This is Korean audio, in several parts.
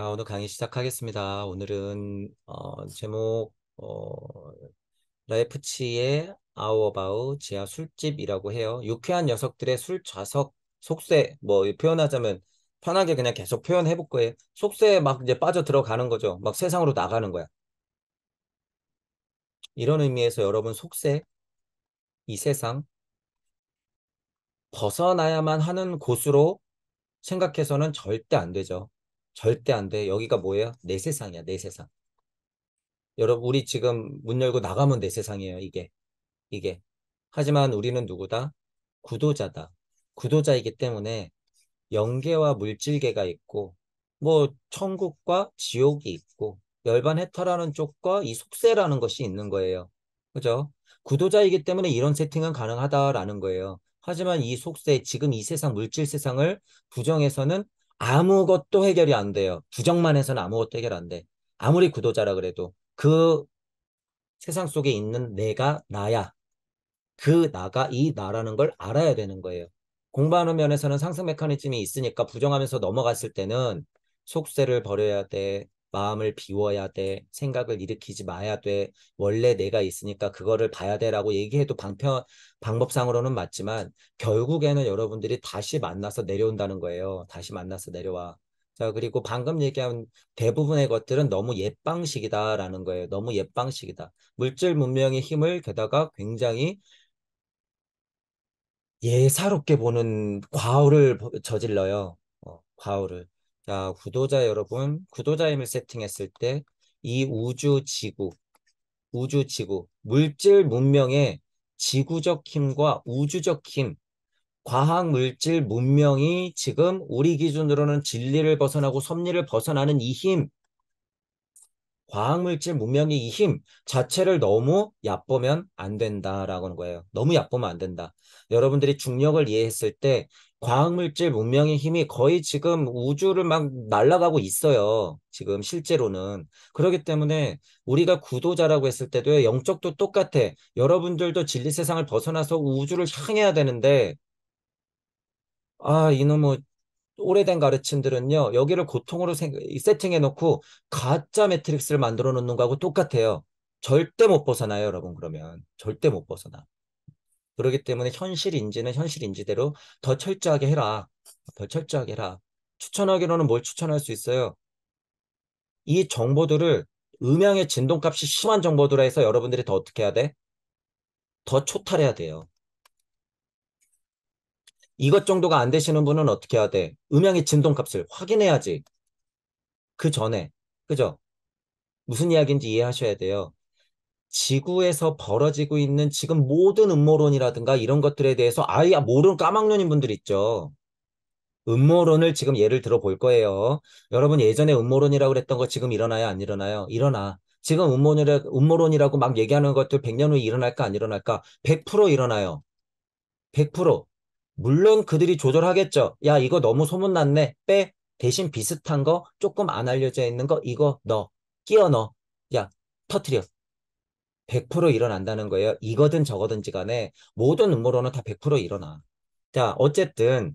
자, 아, 오늘 강의 시작하겠습니다. 오늘은 어, 제목 어, 라이프치의 아우어바우 지하 술집이라고 해요. 유쾌한 녀석들의 술 좌석 속세 뭐 표현하자면 편하게 그냥 계속 표현해 볼 거예요. 속세에 막 이제 빠져 들어가는 거죠. 막 세상으로 나가는 거야. 이런 의미에서 여러분 속세 이 세상 벗어나야만 하는 곳으로 생각해서는 절대 안 되죠. 절대 안 돼. 여기가 뭐예요? 내 세상이야, 내 세상. 여러분, 우리 지금 문 열고 나가면 내 세상이에요, 이게. 이게. 하지만 우리는 누구다? 구도자다. 구도자이기 때문에 영계와 물질계가 있고, 뭐, 천국과 지옥이 있고, 열반 해탈하는 쪽과 이 속세라는 것이 있는 거예요. 그죠? 구도자이기 때문에 이런 세팅은 가능하다라는 거예요. 하지만 이 속세, 지금 이 세상, 물질 세상을 부정해서는 아무것도 해결이 안 돼요. 부정만 해서는 아무것도 해결 안 돼. 아무리 구도자라 그래도 그 세상 속에 있는 내가 나야. 그 나가 이 나라는 걸 알아야 되는 거예요. 공부하는 면에서는 상승 메커니즘이 있으니까 부정하면서 넘어갔을 때는 속세를 버려야 돼. 마음을 비워야 돼, 생각을 일으키지 마야 돼, 원래 내가 있으니까 그거를 봐야 돼라고 얘기해도 방편, 방법상으로는 맞지만 결국에는 여러분들이 다시 만나서 내려온다는 거예요. 다시 만나서 내려와. 자, 그리고 방금 얘기한 대부분의 것들은 너무 옛방식이다라는 거예요. 너무 옛방식이다. 물질 문명의 힘을 게다가 굉장히 예사롭게 보는 과오를 저질러요. 어, 과오를. 자, 구도자 여러분, 구도자임을 세팅했을 때 이 우주 지구, 우주 지구, 물질 문명의 지구적 힘과 우주적 힘, 과학 물질 문명이 지금 우리 기준으로는 진리를 벗어나고 섭리를 벗어나는 이 힘, 과학 물질 문명의 이 힘 자체를 너무 얕보면 안 된다라고 하는 거예요. 너무 얕보면 안 된다. 여러분들이 중력을 이해했을 때 과학물질 문명의 힘이 거의 지금 우주를 막 날아가고 있어요. 지금 실제로는. 그렇기 때문에 우리가 구도자라고 했을 때도 영적도 똑같아. 여러분들도 진리 세상을 벗어나서 우주를 향해야 되는데, 아, 이놈의 오래된 가르침들은요, 여기를 고통으로 세팅해놓고 가짜 매트릭스를 만들어 놓는 거하고 똑같아요. 절대 못 벗어나요, 여러분, 그러면. 절대 못 벗어나. 그렇기 때문에 현실 인지는 현실 인지대로 더 철저하게 해라. 더 철저하게 해라. 추천하기로는 뭘 추천할 수 있어요? 이 정보들을 음향의 진동값이 심한 정보들에 해서 여러분들이 더 어떻게 해야 돼? 더 초탈해야 돼요. 이것 정도가 안 되시는 분은 어떻게 해야 돼? 음향의 진동값을 확인해야지. 그 전에. 그죠? 무슨 이야기인지 이해하셔야 돼요. 지구에서 벌어지고 있는 지금 모든 음모론이라든가 이런 것들에 대해서 아예 모르는 까막눈인 분들 있죠. 음모론을 지금 예를 들어 볼 거예요. 여러분 예전에 음모론이라고 그랬던 거 지금 일어나요? 안 일어나요? 일어나. 지금 음모론이라, 음모론이라고 막 얘기하는 것들 100년 후에 일어날까 안 일어날까? 100% 일어나요. 100%. 물론 그들이 조절하겠죠. 야 이거 너무 소문났네. 빼. 대신 비슷한 거 조금 안 알려져 있는 거 이거 너 끼워 넣어. 야 터트려. 100% 일어난다는 거예요. 이거든 저거든지 간에 모든 음모론은 다 100% 일어나. 자, 어쨌든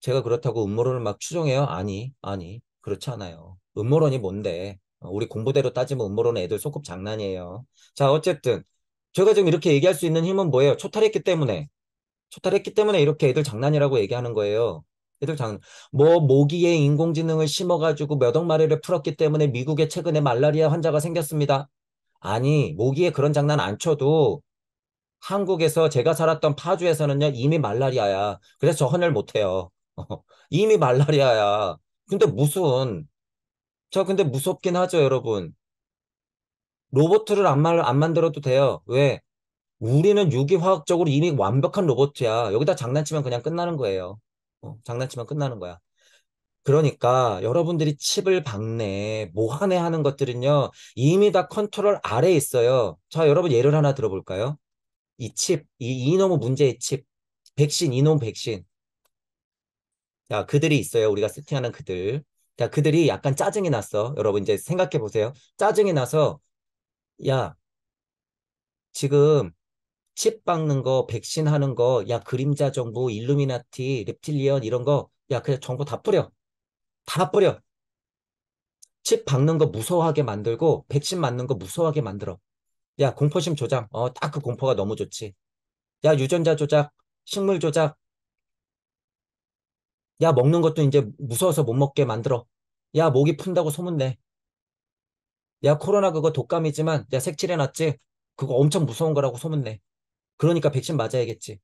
제가 그렇다고 음모론을 막 추종해요? 아니, 아니, 그렇지 않아요. 음모론이 뭔데? 우리 공부대로 따지면 음모론 애들 소꿉 장난이에요. 자, 어쨌든 제가 지금 이렇게 얘기할 수 있는 힘은 뭐예요? 초탈했기 때문에. 초탈했기 때문에 이렇게 애들 장난이라고 얘기하는 거예요. 애들 장, 뭐, 모기에 인공지능을 심어가지고 몇억 마리를 풀었기 때문에 미국에 최근에 말라리아 환자가 생겼습니다. 아니, 모기에 그런 장난 안 쳐도 한국에서 제가 살았던 파주에서는요, 이미 말라리아야. 그래서 저 헌혈 못해요. 이미 말라리아야. 근데 무슨, 저 근데 무섭긴 하죠, 여러분. 로보트를 안, 말, 안 만들어도 돼요. 왜? 우리는 유기화학적으로 이미 완벽한 로봇이야. 여기다 장난치면 그냥 끝나는 거예요. 어, 장난치면 끝나는 거야. 그러니까 여러분들이 칩을 박네, 모하네 뭐 하는 것들은요, 이미 다 컨트롤 아래에 있어요. 자, 여러분 예를 하나 들어볼까요? 이 칩, 이 이놈의 문제의 칩, 백신, 이놈 백신. 자, 그들이 있어요. 우리가 세팅하는 그들. 자, 그들이 약간 짜증이 났어. 여러분 이제 생각해 보세요. 짜증이 나서, 야, 지금 칩 박는 거, 백신 하는 거, 야, 그림자 정보, 일루미나티, 렙틸리언 이런 거, 야, 그냥 정보 다 뿌려. 다 뿌려. 칩 박는 거 무서워하게 만들고 백신 맞는 거 무서워하게 만들어. 야 공포심 조장. 어딱 그 공포가 너무 좋지. 야 유전자 조작, 식물 조작. 야 먹는 것도 이제 무서워서 못 먹게 만들어. 야 목이 푼다고 소문내. 야 코로나 그거 독감이지만 야 색칠해놨지. 그거 엄청 무서운 거라고 소문내. 그러니까 백신 맞아야겠지.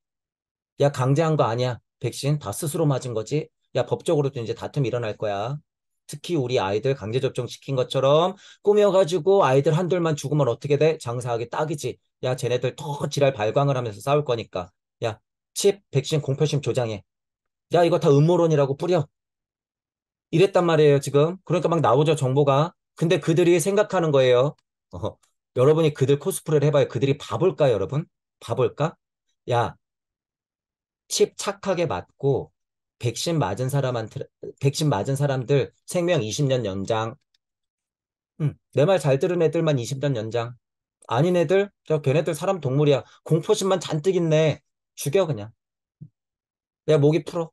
야 강제한 거 아니야. 백신 다 스스로 맞은 거지. 야 법적으로도 이제 다툼이 일어날 거야. 특히 우리 아이들 강제 접종 시킨 것처럼 꾸며가지고 아이들 한둘만 죽으면 어떻게 돼? 장사하기 딱이지. 야 쟤네들 더 지랄 발광을 하면서 싸울 거니까. 야칩 백신 공표심 조장해. 야 이거 다 음모론이라고 뿌려. 이랬단 말이에요 지금. 그러니까 막 나오죠 정보가. 근데 그들이 생각하는 거예요. 어, 여러분이 그들 코스프레를 해봐요. 그들이 봐볼까 여러분? 봐볼까 야, 칩 착하게 맞고 백신 맞은 사람한테 백신 맞은 사람들 생명 20년 연장. 응. 내 말 잘 들은 애들만 20년 연장. 아닌 애들 저 걔네들 사람 동물이야. 공포심만 잔뜩 있네. 죽여 그냥. 내가 목이 풀어.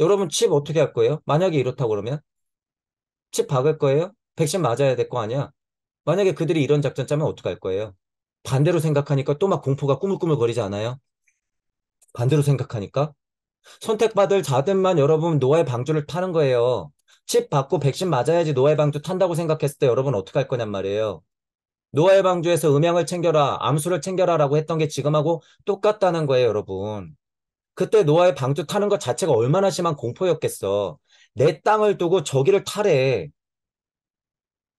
여러분 칩 어떻게 할 거예요? 만약에 이렇다고 그러면 칩 박을 거예요? 백신 맞아야 될 거 아니야? 만약에 그들이 이런 작전 짜면 어떡할 거예요? 반대로 생각하니까 또 막 공포가 꾸물꾸물 거리지 않아요? 반대로 생각하니까 선택받을 자들만 여러분 노화의 방주를 타는 거예요. 칩 받고 백신 맞아야지 노화의 방주 탄다고 생각했을 때 여러분 어떻게 할 거냔 말이에요. 노화의 방주에서 음향을 챙겨라, 암수를 챙겨라라고 했던 게 지금하고 똑같다는 거예요, 여러분. 그때 노아의 방주 타는 것 자체가 얼마나 심한 공포였겠어. 내 땅을 두고 저기를 타래.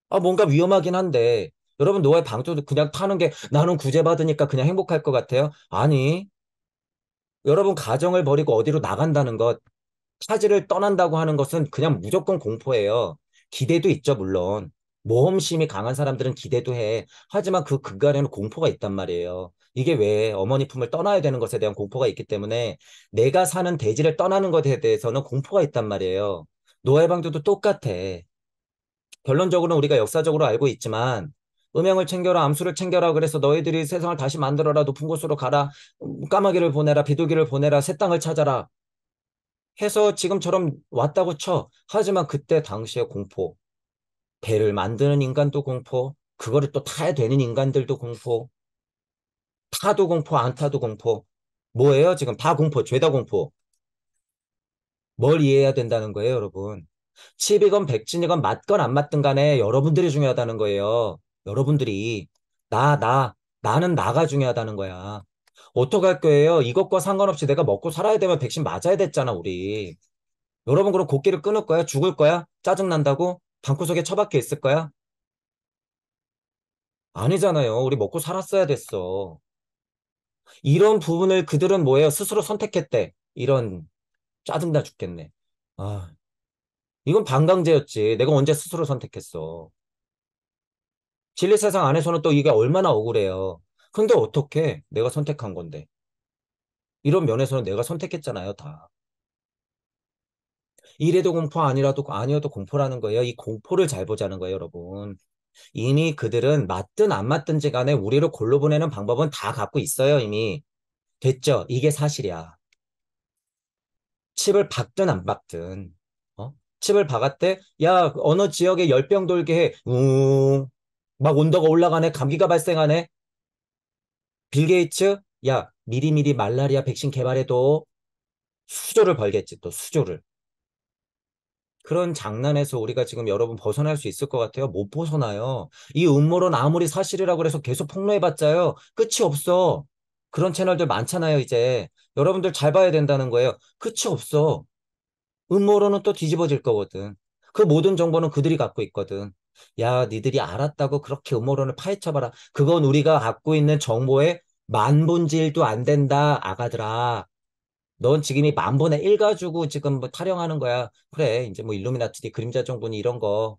아, 뭔가 위험하긴 한데. 여러분, 노아의 방주도 그냥 타는 게 나는 구제받으니까 그냥 행복할 것 같아요? 아니, 여러분 가정을 버리고 어디로 나간다는 것, 타지를 떠난다고 하는 것은 그냥 무조건 공포예요. 기대도 있죠, 물론. 모험심이 강한 사람들은 기대도 해. 하지만 그극간에는 공포가 있단 말이에요. 이게 왜 어머니 품을 떠나야 되는 것에 대한 공포가 있기 때문에 내가 사는 대지를 떠나는 것에 대해서는 공포가 있단 말이에요. 노예방조도 똑같아. 결론적으로는 우리가 역사적으로 알고 있지만 음영을 챙겨라 암수를 챙겨라 그래서 너희들이 세상을 다시 만들어라 높은 곳으로 가라 음, 까마귀를 보내라 비둘기를 보내라 새 땅을 찾아라 해서 지금처럼 왔다고 쳐 하지만 그때 당시의 공포 배를 만드는 인간도 공포 그거를 또 타야 되는 인간들도 공포 타도 공포 안 타도 공포 뭐예요 지금 다 공포 죄다 공포 뭘 이해해야 된다는 거예요 여러분 칩이건 백진이건 맞건 안 맞든 간에 여러분들이 중요하다는 거예요 여러분들이 나, 나, 나는 나가 중요하다는 거야. 어떡할 거예요? 이것과 상관없이 내가 먹고 살아야 되면 백신 맞아야 됐잖아, 우리. 여러분 그럼 곡기를 끊을 거야? 죽을 거야? 짜증난다고? 방구석에 처박혀 있을 거야? 아니잖아요. 우리 먹고 살았어야 됐어. 이런 부분을 그들은 뭐예요? 스스로 선택했대. 이런 짜증나 죽겠네. 아, 이건 반강제였지. 내가 언제 스스로 선택했어. 진리 세상 안에서는 또 이게 얼마나 억울해요. 근데 어떻게 내가 선택한 건데. 이런 면에서는 내가 선택했잖아요, 다. 이래도 공포 아니라도 아니어도 공포라는 거예요. 이 공포를 잘 보자는 거예요, 여러분. 이미 그들은 맞든 안 맞든지 간에 우리를 골로 보내는 방법은 다 갖고 있어요, 이미. 됐죠? 이게 사실이야. 칩을 박든 안 박든. 어? 칩을 박았대? 야, 어느 지역에 열병 돌게 해. 웅. 막 온도가 올라가네. 감기가 발생하네. 빌 게이츠 야 미리미리 말라리아 백신 개발해도 수조를 벌겠지 또 수조를. 그런 장난에서 우리가 지금 여러분 벗어날 수 있을 것 같아요? 못 벗어나요. 이 음모론 아무리 사실이라고 해서 계속 폭로해봤자요. 끝이 없어. 그런 채널들 많잖아요, 이제. 여러분들 잘 봐야 된다는 거예요. 끝이 없어. 음모론은 또 뒤집어질 거거든. 그 모든 정보는 그들이 갖고 있거든. 야, 니들이 알았다고 그렇게 음모론을 파헤쳐봐라. 그건 우리가 갖고 있는 정보의 만분질도안 된다, 아가들아. 넌 지금 이 만분의 일 가지고 지금 뭐 타령하는 거야. 그래, 이제 뭐일루미나트디 그림자 정보니 이런 거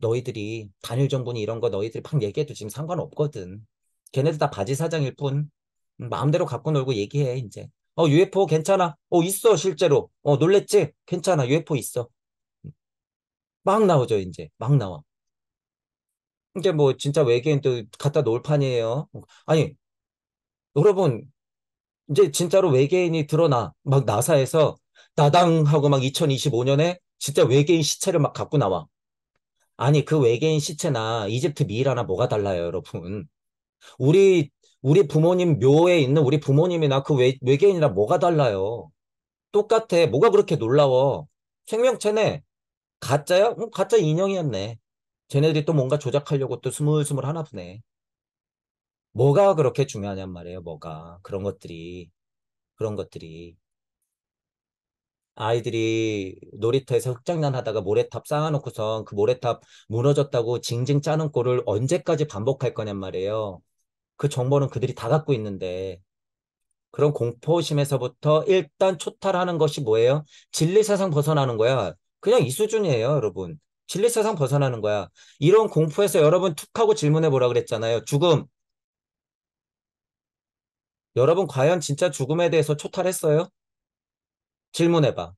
너희들이 단일 정보니 이런 거 너희들이 막 얘기해도 지금 상관없거든. 걔네들 다 바지 사장일 뿐. 음, 마음대로 갖고 놀고 얘기해 이제. 어 UFO 괜찮아. 어 있어 실제로. 어 놀랬지? 괜찮아 UFO 있어. 음. 막 나오죠 이제 막 나와. 이게 뭐 진짜 외계인 또 갖다 놓을 판이에요. 아니, 여러분, 이제 진짜로 외계인이 드러나, 막 나사에서 나당하고 막 2025년에 진짜 외계인 시체를 막 갖고 나와. 아니, 그 외계인 시체나 이집트 미이라나 뭐가 달라요, 여러분. 우리, 우리 부모님 묘에 있는 우리 부모님이나 그 외, 외계인이나 뭐가 달라요. 똑같아. 뭐가 그렇게 놀라워. 생명체네. 가짜야? 가짜 인형이었네. 쟤네들이 또 뭔가 조작하려고 또 스물스물 하나 보네. 뭐가 그렇게 중요하냔 말이에요. 뭐가. 그런 것들이. 그런 것들이. 아이들이 놀이터에서 흑장난 하다가 모래탑 쌓아놓고선 그 모래탑 무너졌다고 징징 짜는 꼴을 언제까지 반복할 거냔 말이에요. 그 정보는 그들이 다 갖고 있는데 그런 공포심에서부터 일단 초탈하는 것이 뭐예요? 진리세상 벗어나는 거야. 그냥 이 수준이에요, 여러분. 진리세상 벗어나는 거야. 이런 공포에서 여러분 툭 하고 질문해 보라 그랬잖아요. 죽음. 여러분 과연 진짜 죽음에 대해서 초탈했어요? 질문해 봐.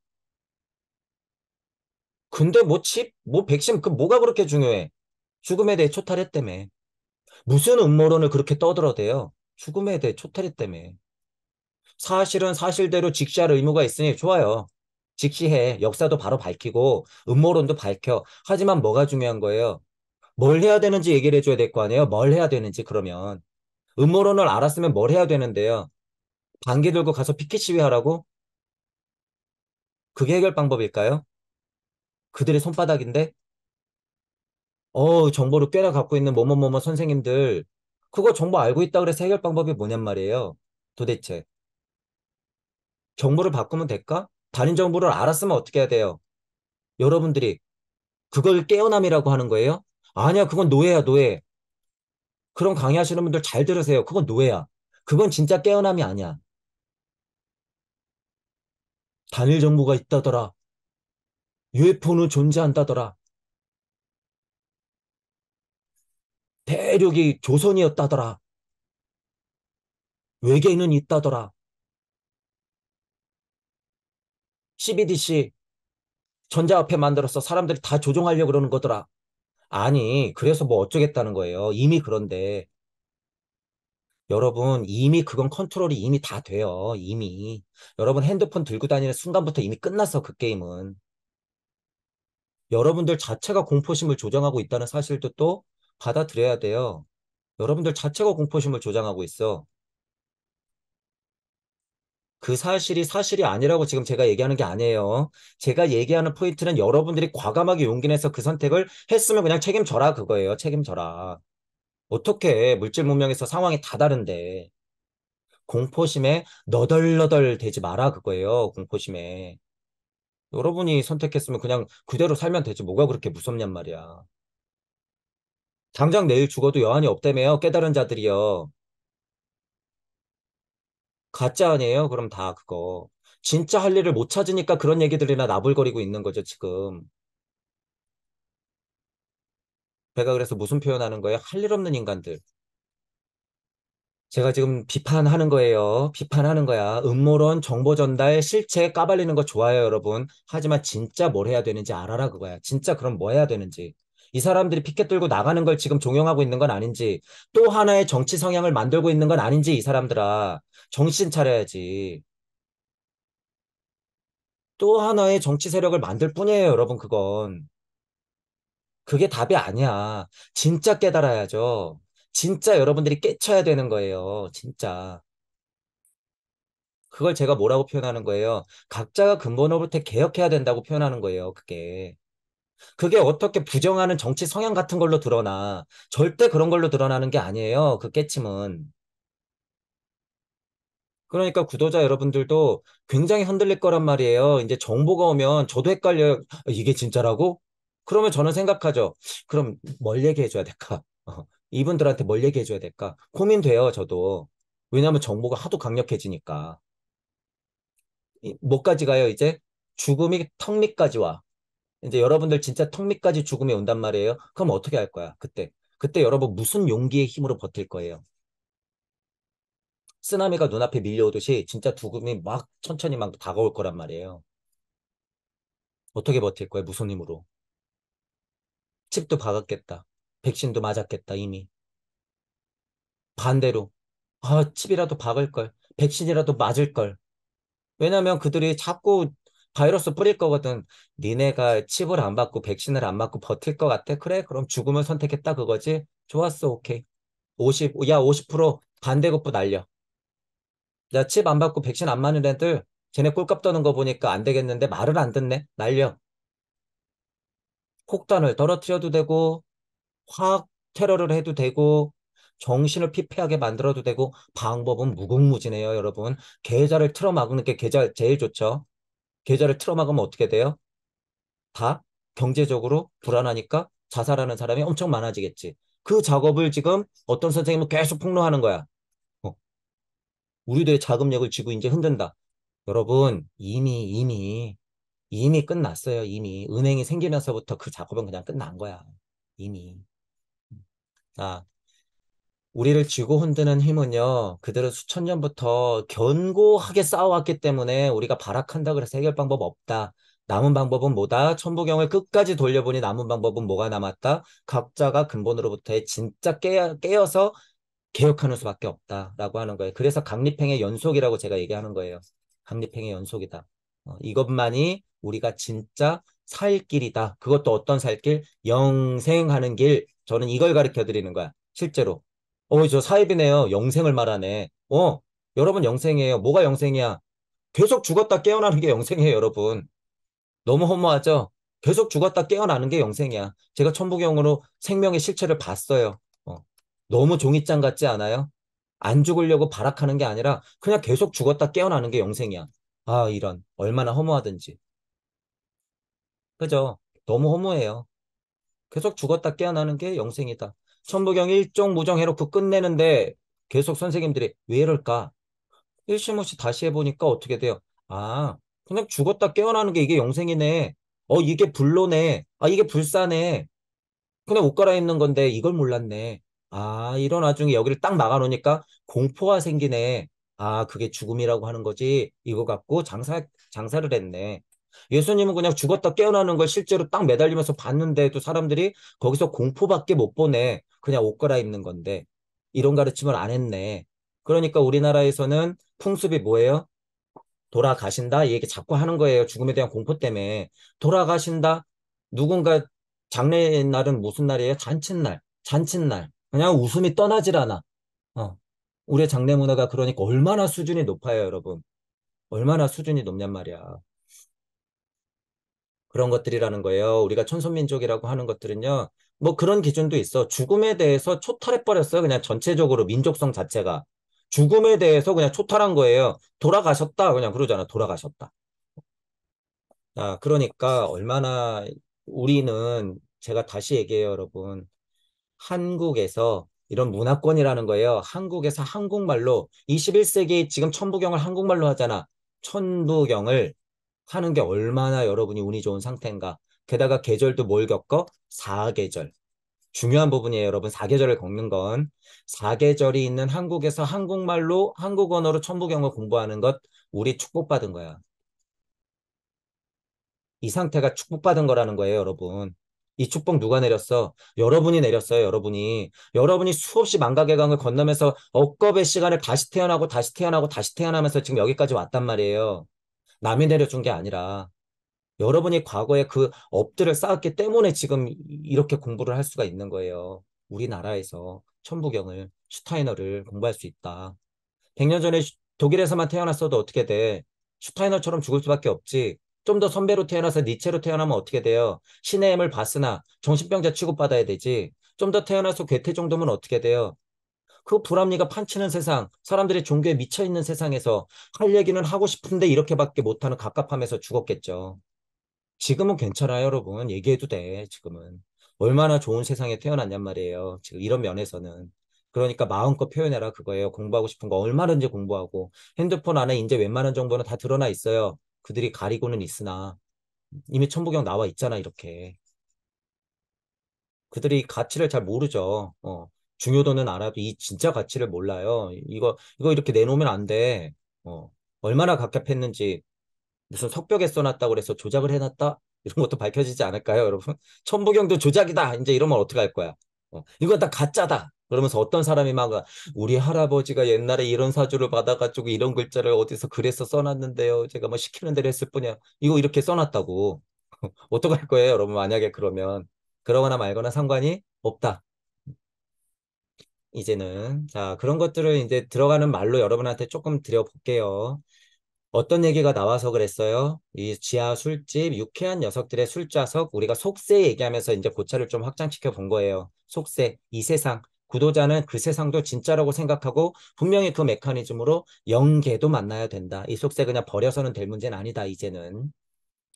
근데 뭐 칩, 뭐 백신, 그 뭐가 그렇게 중요해? 죽음에 대해 초탈했대매 무슨 음모론을 그렇게 떠들어대요? 죽음에 대해 초탈했대매 사실은 사실대로 직시할 의무가 있으니 좋아요. 직시해. 역사도 바로 밝히고 음모론도 밝혀. 하지만 뭐가 중요한 거예요? 뭘 해야 되는지 얘기를 해줘야 될 거 아니에요? 뭘 해야 되는지 그러면. 음모론을 알았으면 뭘 해야 되는데요? 반기 들고 가서 피켓 시위하라고? 그게 해결 방법일까요? 그들의 손바닥인데? 어 정보를 꽤나 갖고 있는 뭐뭐뭐뭐 선생님들 그거 정보 알고 있다 그래서 해결 방법이 뭐냔 말이에요. 도대체 정보를 바꾸면 될까? 단임 정보를 알았으면 어떻게 해야 돼요? 여러분들이 그걸 깨어남이라고 하는 거예요? 아니야, 그건 노예야, 노예. 그런 강의하시는 분들 잘 들으세요. 그건 노예야. 그건 진짜 깨어남이 아니야. 단일 정보가 있다더라. UFO는 존재한다더라. 대륙이 조선이었다더라. 외계인은 있다더라. CBDC 전자화폐 만들어서 사람들이 다 조종하려고 그러는 거더라. 아니, 그래서 뭐 어쩌겠다는 거예요. 이미 그런데. 여러분, 이미 그건 컨트롤이 이미 다 돼요. 이미. 여러분 핸드폰 들고 다니는 순간부터 이미 끝났어, 그 게임은. 여러분들 자체가 공포심을 조장하고 있다는 사실도 또 받아들여야 돼요. 여러분들 자체가 공포심을 조장하고 있어. 그 사실이 사실이 아니라고 지금 제가 얘기하는 게 아니에요. 제가 얘기하는 포인트는 여러분들이 과감하게 용기 내서 그 선택을 했으면 그냥 책임져라 그거예요. 책임져라. 어떻게 물질 문명에서 상황이 다 다른데 공포심에 너덜너덜 되지 마라 그거예요. 공포심에. 여러분이 선택했으면 그냥 그대로 살면 되지 뭐가 그렇게 무섭냔 말이야. 당장 내일 죽어도 여한이 없다며요. 깨달은 자들이요. 가짜 아니에요? 그럼 다 그거. 진짜 할 일을 못 찾으니까 그런 얘기들이나 나불거리고 있는 거죠, 지금. 제가 그래서 무슨 표현하는 거예요? 할 일 없는 인간들. 제가 지금 비판하는 거예요. 비판하는 거야. 음모론, 정보 전달, 실체 까발리는 거 좋아요, 여러분. 하지만 진짜 뭘 해야 되는지 알아라 그거야. 진짜 그럼 뭐 해야 되는지. 이 사람들이 피켓 들고 나가는 걸 지금 종용하고 있는 건 아닌지, 또 하나의 정치 성향을 만들고 있는 건 아닌지, 이 사람들아. 정신 차려야지. 또 하나의 정치 세력을 만들 뿐이에요, 여러분, 그건. 그게 답이 아니야. 진짜 깨달아야죠. 진짜 여러분들이 깨쳐야 되는 거예요. 진짜. 그걸 제가 뭐라고 표현하는 거예요? 각자가 근본으로부터 개혁해야 된다고 표현하는 거예요, 그게. 그게 어떻게 부정하는 정치 성향 같은 걸로 드러나. 절대 그런 걸로 드러나는 게 아니에요, 그 깨침은. 그러니까 구독자 여러분들도 굉장히 흔들릴 거란 말이에요. 이제 정보가 오면 저도 헷갈려요. 아, 이게 진짜라고? 그러면 저는 생각하죠. 그럼 뭘 얘기해 줘야 될까? 어, 이분들한테 뭘 얘기해 줘야 될까? 고민돼요, 저도. 왜냐하면 정보가 하도 강력해지니까. 뭐까지 가요, 이제? 죽음이 턱 밑까지 와. 이제 여러분들 진짜 턱 밑까지 죽음이 온단 말이에요. 그럼 어떻게 할 거야, 그때? 그때 여러분 무슨 용기의 힘으로 버틸 거예요? 쓰나미가 눈앞에 밀려오듯이 진짜 두금이 막 천천히 막 다가올 거란 말이에요. 어떻게 버틸 거야 무슨 힘으로? 칩도 박았겠다. 백신도 맞았겠다, 이미. 반대로, 아, 칩이라도 박을 걸. 백신이라도 맞을 걸. 왜냐면 그들이 자꾸 바이러스 뿌릴 거거든. 니네가 칩을 안받고 백신을 안 맞고 버틸 것 같아? 그래, 그럼 죽음을 선택했다 그거지? 좋았어, 오케이. 50, 야, 50% 반대급부 날려. 야, 칩안 받고 백신 안 맞는 애들 쟤네 꼴값 떠는 거 보니까 안 되겠는데 말을 안 듣네. 날려. 폭탄을 떨어뜨려도 되고 화학 테러를 해도 되고 정신을 피폐하게 만들어도 되고 방법은 무궁무진해요, 여러분. 계좌를 틀어막는 게 계좌 제일 좋죠. 계좌를 틀어막으면 어떻게 돼요? 다 경제적으로 불안하니까 자살하는 사람이 엄청 많아지겠지. 그 작업을 지금 어떤 선생님은 계속 폭로하는 거야. 우리들의 자금력을 쥐고 이제 흔든다. 여러분 이미 이미 이미 끝났어요. 이미 은행이 생기면서부터 그 작업은 그냥 끝난 거야. 이미. 자, 우리를 쥐고 흔드는 힘은요. 그들은 수천 년부터 견고하게 싸워왔기 때문에 우리가 발악한다 그래서 해결 방법 없다. 남은 방법은 뭐다? 천부경을 끝까지 돌려보니 남은 방법은 뭐가 남았다? 각자가 근본으로부터의 진짜 깨 깨어서 개혁하는 수밖에 없다라고 하는 거예요. 그래서 강립행의 연속이라고 제가 얘기하는 거예요. 강립행의 연속이다. 어, 이것만이 우리가 진짜 살 길이다. 그것도 어떤 살 길? 영생하는 길. 저는 이걸 가르쳐 드리는 거야. 실제로. 어, 저 사입이네요. 영생을 말하네. 어, 여러분 영생이에요. 뭐가 영생이야? 계속 죽었다 깨어나는 게 영생이에요, 여러분. 너무 허무하죠? 계속 죽었다 깨어나는 게 영생이야. 제가 천부경으로 생명의 실체를 봤어요. 너무 종이장 같지 않아요? 안 죽으려고 발악하는 게 아니라 그냥 계속 죽었다 깨어나는 게 영생이야. 아, 이런. 얼마나 허무하든지. 그죠? 너무 허무해요. 계속 죽었다 깨어나는 게 영생이다. 천부경 일종 무정 해놓고 끝내는데 계속 선생님들이 왜 이럴까? 일심없이 다시 해보니까 어떻게 돼요? 아, 그냥 죽었다 깨어나는 게 이게 영생이네. 어, 이게 불로네. 아, 이게 불사네. 그냥 옷 갈아입는 건데 이걸 몰랐네. 아, 이런 와중에 여기를 딱 막아놓으니까 공포가 생기네. 아, 그게 죽음이라고 하는 거지. 이거 갖고 장사, 장사를 했네. 예수님은 그냥 죽었다 깨어나는 걸 실제로 딱 매달리면서 봤는데도 사람들이 거기서 공포밖에 못 보네. 그냥 옷 갈아입는 건데. 이런 가르침을 안 했네. 그러니까 우리나라에서는 풍습이 뭐예요? 돌아가신다? 얘기 자꾸 하는 거예요. 죽음에 대한 공포 때문에. 돌아가신다? 누군가 장례날은 무슨 날이에요? 잔칫날. 잔칫날. 그냥 웃음이 떠나질 않아. 어. 우리의 장례 문화가 그러니까 얼마나 수준이 높아요, 여러분. 얼마나 수준이 높냔 말이야. 그런 것들이라는 거예요. 우리가 천손민족이라고 하는 것들은요. 뭐 그런 기준도 있어. 죽음에 대해서 초탈해버렸어요. 그냥 전체적으로 민족성 자체가. 죽음에 대해서 그냥 초탈한 거예요. 돌아가셨다. 그냥 그러잖아. 돌아가셨다. 아, 그러니까 얼마나 우리는 제가 다시 얘기해요, 여러분. 한국에서 이런 문화권이라는 거예요. 한국에서 한국말로 21세기 지금 천부경을 한국말로 하잖아. 천부경을 하는 게 얼마나 여러분이 운이 좋은 상태인가. 게다가 계절도 뭘 겪어? 사계절. 중요한 부분이에요, 여러분. 사계절을 겪는 건 사계절이 있는 한국에서 한국말로 한국 언어로 천부경을 공부하는 것 우리 축복받은 거야. 이 상태가 축복받은 거라는 거예요, 여러분. 이 축복 누가 내렸어? 여러분이 내렸어요, 여러분이. 여러분이 수없이 망가의강을 건너면서 억겁의 시간을 다시 태어나고 다시 태어나고 다시 태어나면서 지금 여기까지 왔단 말이에요. 남이 내려준 게 아니라 여러분이 과거에 그 업들을 쌓았기 때문에 지금 이렇게 공부를 할 수가 있는 거예요. 우리나라에서 천부경을, 슈타이너를 공부할 수 있다. 100년 전에 독일에서만 태어났어도 어떻게 돼? 슈타이너처럼 죽을 수밖에 없지. 좀더 선배로 태어나서 니체로 태어나면 어떻게 돼요? 신의 힘을 봤으나 정신병자 취급받아야 되지. 좀 더 태어나서 괴테 정도면 어떻게 돼요? 그 불합리가 판치는 세상, 사람들이 종교에 미쳐있는 세상에서 할 얘기는 하고 싶은데 이렇게밖에 못하는 갑갑함에서 죽었겠죠. 지금은 괜찮아요, 여러분. 얘기해도 돼, 지금은. 얼마나 좋은 세상에 태어났냔 말이에요. 지금 이런 면에서는. 그러니까 마음껏 표현해라 그거예요. 공부하고 싶은 거 얼마든지 공부하고 핸드폰 안에 이제 웬만한 정보는 다 드러나 있어요. 그들이 가리고는 있으나 이미 천부경 나와 있잖아 이렇게 그들이 가치를 잘 모르죠. 어, 중요도는 알아도 이 진짜 가치를 몰라요. 이거 이거 이렇게 내놓으면 안 돼. 어, 얼마나 갑갑했는지 무슨 석벽에 써놨다 그래서 조작을 해놨다 이런 것도 밝혀지지 않을까요, 여러분? 천부경도 조작이다. 이제 이러면 어떻게 할 거야? 어, 이거다 가짜다. 그러면서 어떤 사람이 막 우리 할아버지가 옛날에 이런 사주를 받아가지고 이런 글자를 어디서 그래서 써놨는데요. 제가 뭐 시키는 대로 했을 뿐이야. 이거 이렇게 써놨다고. 어떡할 거예요, 여러분? 만약에 그러면 그러거나 말거나 상관이 없다. 이제는 자 그런 것들을 이제 들어가는 말로 여러분한테 조금 드려볼게요. 어떤 얘기가 나와서 그랬어요? 이 지하 술집 유쾌한 녀석들의 술자석 우리가 속세 얘기하면서 이제 고찰을 좀 확장시켜 본 거예요. 속세 이 세상 구도자는 그 세상도 진짜라고 생각하고 분명히 그 메커니즘으로 영계도 만나야 된다. 이 속세 그냥 버려서는 될 문제는 아니다. 이제는.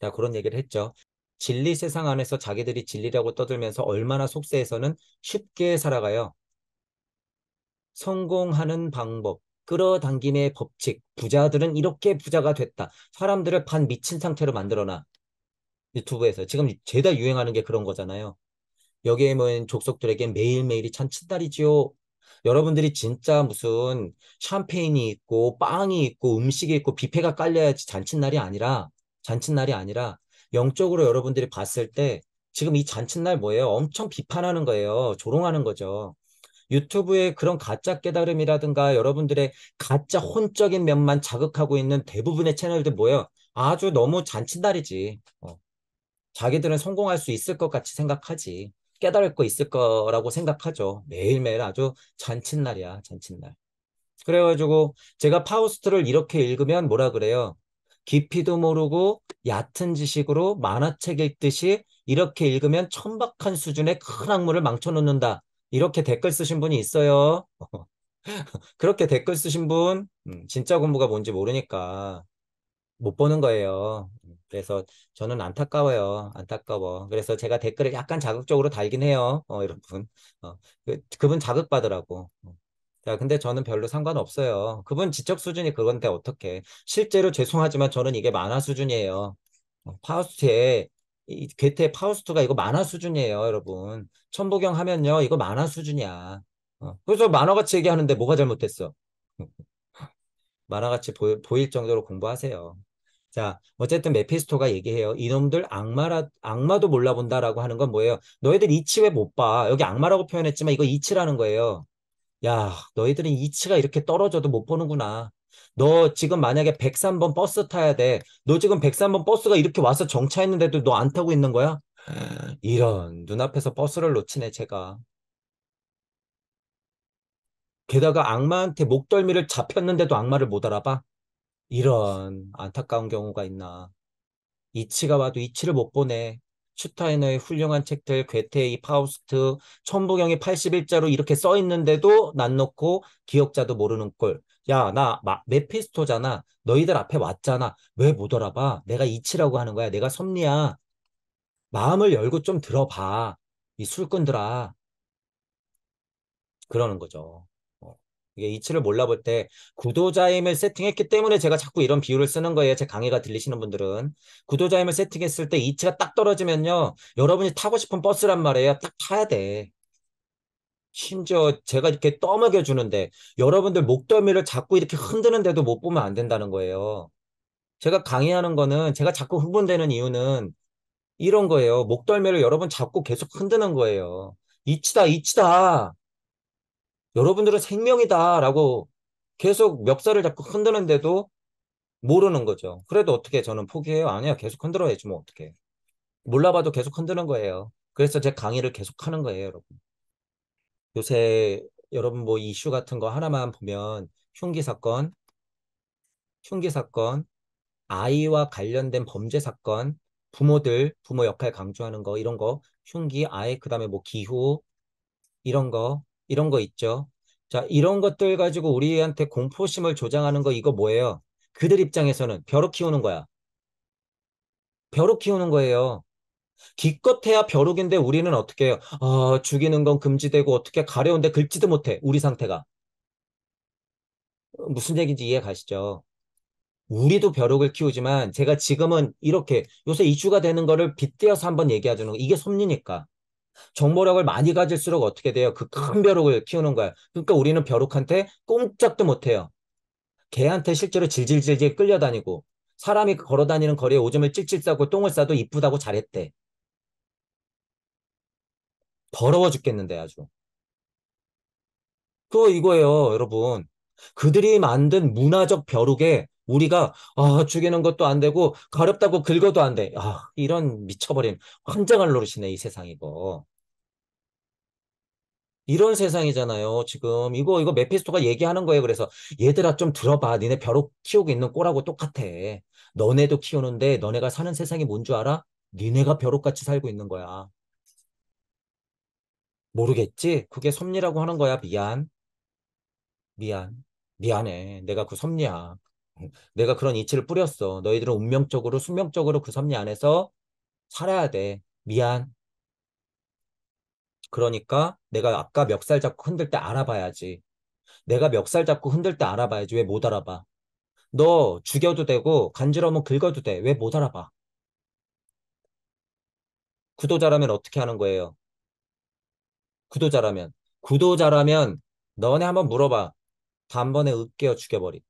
자, 그런 얘기를 했죠. 진리 세상 안에서 자기들이 진리라고 떠들면서 얼마나 속세에서는 쉽게 살아가요. 성공하는 방법, 끌어당김의 법칙, 부자들은 이렇게 부자가 됐다. 사람들을 반 미친 상태로 만들어놔. 유튜브에서. 지금 죄다 유행하는 게 그런 거잖아요. 여기에 모인 족속들에게 매일매일이 참 친달이지요. 여러분들이 진짜 무슨 샴페인이 있고 빵이 있고 음식이 있고 뷔페가 깔려야지 잔칫날이 아니라 잔칫날이 아니라 영적으로 여러분들이 봤을 때 지금 이 잔칫날 뭐예요? 엄청 비판하는 거예요. 조롱하는 거죠. 유튜브에 그런 가짜 깨달음이라든가 여러분들의 가짜 혼적인 면만 자극하고 있는 대부분의 채널들 뭐예요? 아주 너무 잔칫날이지. 어. 자기들은 성공할 수 있을 것 같이 생각하지. 깨달을 거 있을 거라고 생각하죠. 매일매일 아주 잔칫날이야, 잔칫날. 그래가지고 제가 파우스트를 이렇게 읽으면 뭐라 그래요? 깊이도 모르고 얕은 지식으로 만화책 읽듯이 이렇게 읽으면 천박한 수준의 큰악물을 망쳐놓는다. 이렇게 댓글 쓰신 분이 있어요. 그렇게 댓글 쓰신 분, 음, 진짜 공부가 뭔지 모르니까 못 보는 거예요. 그래서 저는 안타까워요. 안타까워. 그래서 제가 댓글을 약간 자극적으로 달긴 해요. 어, 여러 분. 어, 그, 그분 자극받으라고. 어. 자, 근데 저는 별로 상관없어요. 그분 지적 수준이 그건데 어떻게. 실제로 죄송하지만 저는 이게 만화 수준이에요. 어, 파우스트의 이 괴테 파우스트가 이거 만화 수준이에요, 여러분. 천보경 하면요, 이거 만화 수준이야. 어, 그래서 만화같이 얘기하는데 뭐가 잘못됐어 만화같이 보, 보일 정도로 공부하세요. 자, 어쨌든 메피스토가 얘기해요. 이놈들 악마라, 악마도 몰라본다라고 하는 건 뭐예요? 너희들 이치 왜 못 봐? 여기 악마라고 표현했지만 이거 이치라는 거예요. 야, 너희들은 이치가 이렇게 떨어져도 못 보는구나. 너 지금 만약에 103번 버스 타야 돼. 너 지금 103번 버스가 이렇게 와서 정차했는데도 너 안 타고 있는 거야? 이런, 눈앞에서 버스를 놓치네, 제가. 게다가 악마한테 목덜미를 잡혔는데도 악마를 못 알아봐? 이런 안타까운 경우가 있나. 이치가 와도 이치를 못 보네. 슈타이너의 훌륭한 책들, 괴테의 파우스트, 천부경의 81자로 이렇게 써 있는데도 난 놓고 기억자도 모르는 꼴. 야, 나 마, 메피스토잖아. 너희들 앞에 왔잖아. 왜 못 알아봐? 내가 이치라고 하는 거야. 내가 섭리야. 마음을 열고 좀 들어봐. 이 술꾼들아. 그러는 거죠. 이게 이치를 몰라볼 때 구도자임을 세팅했기 때문에 제가 자꾸 이런 비유를 쓰는 거예요. 제 강의가 들리시는 분들은 구도자임을 세팅했을 때 이치가 딱 떨어지면요. 여러분이 타고 싶은 버스란 말이에요. 딱 타야 돼. 심지어 제가 이렇게 떠먹여 주는데 여러분들 목덜미를 자꾸 이렇게 흔드는데도 못 보면 안 된다는 거예요. 제가 강의하는 거는 제가 자꾸 흥분되는 이유는 이런 거예요. 목덜미를 여러분 자꾸 계속 흔드는 거예요. 이치다, 이치다. 여러분들은 생명이다라고 계속 멱살을 잡고 흔드는데도 모르는 거죠. 그래도 어떻게 저는 포기해요? 아니야, 계속 흔들어야지 뭐 어떻게. 몰라봐도 계속 흔드는 거예요. 그래서 제 강의를 계속 하는 거예요, 여러분. 요새 여러분 뭐 이슈 같은 거 하나만 보면 흉기 사건, 흉기 사건, 아이와 관련된 범죄 사건, 부모들, 부모 역할 강조하는 거 이런 거, 흉기, 아이 그다음에 뭐 기후 이런 거 이런 거 있죠. 자, 이런 것들 가지고 우리한테 공포심을 조장하는 거 이거 뭐예요? 그들 입장에서는 벼룩 키우는 거야. 벼룩 키우는 거예요. 기껏해야 벼룩인데 우리는 어떻게 해요? 아, 죽이는 건 금지되고 어떻게 가려운데 긁지도 못해. 우리 상태가. 무슨 얘기인지 이해 가시죠? 우리도 벼룩을 키우지만 제가 지금은 이렇게 요새 이슈가 되는 거를 빗대어서 한번 얘기해주는 거. 이게 섭리니까. 정보력을 많이 가질수록 어떻게 돼요? 그큰 음. 벼룩을 키우는 거야. 그러니까 우리는 벼룩한테 꼼짝도 못 해요. 개한테 실제로 질질질질 끌려다니고 사람이 걸어다니는 거리에 오줌을 찔찔 싸고 똥을 싸도 이쁘다고 잘했대. 더러워 죽겠는데 아주. 그거 이거예요, 여러분. 그들이 만든 문화적 벼룩에 우리가 아, 죽이는 것도 안 되고 가렵다고 긁어도 안 돼. 아, 이런 미쳐버린 환장할 노릇이네 이 세상 이거. 이런 세상이잖아요. 지금 이거 이거 메피스토가 얘기하는 거예요. 그래서 얘들아 좀 들어봐. 니네 벼룩 키우고 있는 꼬라고 똑같아. 너네도 키우는데 너네가 사는 세상이 뭔 줄 알아? 니네가 벼룩같이 살고 있는 거야. 모르겠지? 그게 섭리라고 하는 거야. 미안. 미안. 미안해. 내가 그 섭리야. 내가 그런 이치를 뿌렸어. 너희들은 운명적으로 숙명적으로 그 섭리 안에서 살아야 돼. 미안. 그러니까 내가 아까 멱살 잡고 흔들 때 알아봐야지. 내가 멱살 잡고 흔들 때 알아봐야지. 왜 못 알아봐? 너 죽여도 되고 간지러우면 긁어도 돼. 왜 못 알아봐? 구도자라면 어떻게 하는 거예요? 구도자라면 구도자라면 너네 한번 물어봐. 단번에 으깨어 죽여버리.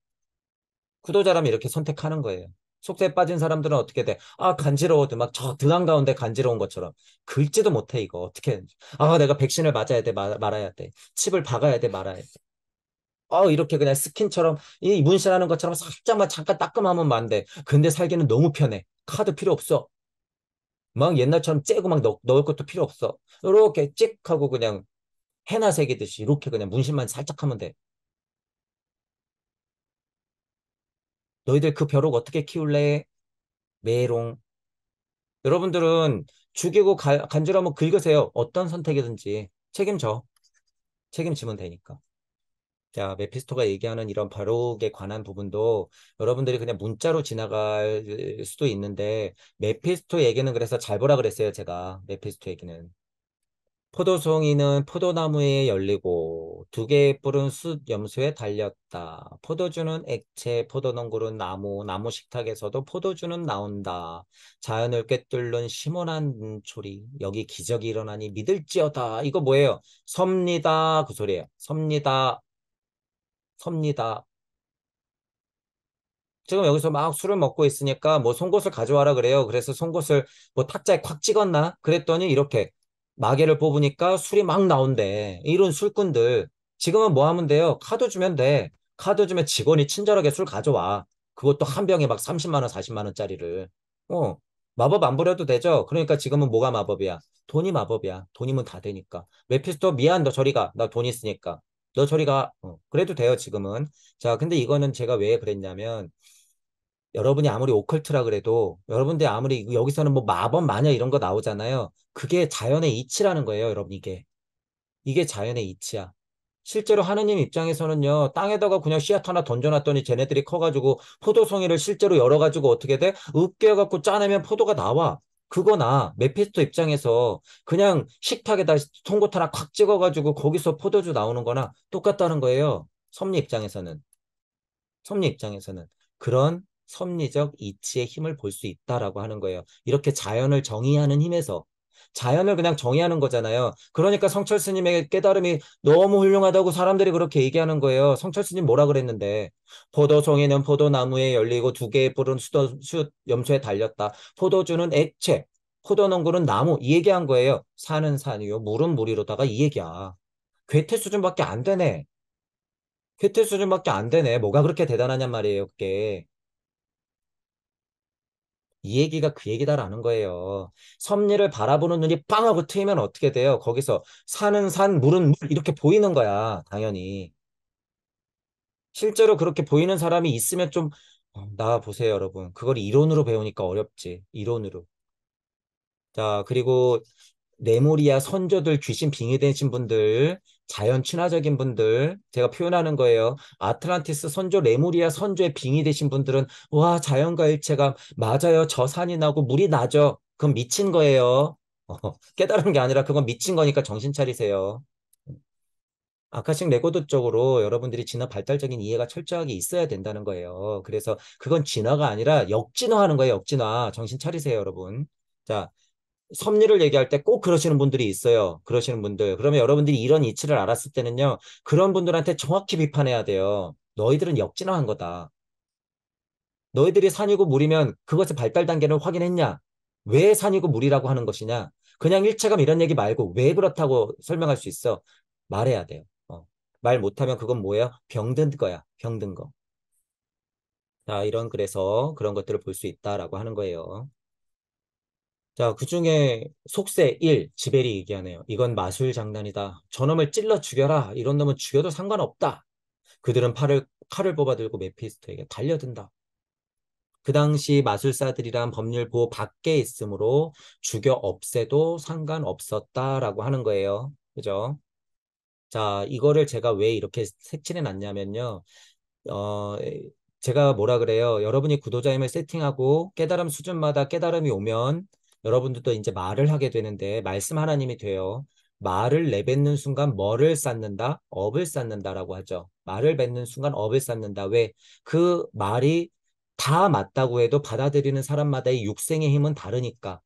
구도자라면 이렇게 선택하는 거예요. 속세에 빠진 사람들은 어떻게 돼? 아 간지러워도 막 저 등한 가운데 간지러운 것처럼 긁지도 못해 이거 어떻게 해야 아 내가 백신을 맞아야 돼 마, 말아야 돼 칩을 박아야 돼 말아야 돼. 아 이렇게 그냥 스킨처럼 이 문신하는 것처럼 살짝만 잠깐 따끔하면 만데 근데 살기는 너무 편해 카드 필요 없어 막 옛날처럼 째고 막 넣, 넣을 것도 필요 없어 이렇게 찍 하고 그냥 해나 새기듯이 이렇게 그냥 문신만 살짝 하면 돼 너희들 그 벼룩 어떻게 키울래? 메롱. 여러분들은 죽이고 가, 간절하면 긁으세요. 어떤 선택이든지 책임져. 책임지면 되니까. 자, 메피스토가 얘기하는 이런 바룩에 관한 부분도 여러분들이 그냥 문자로 지나갈 수도 있는데 메피스토 얘기는 그래서 잘 보라 그랬어요, 제가. 메피스토 얘기는. 포도송이는 포도나무에 열리고 두 개의 뿔은 숯 염소에 달렸다. 포도주는 액체, 포도농구는 나무, 나무 식탁에서도 포도주는 나온다. 자연을 꿰뚫는 시원한 소리. 여기 기적이 일어나니 믿을지어다. 이거 뭐예요? 섭니다. 그 소리예요. 섭니다. 섭니다. 지금 여기서 막 술을 먹고 있으니까 뭐 송곳을 가져와라 그래요. 그래서 송곳을 뭐 탁자에 콱 찍었나? 그랬더니 이렇게 마개를 뽑으니까 술이 막 나온대. 이런 술꾼들. 지금은 뭐 하면 돼요? 카드 주면 돼. 카드 주면 직원이 친절하게 술 가져와. 그것도 한 병에 막 30만 원, 40만 원짜리를. 어. 마법 안 부려도 되죠? 그러니까 지금은 뭐가 마법이야? 돈이 마법이야. 돈이면 다 되니까. 메피스토 미안 너 저리 가. 나 돈 있으니까. 너 저리 가. 어. 그래도 돼요 지금은. 자 근데 이거는 제가 왜 그랬냐면 여러분이 아무리 오컬트라 그래도 여러분들 아무리 여기서는 뭐 마법 마녀 이런 거 나오잖아요. 그게 자연의 이치라는 거예요, 여러분 이게. 이게 자연의 이치야. 실제로 하느님 입장에서는요, 땅에다가 그냥 씨앗 하나 던져놨더니 쟤네들이 커가지고 포도송이를 실제로 열어가지고 어떻게 돼? 으깨갖고 짜내면 포도가 나와. 그거나 메피스토 입장에서 그냥 식탁에다 송곳 하나 콱 찍어가지고 거기서 포도주 나오는 거나 똑같다는 거예요. 섭리 입장에서는. 섭리 입장에서는. 그런 섭리적 이치의 힘을 볼 수 있다라고 하는 거예요. 이렇게 자연을 정의하는 힘에서 자연을 그냥 정의하는 거잖아요. 그러니까 성철 스님의 깨달음이 너무 훌륭하다고 사람들이 그렇게 얘기하는 거예요. 성철 스님 뭐라 그랬는데 포도송이는 포도나무에 열리고 두 개의 뿔은 수도, 수, 염소에 달렸다. 포도주는 액체, 포도농구는 나무 이 얘기한 거예요. 산은 산이요, 물은 물이로다가 이 얘기야. 괴테 수준밖에 안 되네. 괴테 수준밖에 안 되네. 뭐가 그렇게 대단하냔 말이에요, 그게. 이 얘기가 그 얘기다라는 거예요. 섭리를 바라보는 눈이 빵 하고 트이면 어떻게 돼요? 거기서 산은 산, 물은 물 이렇게 보이는 거야. 당연히. 실제로 그렇게 보이는 사람이 있으면 좀 어, 나와 보세요, 여러분. 그걸 이론으로 배우니까 어렵지. 이론으로. 자, 그리고 네모리아 선조들 귀신 빙의되신 분들 자연 친화적인 분들 제가 표현하는 거예요. 아틀란티스 선조 레무리아 선조의 빙이 되신 분들은 와 자연과 일체감 맞아요. 저 산이 나고 물이 나죠. 그건 미친 거예요. 깨달은 게 아니라 그건 미친 거니까 정신 차리세요. 아카식 레고드 쪽으로 여러분들이 진화 발달적인 이해가 철저하게 있어야 된다는 거예요. 그래서 그건 진화가 아니라 역진화하는 거예요. 역진화 정신 차리세요 여러분. 자 섭리를 얘기할 때 꼭 그러시는 분들이 있어요. 그러시는 분들. 그러면 여러분들이 이런 이치를 알았을 때는요. 그런 분들한테 정확히 비판해야 돼요. 너희들은 역진화한 거다. 너희들이 산이고 물이면 그것의 발달 단계를 확인했냐? 왜 산이고 물이라고 하는 것이냐? 그냥 일체감 이런 얘기 말고 왜 그렇다고 설명할 수 있어? 말해야 돼요. 어. 말 못하면 그건 뭐예요? 병든 거야. 병든 거. 자, 이런 그래서 그런 것들을 볼 수 있다라고 하는 거예요. 자, 그 중에 속세 1, 지벨이 얘기하네요. 이건 마술 장난이다. 저놈을 찔러 죽여라. 이런 놈은 죽여도 상관없다. 그들은 팔을, 칼을 뽑아들고 메피스토에게 달려든다. 그 당시 마술사들이란 법률 보호 밖에 있으므로 죽여 없애도 상관없었다라고 하는 거예요. 그죠? 자, 이거를 제가 왜 이렇게 색칠해 놨냐면요. 어, 제가 뭐라 그래요. 여러분이 구도자임을 세팅하고 깨달음 수준마다 깨달음이 오면 여러분들도 이제 말을 하게 되는데 말씀 하나님이 돼요. 말을 내뱉는 순간 뭐를 쌓는다? 업을 쌓는다라고 하죠. 말을 뱉는 순간 업을 쌓는다. 왜? 그 말이 다 맞다고 해도 받아들이는 사람마다의 육생의 힘은 다르니까.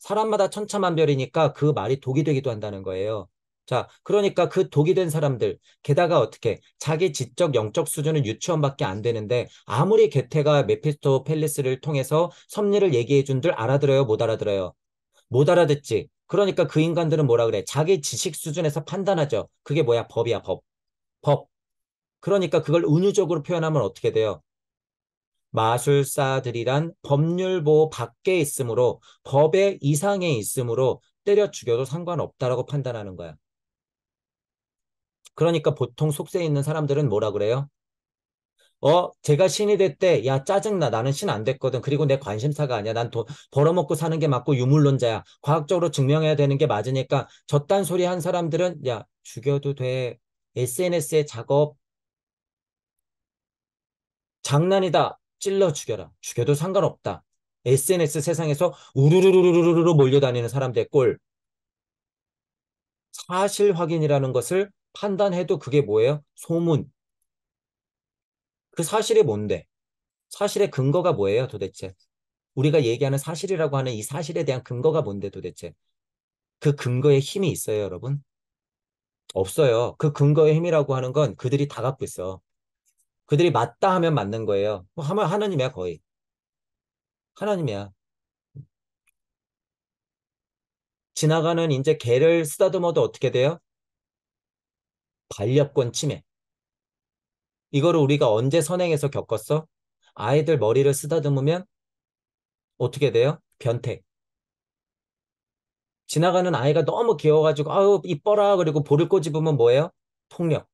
사람마다 천차만별이니까 그 말이 독이 되기도 한다는 거예요. 자, 그러니까 그 독이 된 사람들, 게다가 어떻게 자기 지적 영적 수준은 유치원밖에 안 되는데 아무리 개태가 메피스토 펠리스를 통해서 섭리를 얘기해 준들 알아들어요, 못 알아들어요? 못 알아듣지. 그러니까 그 인간들은 뭐라 그래? 자기 지식 수준에서 판단하죠. 그게 뭐야? 법이야, 법. 법. 그러니까 그걸 은유적으로 표현하면 어떻게 돼요? 마술사들이란 법률 보호 밖에 있으므로 법의 이상에 있으므로 때려 죽여도 상관없다라고 판단하는 거야. 그러니까 보통 속세에 있는 사람들은 뭐라 그래요? 어, 제가 신이 됐대. 야, 짜증나. 나는 신 안 됐거든. 그리고 내 관심사가 아니야. 난 돈, 벌어먹고 사는 게 맞고 유물론자야. 과학적으로 증명해야 되는 게 맞으니까 저딴 소리 한 사람들은, 야, 죽여도 돼. SNS의 작업. 장난이다. 찔러 죽여라. 죽여도 상관없다. SNS 세상에서 우르르르르르르 몰려다니는 사람들의 꼴. 사실 확인이라는 것을 판단해도 그게 뭐예요? 소문. 그 사실이 뭔데? 사실의 근거가 뭐예요 도대체? 우리가 얘기하는 사실이라고 하는 이 사실에 대한 근거가 뭔데 도대체? 그 근거에 힘이 있어요 여러분? 없어요. 그 근거의 힘이라고 하는 건 그들이 다 갖고 있어. 그들이 맞다 하면 맞는 거예요. 뭐 하면 하나님이야 거의. 하나님이야. 지나가는 이제 개를 쓰다듬어도 어떻게 돼요? 반려권 침해. 이거를 우리가 언제 선행해서 겪었어? 아이들 머리를 쓰다듬으면 어떻게 돼요? 변태. 지나가는 아이가 너무 귀여워가지고 아우 이뻐라 그리고 볼을 꼬집으면 뭐예요? 폭력.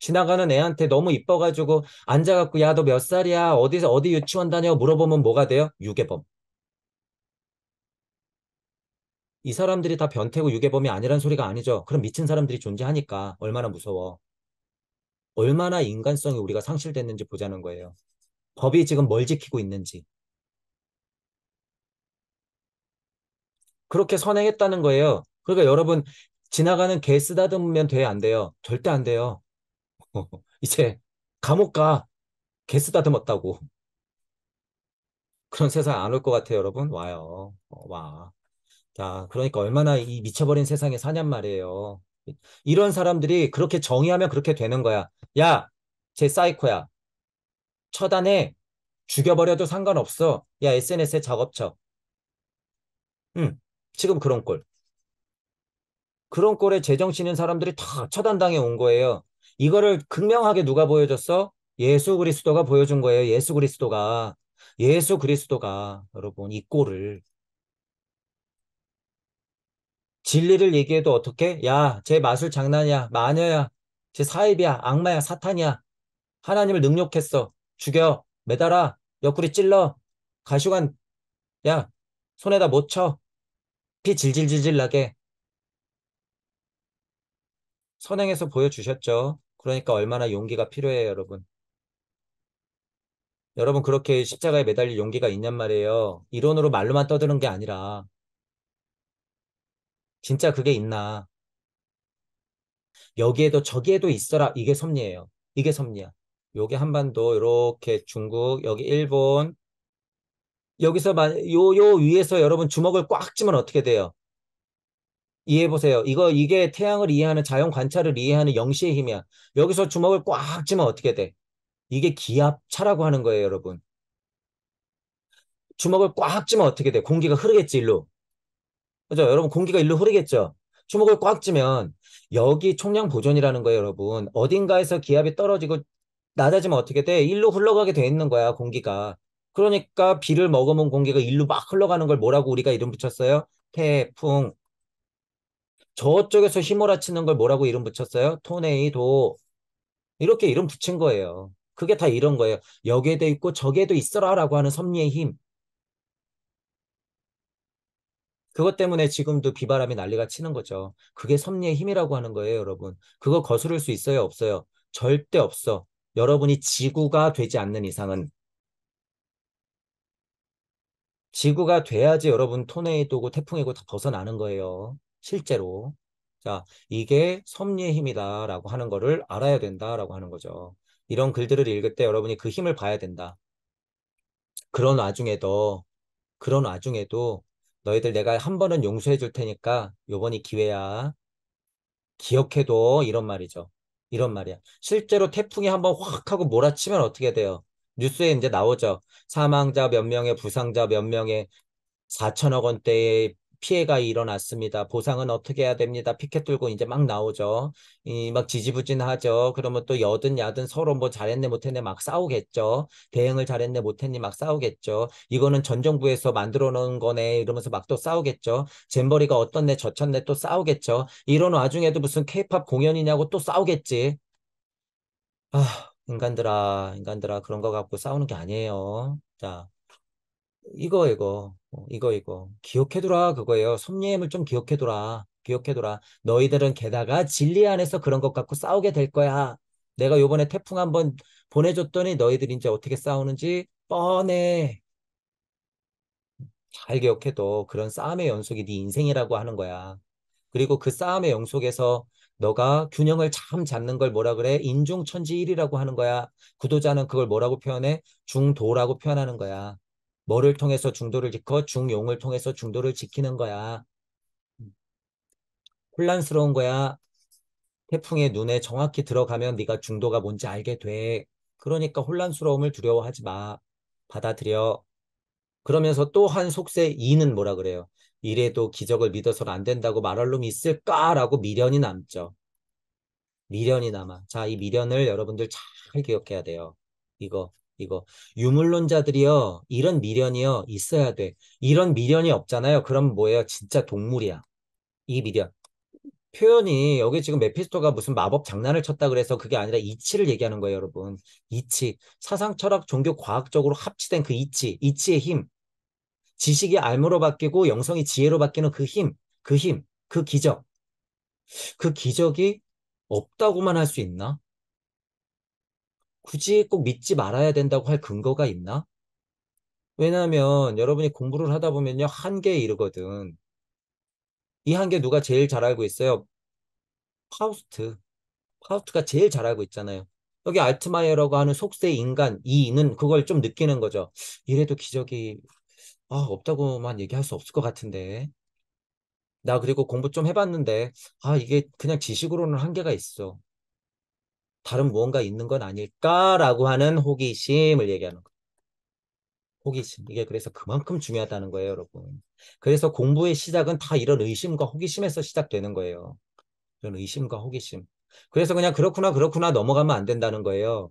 지나가는 애한테 너무 이뻐가지고 앉아갖고 야 너 몇 살이야 어디서 어디 유치원 다녀 물어보면 뭐가 돼요? 유괴범. 이 사람들이 다 변태고 유괴범이 아니란 소리가 아니죠. 그럼 미친 사람들이 존재하니까 얼마나 무서워. 얼마나 인간성이 우리가 상실됐는지 보자는 거예요. 법이 지금 뭘 지키고 있는지. 그렇게 선행했다는 거예요. 그러니까 여러분 지나가는 개 쓰다듬으면 돼? 요안 돼요? 절대 안 돼요. 이제 감옥 가. 개 쓰다듬었다고. 그런 세상 안 올 것 같아요, 여러분. 와요. 어, 와. 아, 그러니까 얼마나 이 미쳐버린 세상에 사냔 말이에요. 이런 사람들이 그렇게 정의하면 그렇게 되는 거야. 야, 제 사이코야. 처단해. 죽여버려도 상관없어. 야, SNS에 작업쳐. 응, 지금 그런 꼴. 그런 꼴에 제정신인 사람들이 다 처단당해 온 거예요. 이거를 극명하게 누가 보여줬어? 예수 그리스도가 보여준 거예요. 예수 그리스도가. 예수 그리스도가 여러분 이 꼴을 진리를 얘기해도 어떻게? 야, 제 마술 장난이야, 마녀야, 제 사입이야, 악마야, 사탄이야. 하나님을 능욕했어. 죽여, 매달아, 옆구리 찔러, 가시관, 야, 손에다 못 쳐. 피 질질질질 나게. 선행에서 보여주셨죠. 그러니까 얼마나 용기가 필요해요, 여러분. 여러분, 그렇게 십자가에 매달릴 용기가 있냔 말이에요. 이론으로 말로만 떠드는 게 아니라 진짜 그게 있나? 여기에도 저기에도 있어라. 이게 섭리예요. 이게 섭리야. 여기 한반도 이렇게 중국 여기 일본 여기서 요요 위에서 여러분 주먹을 꽉 쥐면 어떻게 돼요? 이해해 보세요. 이거 이게 태양을 이해하는 자연 관찰을 이해하는 영시의 힘이야. 여기서 주먹을 꽉 쥐면 어떻게 돼? 이게 기압차라고 하는 거예요, 여러분. 주먹을 꽉 쥐면 어떻게 돼? 공기가 흐르겠지, 일로. 그죠? 여러분 공기가 일로 흐르겠죠? 주먹을 꽉 쥐면 여기 총량 보존이라는 거예요, 여러분. 어딘가에서 기압이 떨어지고 낮아지면 어떻게 돼? 일로 흘러가게 돼 있는 거야, 공기가. 그러니까 비를 먹어은 공기가 일로 막 흘러가는 걸 뭐라고 우리가 이름 붙였어요? 태풍. 저쪽에서 휘몰아치는 걸 뭐라고 이름 붙였어요? 토네이도. 이렇게 이름 붙인 거예요. 그게 다 이런 거예요. 여기에도 있고 저기에도 있어라라고 하는 섭리의 힘. 그것 때문에 지금도 비바람이 난리가 치는 거죠. 그게 섭리의 힘이라고 하는 거예요, 여러분. 그거 거스를 수 있어요, 없어요? 절대 없어. 여러분이 지구가 되지 않는 이상은 지구가 돼야지 여러분 토네이도고 태풍이고 다 벗어나는 거예요. 실제로. 자, 이게 섭리의 힘이다라고 하는 거를 알아야 된다라고 하는 거죠. 이런 글들을 읽을 때 여러분이 그 힘을 봐야 된다. 그런 와중에도 그런 와중에도 너희들 내가 한 번은 용서해 줄 테니까 요번이 기회야. 기억해도 이런 말이죠. 이런 말이야. 실제로 태풍이 한 번 확 하고 몰아치면 어떻게 돼요? 뉴스에 이제 나오죠. 사망자 몇 명에 부상자 몇 명에 4천억 원대의 피해가 일어났습니다. 보상은 어떻게 해야 됩니다. 피켓 들고 이제 막 나오죠. 이 막 지지부진하죠. 그러면 또 여든 야든 서로 뭐 잘했네 못했네 막 싸우겠죠. 대응을 잘했네 못했니 막 싸우겠죠. 이거는 전 정부에서 만들어 놓은 거네 이러면서 막 또 싸우겠죠. 잼버리가 어떤네 저쳤네 또 싸우겠죠. 이런 와중에도 무슨 케이팝 공연이냐고 또 싸우겠지. 아 인간들아 인간들아 그런 거 갖고 싸우는 게 아니에요. 자. 이거 이거 어, 이거 이거 기억해두라 그거예요. 섭리임을 좀 기억해두라. 기억해두라. 너희들은 게다가 진리 안에서 그런 것 갖고 싸우게 될 거야. 내가 요번에 태풍 한번 보내줬더니 너희들이 이제 어떻게 싸우는지 뻔해. 잘 기억해둬. 그런 싸움의 연속이 네 인생이라고 하는 거야. 그리고 그 싸움의 연속에서 너가 균형을 참 잡는 걸 뭐라 그래? 인중천지일이라고 하는 거야. 구도자는 그걸 뭐라고 표현해? 중도라고 표현하는 거야. 뭐를 통해서 중도를 지켜 중용을 통해서 중도를 지키는 거야. 혼란스러운 거야. 태풍의 눈에 정확히 들어가면 네가 중도가 뭔지 알게 돼. 그러니까 혼란스러움을 두려워하지 마. 받아들여. 그러면서 또 한 속세 이는 뭐라 그래요? 이래도 기적을 믿어서는 안 된다고 말할 놈이 있을까라고 미련이 남죠. 미련이 남아. 자, 이 미련을 여러분들 잘 기억해야 돼요. 이거 이거 유물론자들이요 이런 미련이요 있어야 돼 이런 미련이 없잖아요 그럼 뭐예요 진짜 동물이야 이 미련 표현이 여기 지금 메피스토가 무슨 마법 장난을 쳤다 그래서 그게 아니라 이치를 얘기하는 거예요 여러분 이치 사상 철학 종교 과학적으로 합치된 그 이치 이치의 힘 지식이 알무로 바뀌고 영성이 지혜로 바뀌는 그 힘그 그 힘, 그 기적 그 기적이 없다고만 할 수 있나 굳이 꼭 믿지 말아야 된다고 할 근거가 있나? 왜냐하면 여러분이 공부를 하다 보면요 한계에 이르거든. 이 한계 누가 제일 잘 알고 있어요? 파우스트. 파우스트가 제일 잘 알고 있잖아요. 여기 알트마이어라고 하는 속세 인간 이는 그걸 좀 느끼는 거죠. 이래도 기적이 아, 없다고만 얘기할 수 없을 것 같은데. 나 그리고 공부 좀 해봤는데 아 이게 그냥 지식으로는 한계가 있어. 다른 무언가 있는 건 아닐까라고 하는 호기심을 얘기하는 거예요. 호기심. 이게 그래서 그만큼 중요하다는 거예요, 여러분. 그래서 공부의 시작은 다 이런 의심과 호기심에서 시작되는 거예요. 이런 의심과 호기심. 그래서 그냥 그렇구나, 그렇구나 넘어가면 안 된다는 거예요.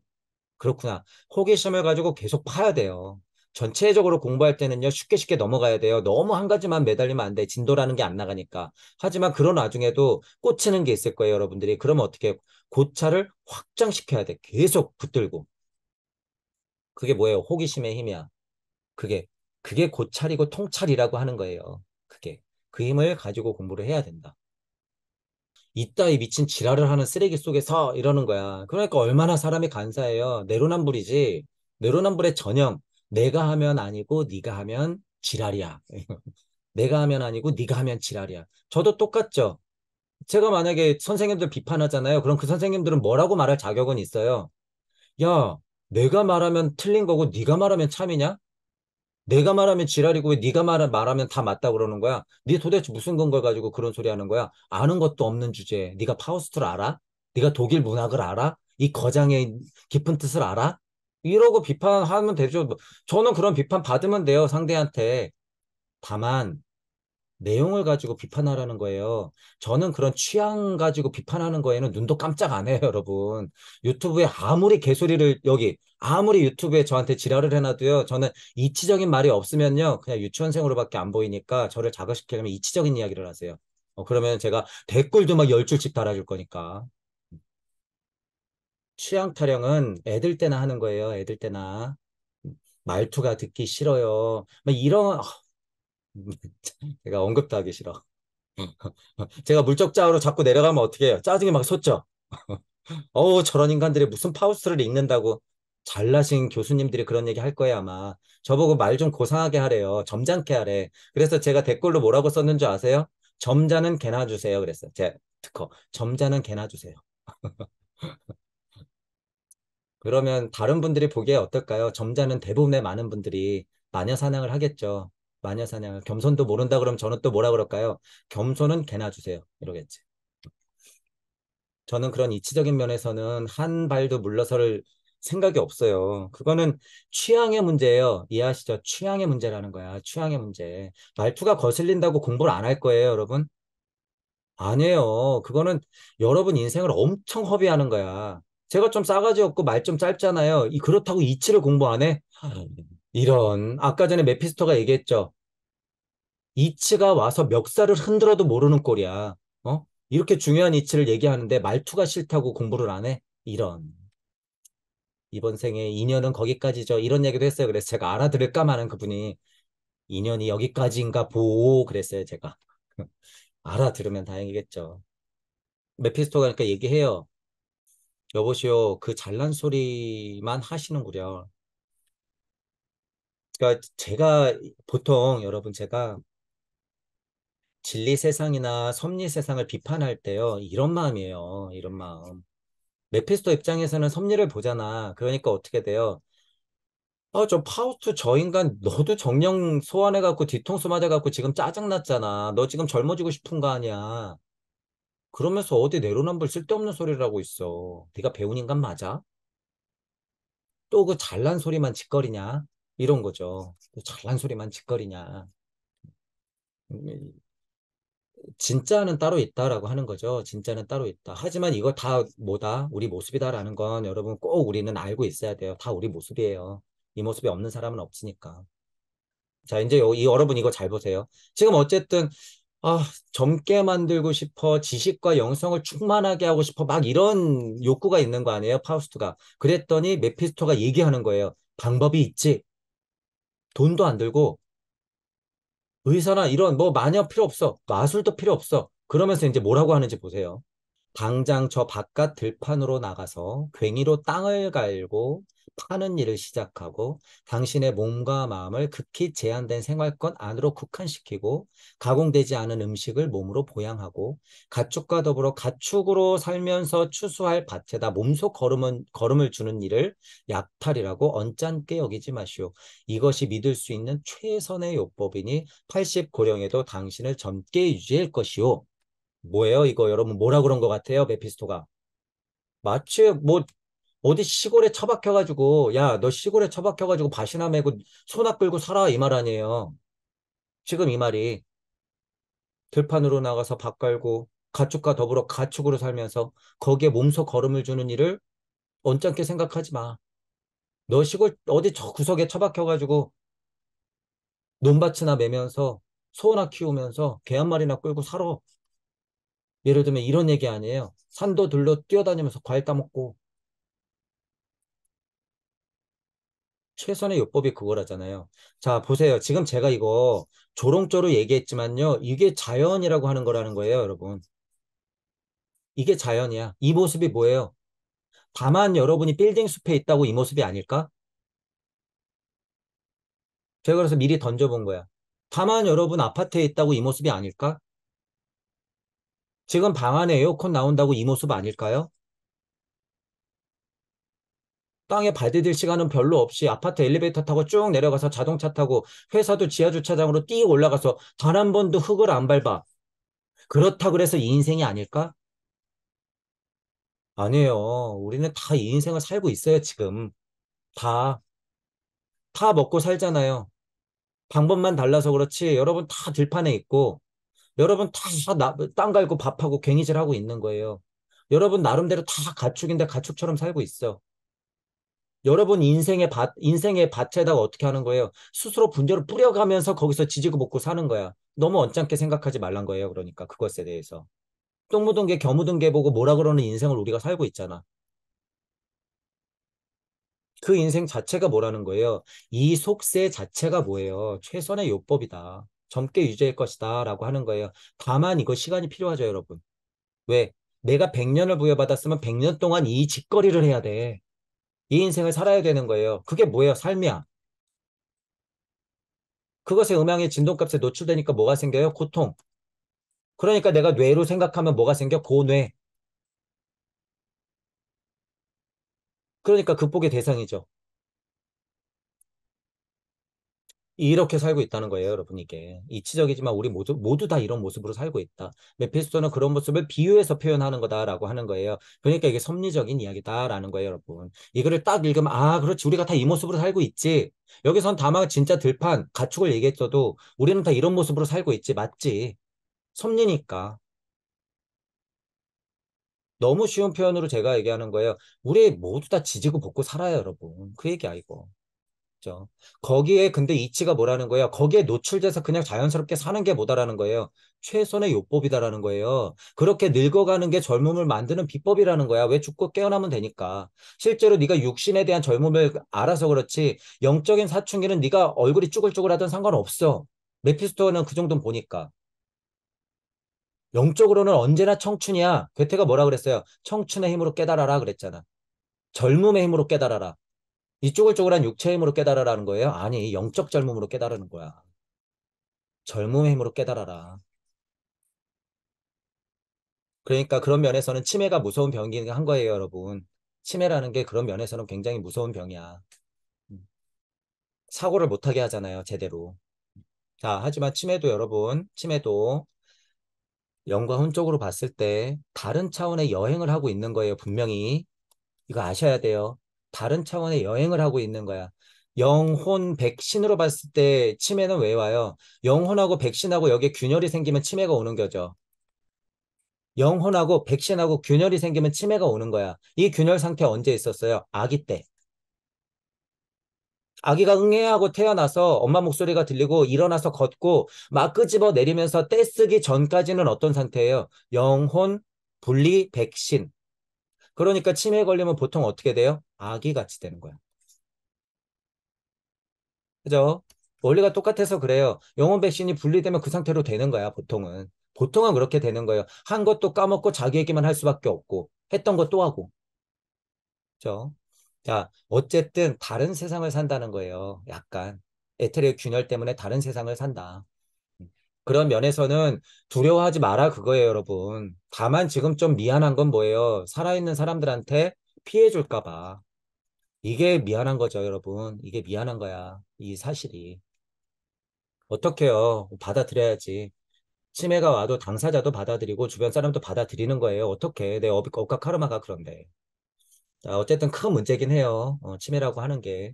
그렇구나. 호기심을 가지고 계속 파야 돼요. 전체적으로 공부할 때는요, 쉽게 쉽게 넘어가야 돼요. 너무 한 가지만 매달리면 안 돼. 진도라는 게 안 나가니까. 하지만 그런 와중에도 꽂히는 게 있을 거예요, 여러분들이. 그러면 어떻게 고차를 확장시켜야 돼. 계속 붙들고. 그게 뭐예요? 호기심의 힘이야. 그게 그게 고찰이고 통찰이라고 하는 거예요. 그게 그 힘을 가지고 공부를 해야 된다. 이따위 미친 지랄을 하는 쓰레기 속에서 이러는 거야. 그러니까 얼마나 사람이 간사해요. 내로남불이지. 내로남불의 전형. 내가 하면 아니고 네가 하면 지랄이야. 내가 하면 아니고 네가 하면 지랄이야. 저도 똑같죠. 제가 만약에 선생님들 비판하잖아요. 그럼 그 선생님들은 뭐라고 말할 자격은 있어요. 야, 내가 말하면 틀린 거고 네가 말하면 참이냐? 내가 말하면 지랄이고 왜 네가 말, 말하면 다 맞다 그러는 거야? 네 도대체 무슨 근거를 가지고 그런 소리 하는 거야? 아는 것도 없는 주제에 네가 파우스트를 알아? 네가 독일 문학을 알아? 이 거장의 깊은 뜻을 알아? 이러고 비판하면 되죠. 저는 그런 비판 받으면 돼요, 상대한테. 다만 내용을 가지고 비판하라는 거예요. 저는 그런 취향 가지고 비판하는 거에는 눈도 깜짝 안 해요, 여러분. 유튜브에 아무리 개소리를 여기 아무리 유튜브에 저한테 지랄을 해놔도요, 저는 이치적인 말이 없으면요, 그냥 유치원생으로밖에 안 보이니까 저를 자극시키려면 이치적인 이야기를 하세요. 어, 그러면 제가 댓글도 막 열 줄씩 달아줄 거니까. 취향 타령은 애들 때나 하는 거예요, 애들 때나. 말투가 듣기 싫어요. 막 이런 아, 제가 언급도 하기 싫어. 제가 물적자로 자꾸 내려가면 어떻게 해요? 짜증이 막 솟죠. 어우 저런 인간들이 무슨 파우스트를 읽는다고 잘나신 교수님들이 그런 얘기 할 거예요 아마. 저보고 말 좀 고상하게 하래요. 점잖게 하래. 그래서 제가 댓글로 뭐라고 썼는 줄 아세요? 점자는 개나 주세요. 그랬어요. 제 특허. 점자는 개나 주세요. 그러면 다른 분들이 보기에 어떨까요? 점자는 대부분의 많은 분들이 마녀 사냥을 하겠죠. 마녀 사냥 겸손도 모른다 그럼 저는 또 뭐라 그럴까요? 겸손은 개나 주세요. 이러겠지. 저는 그런 이치적인 면에서는 한 발도 물러설 생각이 없어요. 그거는 취향의 문제예요. 이해하시죠? 취향의 문제라는 거야. 취향의 문제. 말투가 거슬린다고 공부를 안 할 거예요, 여러분. 아니에요. 그거는 여러분 인생을 엄청 허비하는 거야. 제가 좀 싸가지 없고 말 좀 짧잖아요. 이 그렇다고 이치를 공부 안 해? 이런 아까 전에 메피스토가 얘기했죠. 이치가 와서 멱살을 흔들어도 모르는 꼴이야. 어? 이렇게 중요한 이치를 얘기하는데 말투가 싫다고 공부를 안 해? 이런. 이번 생에 인연은 거기까지죠. 이런 얘기도 했어요. 그래서 제가 알아들을까마는 그분이 인연이 여기까지인가 보오 그랬어요. 제가. 알아들으면 다행이겠죠. 메피스토가 그러니까 얘기해요. 여보시오, 그 잘난 소리만 하시는구려. 그러니까 제가 보통 여러분 제가 진리 세상이나 섭리 세상을 비판할 때요. 이런 마음이에요. 이런 마음. 메피스토 입장에서는 섭리를 보잖아. 그러니까 어떻게 돼요? 아, 저 파우스트 저 인간 너도 정령 소환해 갖고 뒤통수 맞아 갖고 지금 짜증 났잖아. 너 지금 젊어지고 싶은 거 아니야. 그러면서 어디 내로남불 쓸데없는 소리를 하고 있어. 네가 배운 인간 맞아? 또 그 잘난 소리만 짓거리냐? 이런 거죠. 잘난 소리만 짓거리냐. 음, 진짜는 따로 있다라고 하는 거죠. 진짜는 따로 있다. 하지만 이거 다 뭐다? 우리 모습이다라는 건 여러분 꼭 우리는 알고 있어야 돼요. 다 우리 모습이에요. 이 모습이 없는 사람은 없으니까. 자, 이제 요, 이, 여러분 이거 잘 보세요. 지금 어쨌든 아, 젊게 만들고 싶어, 지식과 영성을 충만하게 하고 싶어, 막 이런 욕구가 있는 거 아니에요, 파우스트가. 그랬더니 메피스토가 얘기하는 거예요. 방법이 있지. 돈도 안 들고 의사나 이런 뭐 마녀 필요 없어. 마술도 필요 없어. 그러면서 이제 뭐라고 하는지 보세요. 당장 저 바깥 들판으로 나가서 괭이로 땅을 갈고 파는 일을 시작하고 당신의 몸과 마음을 극히 제한된 생활권 안으로 국한시키고 가공되지 않은 음식을 몸으로 보양하고 가축과 더불어 가축으로 살면서 추수할 밭에다 몸소 걸음은, 걸음을 주는 일을 약탈이라고 언짢게 여기지 마시오. 이것이 믿을 수 있는 최선의 요법이니 80 고령에도 당신을 젊게 유지할 것이오. 뭐예요? 이거 여러분 뭐라 그런 것 같아요? 메피스토가. 마치 뭐 어디 시골에 처박혀가지고 야 너 시골에 처박혀가지고 바시나 메고 소나 끌고 살아 이 말 아니에요. 지금 이 말이 들판으로 나가서 밥깔고 가축과 더불어 가축으로 살면서 거기에 몸소 걸음을 주는 일을 언짢게 생각하지 마. 너 시골 어디 저 구석에 처박혀가지고 논밭이나 매면서 소나 키우면서 개 한 마리나 끌고 살아. 예를 들면 이런 얘기 아니에요. 산도 둘러 뛰어다니면서 과일 따먹고. 최선의 요법이 그거라잖아요. 자, 보세요. 지금 제가 이거 조롱조로 얘기했지만요. 이게 자연이라고 하는 거라는 거예요, 여러분. 이게 자연이야. 이 모습이 뭐예요? 다만 여러분이 빌딩 숲에 있다고 이 모습이 아닐까? 제가 그래서 미리 던져본 거야. 다만 여러분 아파트에 있다고 이 모습이 아닐까? 지금 방 안에 에어컨 나온다고 이 모습 아닐까요? 땅에 발디딜 시간은 별로 없이 아파트 엘리베이터 타고 쭉 내려가서 자동차 타고 회사도 지하 주차장으로 뛰 올라가서 단 한 번도 흙을 안 밟아. 그렇다 그래서 이 인생이 아닐까? 아니에요. 우리는 다 이 인생을 살고 있어요, 지금. 다. 다 먹고 살잖아요. 방법만 달라서 그렇지 여러분 다 들판에 있고 여러분 다 땅 갈고 밥하고 괭이질하고 있는 거예요. 여러분 나름대로 다 가축인데 가축처럼 살고 있어. 여러분 인생의 밭, 인생의 밭에다가 어떻게 하는 거예요? 스스로 분열을 뿌려가면서 거기서 지지고 먹고 사는 거야. 너무 언짢게 생각하지 말란 거예요. 그러니까 그것에 대해서. 똥 묻은 개, 겨 묻은 개 보고 뭐라 그러는 인생을 우리가 살고 있잖아. 그 인생 자체가 뭐라는 거예요? 이 속세 자체가 뭐예요? 최선의 요법이다. 젊게 유지할 것이다 라고 하는 거예요. 다만 이거 시간이 필요하죠, 여러분. 왜? 내가 100년을 부여받았으면 100년 동안 이 짓거리를 해야 돼. 이 인생을 살아야 되는 거예요. 그게 뭐예요? 삶이야. 그것의 음향의 진동값에 노출되니까 뭐가 생겨요? 고통. 그러니까 내가 뇌로 생각하면 뭐가 생겨? 고뇌. 그러니까 극복의 대상이죠. 이렇게 살고 있다는 거예요, 여러분 이게. 이치적이지만 우리 모두 모두 다 이런 모습으로 살고 있다. 메피스토는 그런 모습을 비유해서 표현하는 거다라고 하는 거예요. 그러니까 이게 섭리적인 이야기다라는 거예요, 여러분. 이거를 딱 읽으면 아, 그렇지. 우리가 다 이 모습으로 살고 있지. 여기선 다만 진짜 들판 가축을 얘기했어도 우리는 다 이런 모습으로 살고 있지. 맞지? 섭리니까. 너무 쉬운 표현으로 제가 얘기하는 거예요. 우리 모두 다 지지고 벗고 살아요, 여러분. 그 얘기야, 이거. 그렇죠. 거기에 근데 이치가 뭐라는 거예요? 거기에 노출돼서 그냥 자연스럽게 사는 게 뭐다라는 거예요. 최선의 요법이다라는 거예요. 그렇게 늙어가는 게 젊음을 만드는 비법이라는 거야. 왜 죽고 깨어나면 되니까. 실제로 네가 육신에 대한 젊음을 알아서 그렇지 영적인 사춘기는 네가 얼굴이 쭈글쭈글하든 상관없어. 메피스토는 어그 정도는 보니까. 영적으로는 언제나 청춘이야. 괴테가 뭐라 그랬어요? 청춘의 힘으로 깨달아라 그랬잖아. 젊음의 힘으로 깨달아라. 이 쪼글쪼글한 육체의 힘으로 깨달으라는 거예요? 아니, 영적 젊음으로 깨달으는 거야. 젊음의 힘으로 깨달아라. 그러니까 그런 면에서는 치매가 무서운 병이긴 한 거예요, 여러분. 치매라는 게 그런 면에서는 굉장히 무서운 병이야. 음. 사고를 못하게 하잖아요, 제대로. 자, 하지만 치매도 여러분, 치매도 영과 혼 쪽으로 봤을 때 다른 차원의 여행을 하고 있는 거예요, 분명히. 이거 아셔야 돼요. 다른 차원의 여행을 하고 있는 거야. 영혼 백신으로 봤을 때 치매는 왜 와요? 영혼하고 백신하고 여기에 균열이 생기면 치매가 오는 거죠. 영혼하고 백신하고 균열이 생기면 치매가 오는 거야. 이 균열 상태 언제 있었어요? 아기 때. 아기가 응애하고 태어나서 엄마 목소리가 들리고 일어나서 걷고 막 끄집어 내리면서 떼쓰기 전까지는 어떤 상태예요? 영혼 분리 백신. 그러니까 치매 걸리면 보통 어떻게 돼요? 아기 같이 되는 거야. 그죠? 원리가 똑같아서 그래요. 영혼 백신이 분리되면 그 상태로 되는 거야, 보통은. 보통은 그렇게 되는 거예요. 한 것도 까먹고 자기 얘기만 할 수밖에 없고, 했던 것도 하고. 그죠? 자, 어쨌든 다른 세상을 산다는 거예요. 약간. 에테리의 균열 때문에 다른 세상을 산다. 그런 면에서는 두려워하지 마라 그거예요, 여러분. 다만 지금 좀 미안한 건 뭐예요? 살아있는 사람들한테 피해 줄까 봐. 이게 미안한 거죠, 여러분. 이게 미안한 거야. 이 사실이. 어떻게요? 받아들여야지. 치매가 와도 당사자도 받아들이고 주변 사람도 받아들이는 거예요. 어떻게? 내 업, 업과 카르마가 그런데. 자, 어쨌든 큰 문제긴 해요. 어, 치매라고 하는 게.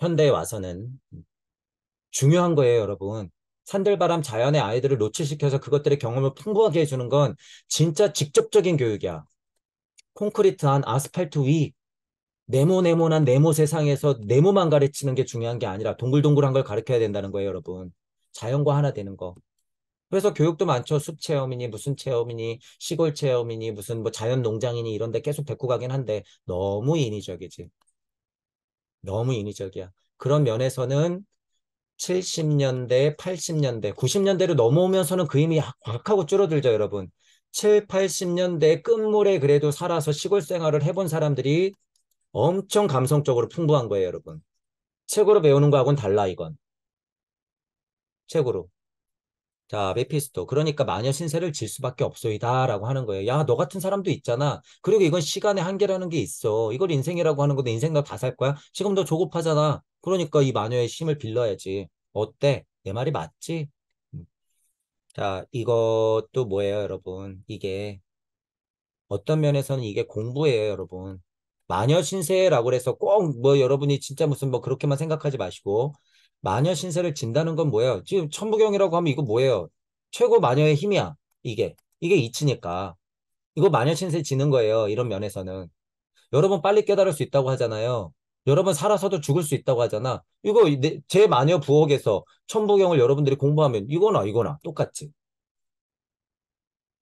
현대에 와서는. 중요한 거예요, 여러분. 산들바람 자연의 아이들을 노출시켜서 그것들의 경험을 풍부하게 해주는 건 진짜 직접적인 교육이야. 콘크리트한 아스팔트 위 네모네모난 네모 세상에서 네모만 가르치는 게 중요한 게 아니라 동글동글한 걸 가르쳐야 된다는 거예요, 여러분. 자연과 하나 되는 거. 그래서 교육도 많죠. 숲 체험이니 무슨 체험이니 시골 체험이니 무슨 뭐 자연 농장이니 이런 데 계속 데리고 가긴 한데 너무 인위적이지. 너무 인위적이야. 그런 면에서는 70년대, 80년대, 90년대로 넘어오면서는 그 힘이 확 하고 줄어들죠, 여러분. 7, 80년대 끝물에 그래도 살아서 시골 생활을 해본 사람들이 엄청 감성적으로 풍부한 거예요, 여러분. 책으로 배우는 거하고는 달라, 이건. 책으로. 자, 메피스토. 그러니까 마녀 신세를 질 수밖에 없소이다. 라고 하는 거예요. 야, 너 같은 사람도 있잖아. 그리고 이건 시간의 한계라는 게 있어. 이걸 인생이라고 하는 건데 인생 다살 거야? 지금 도 조급하잖아. 그러니까 이 마녀의 힘을 빌러야지. 어때? 내 말이 맞지? 음. 자, 이것도 뭐예요, 여러분? 이게 어떤 면에서는 이게 공부예요, 여러분. 마녀 신세라고 해서꼭 뭐 여러분이 진짜 무슨 뭐 그렇게만 생각하지 마시고 마녀 신세를 진다는 건 뭐예요? 지금 천부경이라고 하면 이거 뭐예요? 최고 마녀의 힘이야. 이게 이게 이치니까 이거 마녀 신세 지는 거예요. 이런 면에서는 여러분 빨리 깨달을 수 있다고 하잖아요. 여러분 살아서도 죽을 수 있다고 하잖아. 이거 내, 제 마녀 부엌에서 천부경을 여러분들이 공부하면 이거나 이거나 똑같지.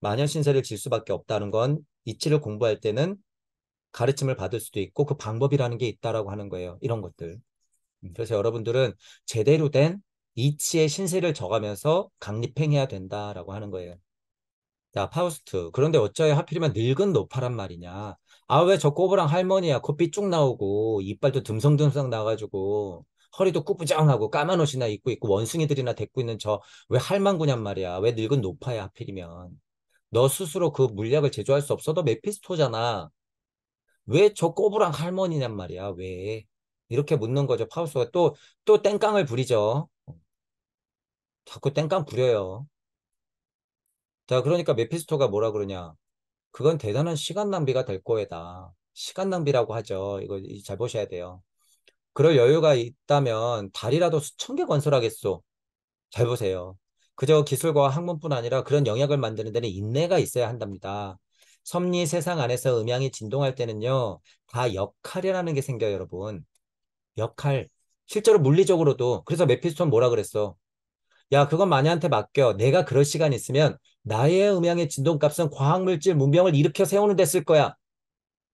마녀 신세를 질 수밖에 없다는 건 이치를 공부할 때는 가르침을 받을 수도 있고 그 방법이라는 게 있다라고 하는 거예요. 이런 것들. 음, 그래서 여러분들은 제대로 된 이치의 신세를 져가면서 강립행해야 된다라고 하는 거예요. 자, 파우스트. 그런데 어쩌야 하필이면 늙은 노파란 말이냐. 아, 왜 저 꼬부랑 할머니야. 코피 쭉 나오고, 이빨도 듬성듬성 나가지고, 허리도 꾸부정하고, 까만 옷이나 입고 있고, 원숭이들이나 데리고 있는 저 왜 할망구냔 말이야. 왜 늙은 노파야, 하필이면. 너 스스로 그 물약을 제조할 수 없어. 도 메피스토잖아. 왜저 꼬부랑 할머니란 말이야 왜 이렇게 묻는 거죠 파우스가 또 또 땡깡을 부리죠 자꾸 땡깡 부려요 자 그러니까 메피스토가 뭐라 그러냐 그건 대단한 시간 낭비가 될 거에다 시간 낭비라고 하죠 이거 잘 보셔야 돼요 그럴 여유가 있다면 달이라도 수천 개 건설하겠소 잘 보세요 그저 기술과 학문뿐 아니라 그런 영역을 만드는 데는 인내가 있어야 한답니다 섬리 세상 안에서 음양이 진동할 때는요. 다 역할이라는 게 생겨요, 여러분. 역할. 실제로 물리적으로도 그래서 메피스톤 뭐라 그랬어? 야, 그건 마녀한테 맡겨. 내가 그럴 시간 있으면 나의 음향의 진동값은 과학물질 문명을 일으켜 세우는 데 쓸 거야.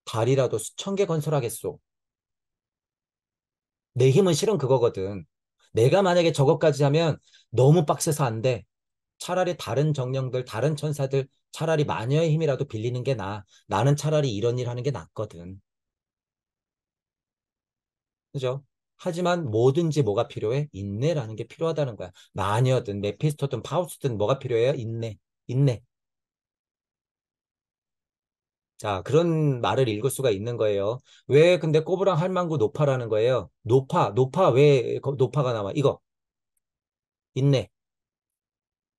달이라도 수천 개 건설하겠소. 내 힘은 실은 그거거든. 내가 만약에 저것까지 하면 너무 빡세서 안 돼. 차라리 다른 정령들, 다른 천사들 차라리 마녀의 힘이라도 빌리는 게 나아. 나는 차라리 이런 일 하는 게 낫거든. 그죠? 하지만 뭐든지 뭐가 필요해? 인내라는 게 필요하다는 거야. 마녀든 메피스토든 파우스든 뭐가 필요해요? 인내. 인내. 자, 그런 말을 읽을 수가 있는 거예요. 왜 근데 꼬부랑 할망구 노파라는 거예요? 노파, 노파 왜 노파가 나와? 이거. 인내.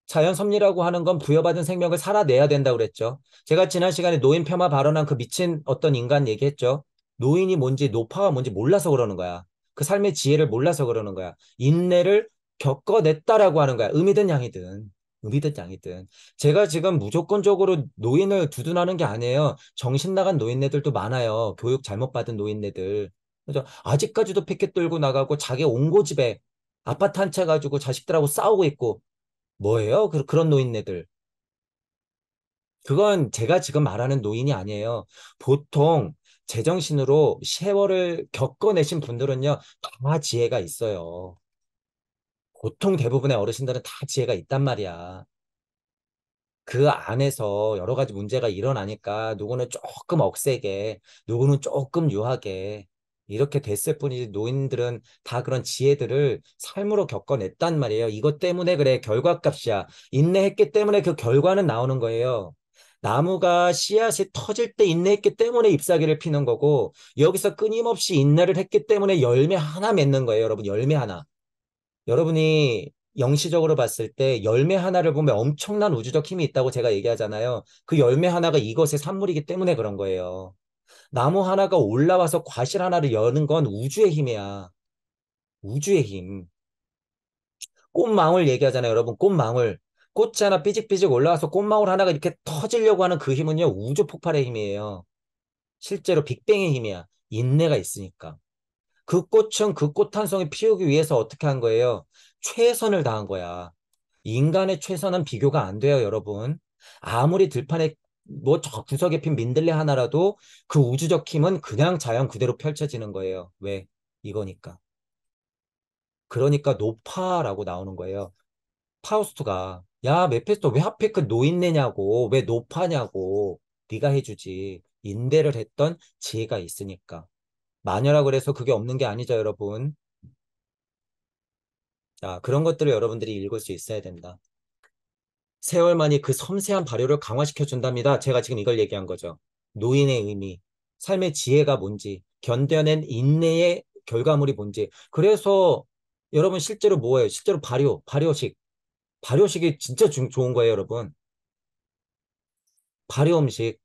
자연 섭리라고 하는 건 부여받은 생명을 살아내야 된다고 그랬죠. 제가 지난 시간에 노인 폄하 발언한 그 미친 어떤 인간 얘기했죠. 노인이 뭔지 노파가 뭔지 몰라서 그러는 거야. 그 삶의 지혜를 몰라서 그러는 거야. 인내를 겪어냈다라고 하는 거야. 의미든 양이든. 의미든 양이든. 제가 지금 무조건적으로 노인을 두둔하는 게 아니에요. 정신 나간 노인네들도 많아요. 교육 잘못 받은 노인네들. 그죠? 아직까지도 피켓 들고 나가고 자기 온 고집에 아파트 한 채 가지고 자식들하고 싸우고 있고 뭐예요? 그, 그런 노인네들. 그건 제가 지금 말하는 노인이 아니에요. 보통 제정신으로 세월을 겪어내신 분들은요, 다 지혜가 있어요. 보통 대부분의 어르신들은 다 지혜가 있단 말이야. 그 안에서 여러 가지 문제가 일어나니까 누구는 조금 억세게, 누구는 조금 유하게, 이렇게 됐을 뿐이지 노인들은 다 그런 지혜들을 삶으로 겪어냈단 말이에요. 이것 때문에 그래 결과값이야. 인내했기 때문에 그 결과는 나오는 거예요. 나무가 씨앗이 터질 때 인내했기 때문에 잎사귀를 피는 거고 여기서 끊임없이 인내를 했기 때문에 열매 하나 맺는 거예요, 여러분. 열매 하나. 여러분이 영시적으로 봤을 때 열매 하나를 보면 엄청난 우주적 힘이 있다고 제가 얘기하잖아요. 그 열매 하나가 이것의 산물이기 때문에 그런 거예요. 나무 하나가 올라와서 과실 하나를 여는 건 우주의 힘이야. 우주의 힘. 꽃망울 얘기하잖아요, 여러분. 꽃망울. 꽃이 하나 삐직삐직 올라와서 꽃망울 하나가 이렇게 터지려고 하는 그 힘은요, 우주 폭발의 힘이에요. 실제로 빅뱅의 힘이야. 인내가 있으니까. 그 꽃은 그 꽃 한 송이 피우기 위해서 어떻게 한 거예요? 최선을 다한 거야. 인간의 최선은 비교가 안 돼요, 여러분. 아무리 들판에 뭐저 구석에 핀 민들레 하나라도 그 우주적 힘은 그냥 자연 그대로 펼쳐지는 거예요. 왜? 이거니까. 그러니까 노파라고 나오는 거예요. 파우스트가 야 메피스토 왜 하필 그 노인네냐고 왜 노파냐고 네가 해주지 인대를 했던 지혜가 있으니까 마녀라 그래서 그게 없는 게 아니죠 여러분 자 그런 것들을 여러분들이 읽을 수 있어야 된다 세월만이 그 섬세한 발효를 강화시켜 준답니다. 제가 지금 이걸 얘기한 거죠. 노인의 의미, 삶의 지혜가 뭔지, 견뎌낸 인내의 결과물이 뭔지. 그래서 여러분 실제로 뭐예요? 실제로 발효, 발효식. 발효식이 진짜 주, 좋은 거예요, 여러분. 발효 음식.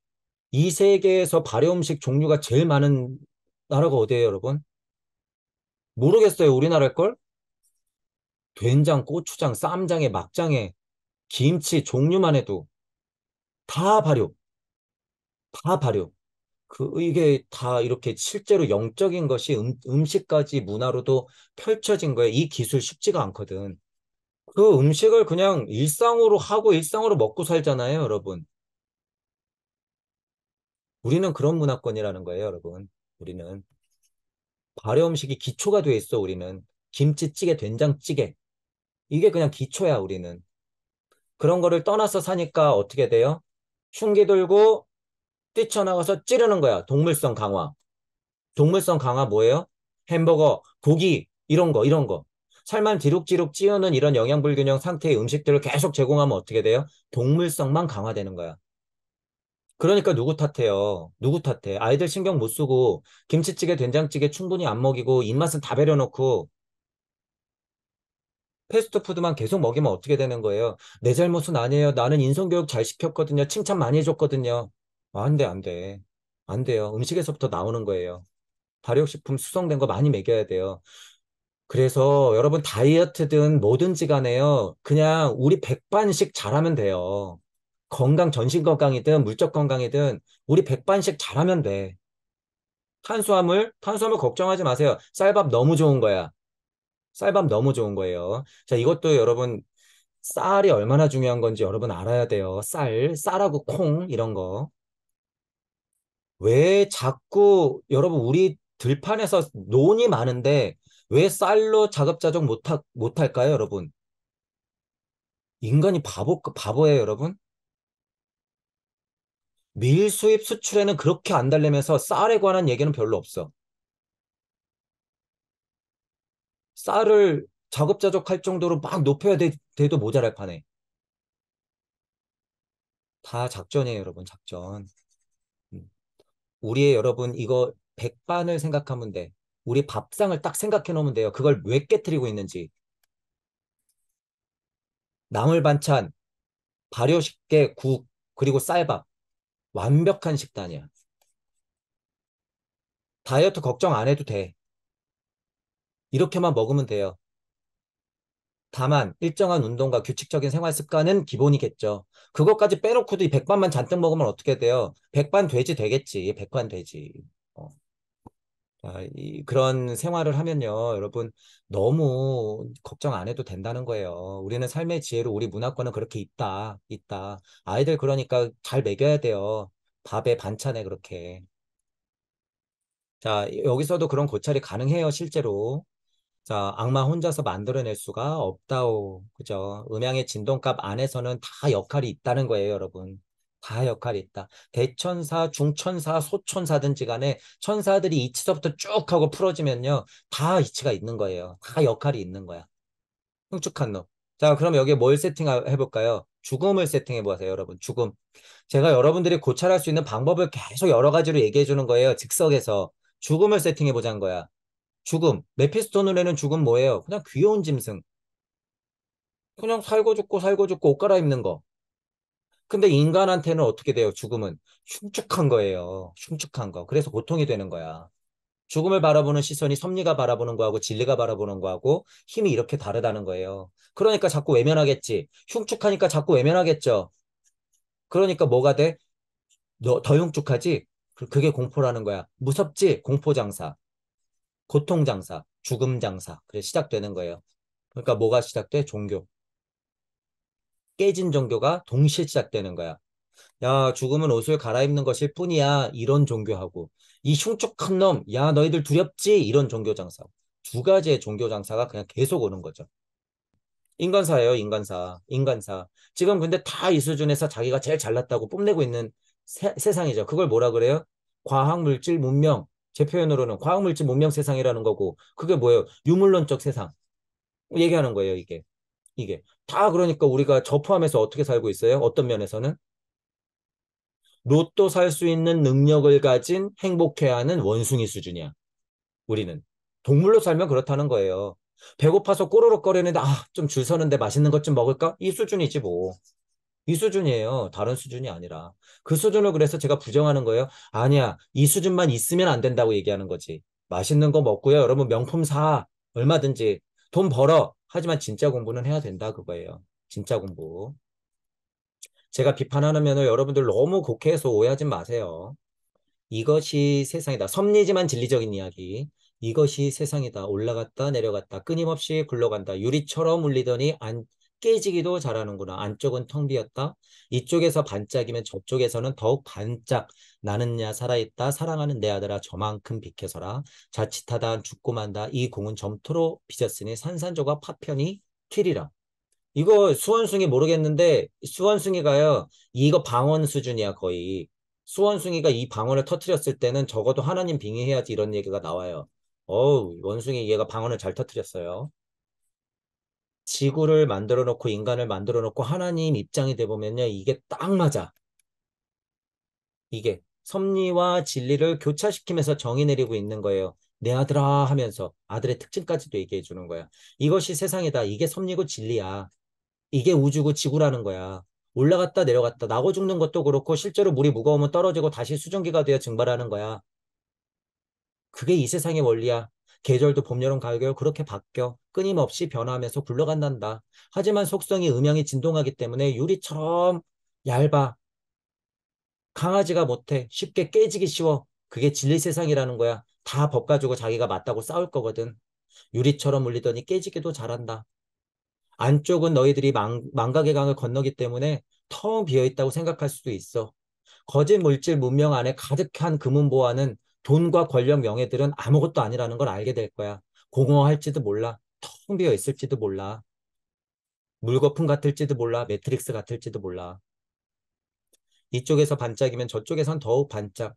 이 세계에서 발효 음식 종류가 제일 많은 나라가 어디예요, 여러분? 모르겠어요, 우리나라일 걸? 된장, 고추장, 쌈장에, 막장에 김치 종류만 해도 다 발효. 다 발효. 그 이게 다 이렇게 실제로 영적인 것이 음, 식까지 문화로도 펼쳐진 거예요. 이 기술 쉽지가 않거든. 그 음식을 그냥 일상으로 하고 일상으로 먹고 살잖아요, 여러분. 우리는 그런 문화권이라는 거예요, 여러분. 우리는 발효 음식이 기초가 돼 있어, 우리는. 김치찌개, 된장찌개. 이게 그냥 기초야, 우리는. 그런 거를 떠나서 사니까 어떻게 돼요? 흉기 들고 뛰쳐나가서 찌르는 거야. 동물성 강화. 동물성 강화 뭐예요? 햄버거, 고기, 이런 거, 이런 거. 살만 지룩지룩 찌우는 이런 영양불균형 상태의 음식들을 계속 제공하면 어떻게 돼요? 동물성만 강화되는 거야. 그러니까 누구 탓해요? 누구 탓해? 아이들 신경 못 쓰고 김치찌개, 된장찌개 충분히 안 먹이고 입맛은 다 배려놓고 패스트푸드만 계속 먹이면 어떻게 되는 거예요? 내 잘못은 아니에요. 나는 인성교육 잘 시켰거든요. 칭찬 많이 해줬거든요. 아, 안 돼, 안 돼. 안 돼요. 음식에서부터 나오는 거예요. 발효식품 수성된 거 많이 먹여야 돼요. 그래서 여러분 다이어트든 뭐든지 간에요. 그냥 우리 백반씩 잘하면 돼요. 건강, 전신 건강이든 물적 건강이든 우리 백반씩 잘하면 돼. 탄수화물, 탄수화물 걱정하지 마세요. 쌀밥 너무 좋은 거야. 쌀밥 너무 좋은 거예요. 자, 이것도 여러분 쌀이 얼마나 중요한 건지 여러분 알아야 돼요. 쌀, 쌀하고 콩 이런 거. 왜 자꾸 여러분 우리 들판에서 논이 많은데 왜 쌀로 자급자족 못 못할까요, 여러분? 인간이 바보, 바보예요, 여러분? 밀수입 수출에는 그렇게 안 달래면서 쌀에 관한 얘기는 별로 없어. 쌀을 자급자족할 정도로 막 높여야 돼, 도 모자랄 판에 다 작전이에요 여러분 작전 음. 우리의 여러분 이거 백반을 생각하면 돼 우리 밥상을 딱 생각해 놓으면 돼요 그걸 왜 깨뜨리고 있는지 나물 반찬 발효식계 국 그리고 쌀밥 완벽한 식단이야 다이어트 걱정 안 해도 돼 이렇게만 먹으면 돼요. 다만 일정한 운동과 규칙적인 생활 습관은 기본이겠죠. 그것까지 빼놓고도 이 백반만 잔뜩 먹으면 어떻게 돼요? 백반 돼지 되겠지. 백반 돼지. 어. 아, 이, 그런 생활을 하면요, 여러분 너무 걱정 안 해도 된다는 거예요. 우리는 삶의 지혜로 우리 문화권은 그렇게 있다, 있다. 아이들 그러니까 잘 먹여야 돼요. 밥에 반찬에 그렇게. 자, 여기서도 그런 고찰이 가능해요, 실제로. 자, 악마 혼자서 만들어낼 수가 없다오. 그죠? 음양의 진동값 안에서는 다 역할이 있다는 거예요, 여러분. 다 역할이 있다. 대천사, 중천사, 소천사든지 간에 천사들이 이치서부터 쭉 하고 풀어지면요. 다 이치가 있는 거예요. 다 역할이 있는 거야. 흉측한 놈. 자, 그럼 여기에 뭘 세팅해볼까요? 죽음을 세팅해보세요, 여러분. 죽음. 제가 여러분들이 고찰할 수 있는 방법을 계속 여러 가지로 얘기해주는 거예요. 즉석에서. 죽음을 세팅해보자는 거야. 죽음. 메피스토 눈에는 죽음 뭐예요? 그냥 귀여운 짐승. 그냥 살고 죽고 살고 죽고 옷 갈아입는 거. 근데 인간한테는 어떻게 돼요? 죽음은 흉측한 거예요. 흉측한 거. 그래서 고통이 되는 거야. 죽음을 바라보는 시선이 섭리가 바라보는 거하고 진리가 바라보는 거하고 힘이 이렇게 다르다는 거예요. 그러니까 자꾸 외면하겠지. 흉측하니까 자꾸 외면하겠죠. 그러니까 뭐가 돼? 너, 더 흉측하지? 그, 그게 공포라는 거야. 무섭지? 공포 장사. 고통 장사, 죽음 장사. 그래 시작되는 거예요. 그러니까 뭐가 시작돼? 종교. 깨진 종교가 동시에 시작되는 거야. 야, 죽음은 옷을 갈아입는 것일 뿐이야. 이런 종교하고. 이 흉측한 놈. 야, 너희들 두렵지? 이런 종교 장사. 두 가지의 종교 장사가 그냥 계속 오는 거죠. 인간사예요, 인간사. 인간사. 지금 근데 다 이 수준에서 자기가 제일 잘났다고 뽐내고 있는 세, 상이죠 그걸 뭐라 그래요? 과학물질 문명. 제 표현으로는 과학물질 문명 세상이라는 거고 그게 뭐예요? 유물론적 세상 얘기하는 거예요 이게 이게 다 그러니까 우리가 저 포함해서 어떻게 살고 있어요? 어떤 면에서는 로또 살 수 있는 능력을 가진 행복해하는 원숭이 수준이야 우리는 동물로 살면 그렇다는 거예요 배고파서 꼬르륵 거리는데 아좀 줄 서는데 맛있는 것 좀 먹을까 이 수준이지 뭐이 수준이에요. 다른 수준이 아니라. 그 수준을 그래서 제가 부정하는 거예요. 아니야. 이 수준만 있으면 안 된다고 얘기하는 거지. 맛있는 거 먹고요. 여러분 명품 사. 얼마든지. 돈 벌어. 하지만 진짜 공부는 해야 된다 그거예요. 진짜 공부. 제가 비판하면 는을 여러분들 너무 곡해해서 오해하지 마세요. 이것이 세상이다. 섭리지만 진리적인 이야기. 이것이 세상이다. 올라갔다 내려갔다 끊임없이 굴러간다. 유리처럼 울리더니 안, 깨지기도 잘하는구나. 안쪽은 텅 비었다. 이쪽에서 반짝이면 저쪽에서는 더욱 반짝. 나는 야 살아있다. 사랑하는 내 아들아 저만큼 비켜서라. 자칫하다 죽고 만다. 이 공은 점토로 빚었으니 산산조각 파편이 튀리라. 이거 수원숭이 모르겠는데 수원숭이가요. 이거 방언 수준이야 거의. 수원숭이가 이 방언을 터트렸을 때는 적어도 하나님 빙의해야지 이런 얘기가 나와요. 어우 원숭이 얘가 방언을 잘 터트렸어요. 지구를 만들어 놓고 인간을 만들어 놓고 하나님 입장이 돼 보면요. 이게 딱 맞아. 이게 섭리와 진리를 교차시키면서 정의 내리고 있는 거예요. 내 아들아 하면서 아들의 특징까지도 얘기해 주는 거야. 이것이 세상이다. 이게 섭리고 진리야. 이게 우주고 지구라는 거야. 올라갔다 내려갔다 나고 죽는 것도 그렇고 실제로 물이 무거우면 떨어지고 다시 수증기가 되어 증발하는 거야. 그게 이 세상의 원리야. 계절도 봄, 여름, 가을, 겨울 그렇게 바뀌어 끊임없이 변화하면서 굴러간단다. 하지만 속성이 음양이 진동하기 때문에 유리처럼 얇아. 강아지가 못해. 쉽게 깨지기 쉬워. 그게 진리 세상이라는 거야. 다 법 가지고 자기가 맞다고 싸울 거거든. 유리처럼 울리더니 깨지기도 잘한다. 안쪽은 너희들이 망, 망각의 강을 건너기 때문에 텅 비어 있다고 생각할 수도 있어. 거짓 물질 문명 안에 가득한 금은 보화는 돈과 권력 명예들은 아무것도 아니라는 걸 알게 될 거야. 공허할지도 몰라. 텅 비어 있을지도 몰라. 물거품 같을지도 몰라. 매트릭스 같을지도 몰라. 이쪽에서 반짝이면 저쪽에선 더욱 반짝.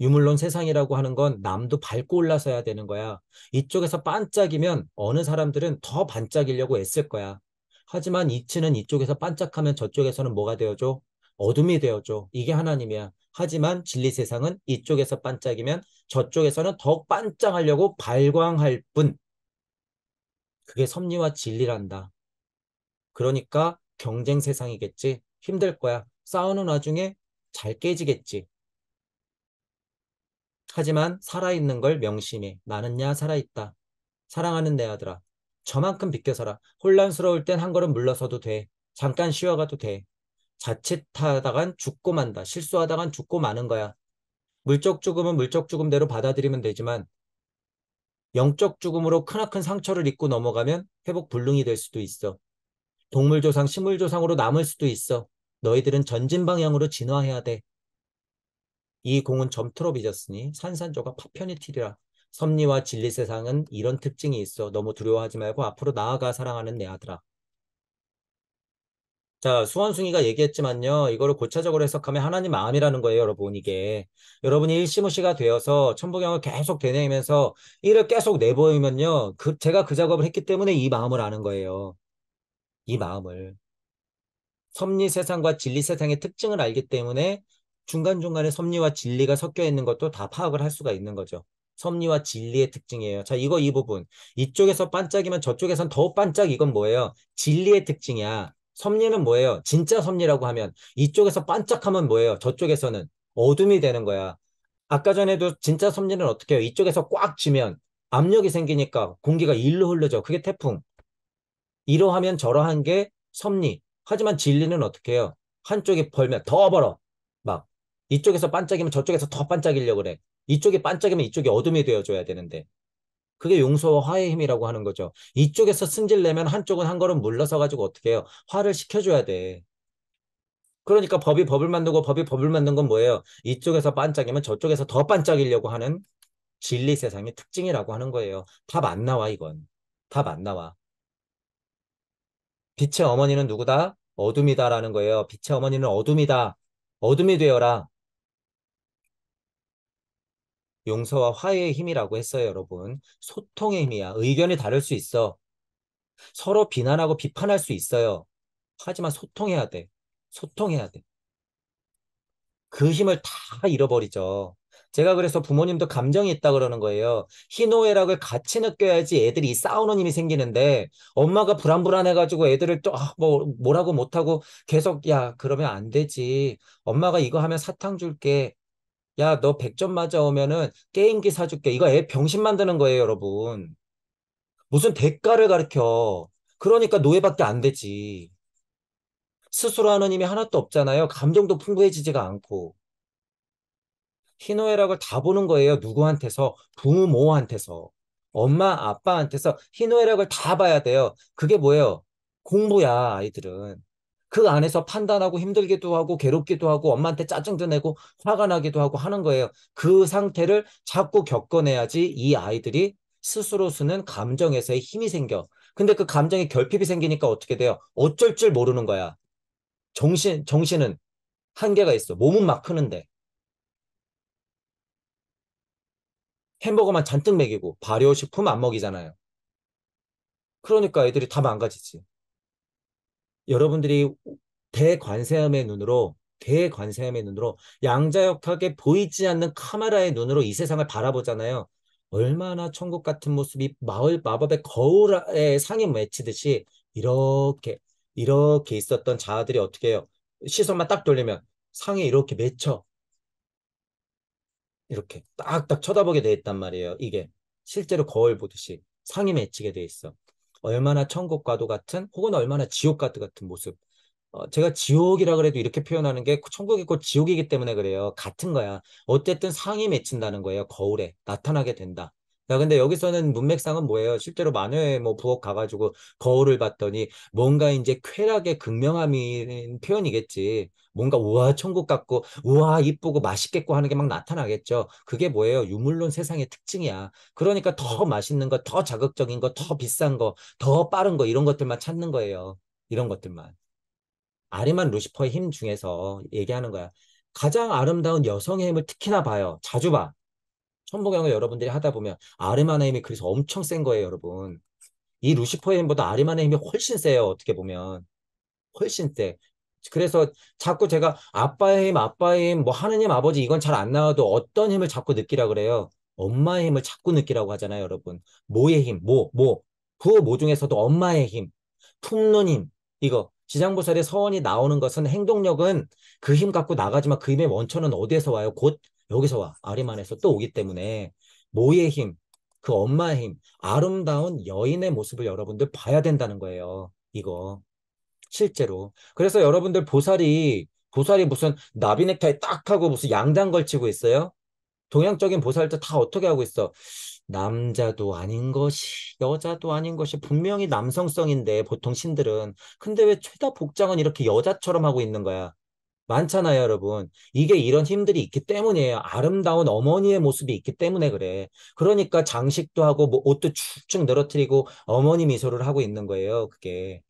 유물론 세상이라고 하는 건 남도 밟고 올라서야 되는 거야. 이쪽에서 반짝이면 어느 사람들은 더 반짝이려고 애쓸 거야. 하지만 이치는 이쪽에서 반짝하면 저쪽에서는 뭐가 되어줘? 어둠이 되어줘. 이게 하나님이야. 하지만 진리 세상은 이쪽에서 반짝이면 저쪽에서는 더욱 반짝하려고 발광할 뿐. 그게 섭리와 진리란다. 그러니까 경쟁 세상이겠지. 힘들 거야. 싸우는 와중에 잘 깨지겠지. 하지만 살아있는 걸 명심해. 나는야 살아있다. 사랑하는 내 아들아. 저만큼 비켜서라 혼란스러울 땐 한 걸음 물러서도 돼. 잠깐 쉬어가도 돼. 자칫하다간 죽고 만다. 실수하다간 죽고 마는 거야. 물적 죽음은 물적 죽음대로 받아들이면 되지만 영적 죽음으로 크나큰 상처를 입고 넘어가면 회복 불능이 될 수도 있어. 동물 조상, 식물 조상으로 남을 수도 있어. 너희들은 전진 방향으로 진화해야 돼. 이 공은 점토로 빚었으니 산산조가 파편이 튀리라. 섭리와 진리 세상은 이런 특징이 있어. 너무 두려워하지 말고 앞으로 나아가 사랑하는 내 아들아. 자, 수원숭이가 얘기했지만요. 이거를 고차적으로 해석하면 하나님 마음이라는 거예요, 여러분. 이게. 여러분이 일시무시가 되어서 천부경을 계속 되뇌면서 이를 계속 내보이면요. 그, 제가 그 작업을 했기 때문에 이 마음을 아는 거예요. 이 마음을. 섭리 세상과 진리 세상의 특징을 알기 때문에 중간중간에 섭리와 진리가 섞여 있는 것도 다 파악을 할 수가 있는 거죠. 섭리와 진리의 특징이에요. 자, 이거 이 부분. 이쪽에서 반짝이면 저쪽에선 더 반짝 이건 뭐예요? 진리의 특징이야. 섭리는 뭐예요? 진짜 섭리라고 하면 이쪽에서 반짝하면 뭐예요? 저쪽에서는 어둠이 되는 거야. 아까 전에도 진짜 섭리는 어떻게 해요? 이쪽에서 꽉 쥐면 압력이 생기니까 공기가 일로 흘러져. 그게 태풍. 이러하면 저러한 게 섭리. 하지만 진리는 어떻게 해요? 한쪽이 벌면 더 벌어. 막 이쪽에서 반짝이면 저쪽에서 더 반짝이려고 그래. 이쪽이 반짝이면 이쪽이 어둠이 되어줘야 되는데 그게 용서와 화의 힘이라고 하는 거죠. 이쪽에서 승질 내면 한쪽은 한 걸음 물러서 가지고 어떻게 해요? 화를 시켜줘야 돼. 그러니까 법이 법을 만들고 법이 법을 만든 건 뭐예요? 이쪽에서 반짝이면 저쪽에서 더 반짝이려고 하는 진리 세상의 특징이라고 하는 거예요. 답 안 나와 이건. 답 안 나와. 빛의 어머니는 누구다? 어둠이다라는 거예요. 빛의 어머니는 어둠이다. 어둠이 되어라. 용서와 화해의 힘이라고 했어요, 여러분. 소통의 힘이야. 의견이 다를 수 있어. 서로 비난하고 비판할 수 있어요. 하지만 소통해야 돼. 소통해야 돼. 그 힘을 다 잃어버리죠. 제가 그래서 부모님도 감정이 있다 그러는 거예요. 희노애락을 같이 느껴야지 애들이 싸우는 힘이 생기는데 엄마가 불안불안해가지고 애들을 또 아, 뭐, 뭐라고 못하고 계속 야 그러면 안 되지. 엄마가 이거 하면 사탕 줄게. 야, 너 100점 맞아오면은 게임기 사줄게. 이거 애 병신 만드는 거예요, 여러분. 무슨 대가를 가르켜. 그러니까 노예밖에 안 되지. 스스로 하는 힘이 하나도 없잖아요. 감정도 풍부해지지가 않고. 희노애락을 다 보는 거예요. 누구한테서? 부모한테서. 엄마, 아빠한테서 희노애락을 다 봐야 돼요. 그게 뭐예요? 공부야, 아이들은. 그 안에서 판단하고 힘들기도 하고 괴롭기도 하고 엄마한테 짜증도 내고 화가 나기도 하고 하는 거예요. 그 상태를 자꾸 겪어내야지 이 아이들이 스스로 쓰는 감정에서의 힘이 생겨. 근데 그 감정에 결핍이 생기니까 어떻게 돼요? 어쩔 줄 모르는 거야. 정신, 정신은 한계가 있어. 몸은 막 크는데. 햄버거만 잔뜩 먹이고 발효식품 안 먹이잖아요. 그러니까 애들이 다 망가지지. 여러분들이 대관세음의 눈으로 대관세음의 눈으로 양자역학에 보이지 않는 카메라의 눈으로 이 세상을 바라보잖아요. 얼마나 천국 같은 모습이 마을 마법의 거울에 상에 맺히듯이 이렇게 이렇게 있었던 자아들이 어떻게 해요? 시선만 딱 돌리면 상에 이렇게 맺혀 이렇게 딱딱 쳐다보게 돼 있단 말이에요. 이게 실제로 거울 보듯이 상에 맺히게 돼 있어. 얼마나 천국과도 같은 혹은 얼마나 지옥과도 같은 모습. 어, 제가 지옥이라 그래도 이렇게 표현하는 게 천국이 곧 지옥이기 때문에 그래요. 같은 거야. 어쨌든 상이 맺힌다는 거예요. 거울에 나타나게 된다. 야, 근데 여기서는 문맥상은 뭐예요? 실제로 만화에 뭐 부엌 가가지고 거울을 봤더니 뭔가 이제 쾌락의 극명함인 표현이겠지. 뭔가 우와 천국 같고 우와 이쁘고 맛있겠고 하는 게 막 나타나겠죠. 그게 뭐예요? 유물론 세상의 특징이야. 그러니까 더 네. 맛있는 거, 더 자극적인 거, 더 비싼 거, 더 빠른 거 이런 것들만 찾는 거예요. 이런 것들만. 아리만 루시퍼의 힘 중에서 얘기하는 거야. 가장 아름다운 여성의 힘을 특히나 봐요. 자주 봐. 선봉양을 여러분들이 하다 보면 아르마의 힘이 그래서 엄청 센 거예요, 여러분. 이 루시퍼의 힘보다 아르마의 힘이 훨씬 세요, 어떻게 보면. 훨씬 세. 그래서 자꾸 제가 아빠의 힘, 아빠의 힘, 뭐 하느님 아버지 이건 잘 안 나와도 어떤 힘을 자꾸 느끼라 그래요. 엄마의 힘을 자꾸 느끼라고 하잖아요, 여러분. 모의 힘, 모, 모. 그 모 중에서도 엄마의 힘, 품론 힘, 이거. 지장보살의 서원이 나오는 것은 행동력은 그 힘 갖고 나가지만 그 힘의 원천은 어디에서 와요? 곧 여기서 와 아리만에서 또 오기 때문에 모의 힘, 그 엄마의 힘, 아름다운 여인의 모습을 여러분들 봐야 된다는 거예요. 이거 실제로. 그래서 여러분들 보살이 보살이 무슨 나비 넥타이 딱 하고 무슨 양장 걸치고 있어요? 동양적인 보살도다 어떻게 하고 있어? 남자도 아닌 것이 여자도 아닌 것이 분명히 남성성인데 보통 신들은 근데 왜 최다 복장은 이렇게 여자처럼 하고 있는 거야? 많잖아요, 여러분. 이게 이런 힘들이 있기 때문이에요. 아름다운 어머니의 모습이 있기 때문에 그래. 그러니까 장식도 하고 뭐 옷도 쭉쭉 늘어뜨리고 어머니 미소를 하고 있는 거예요. 그게.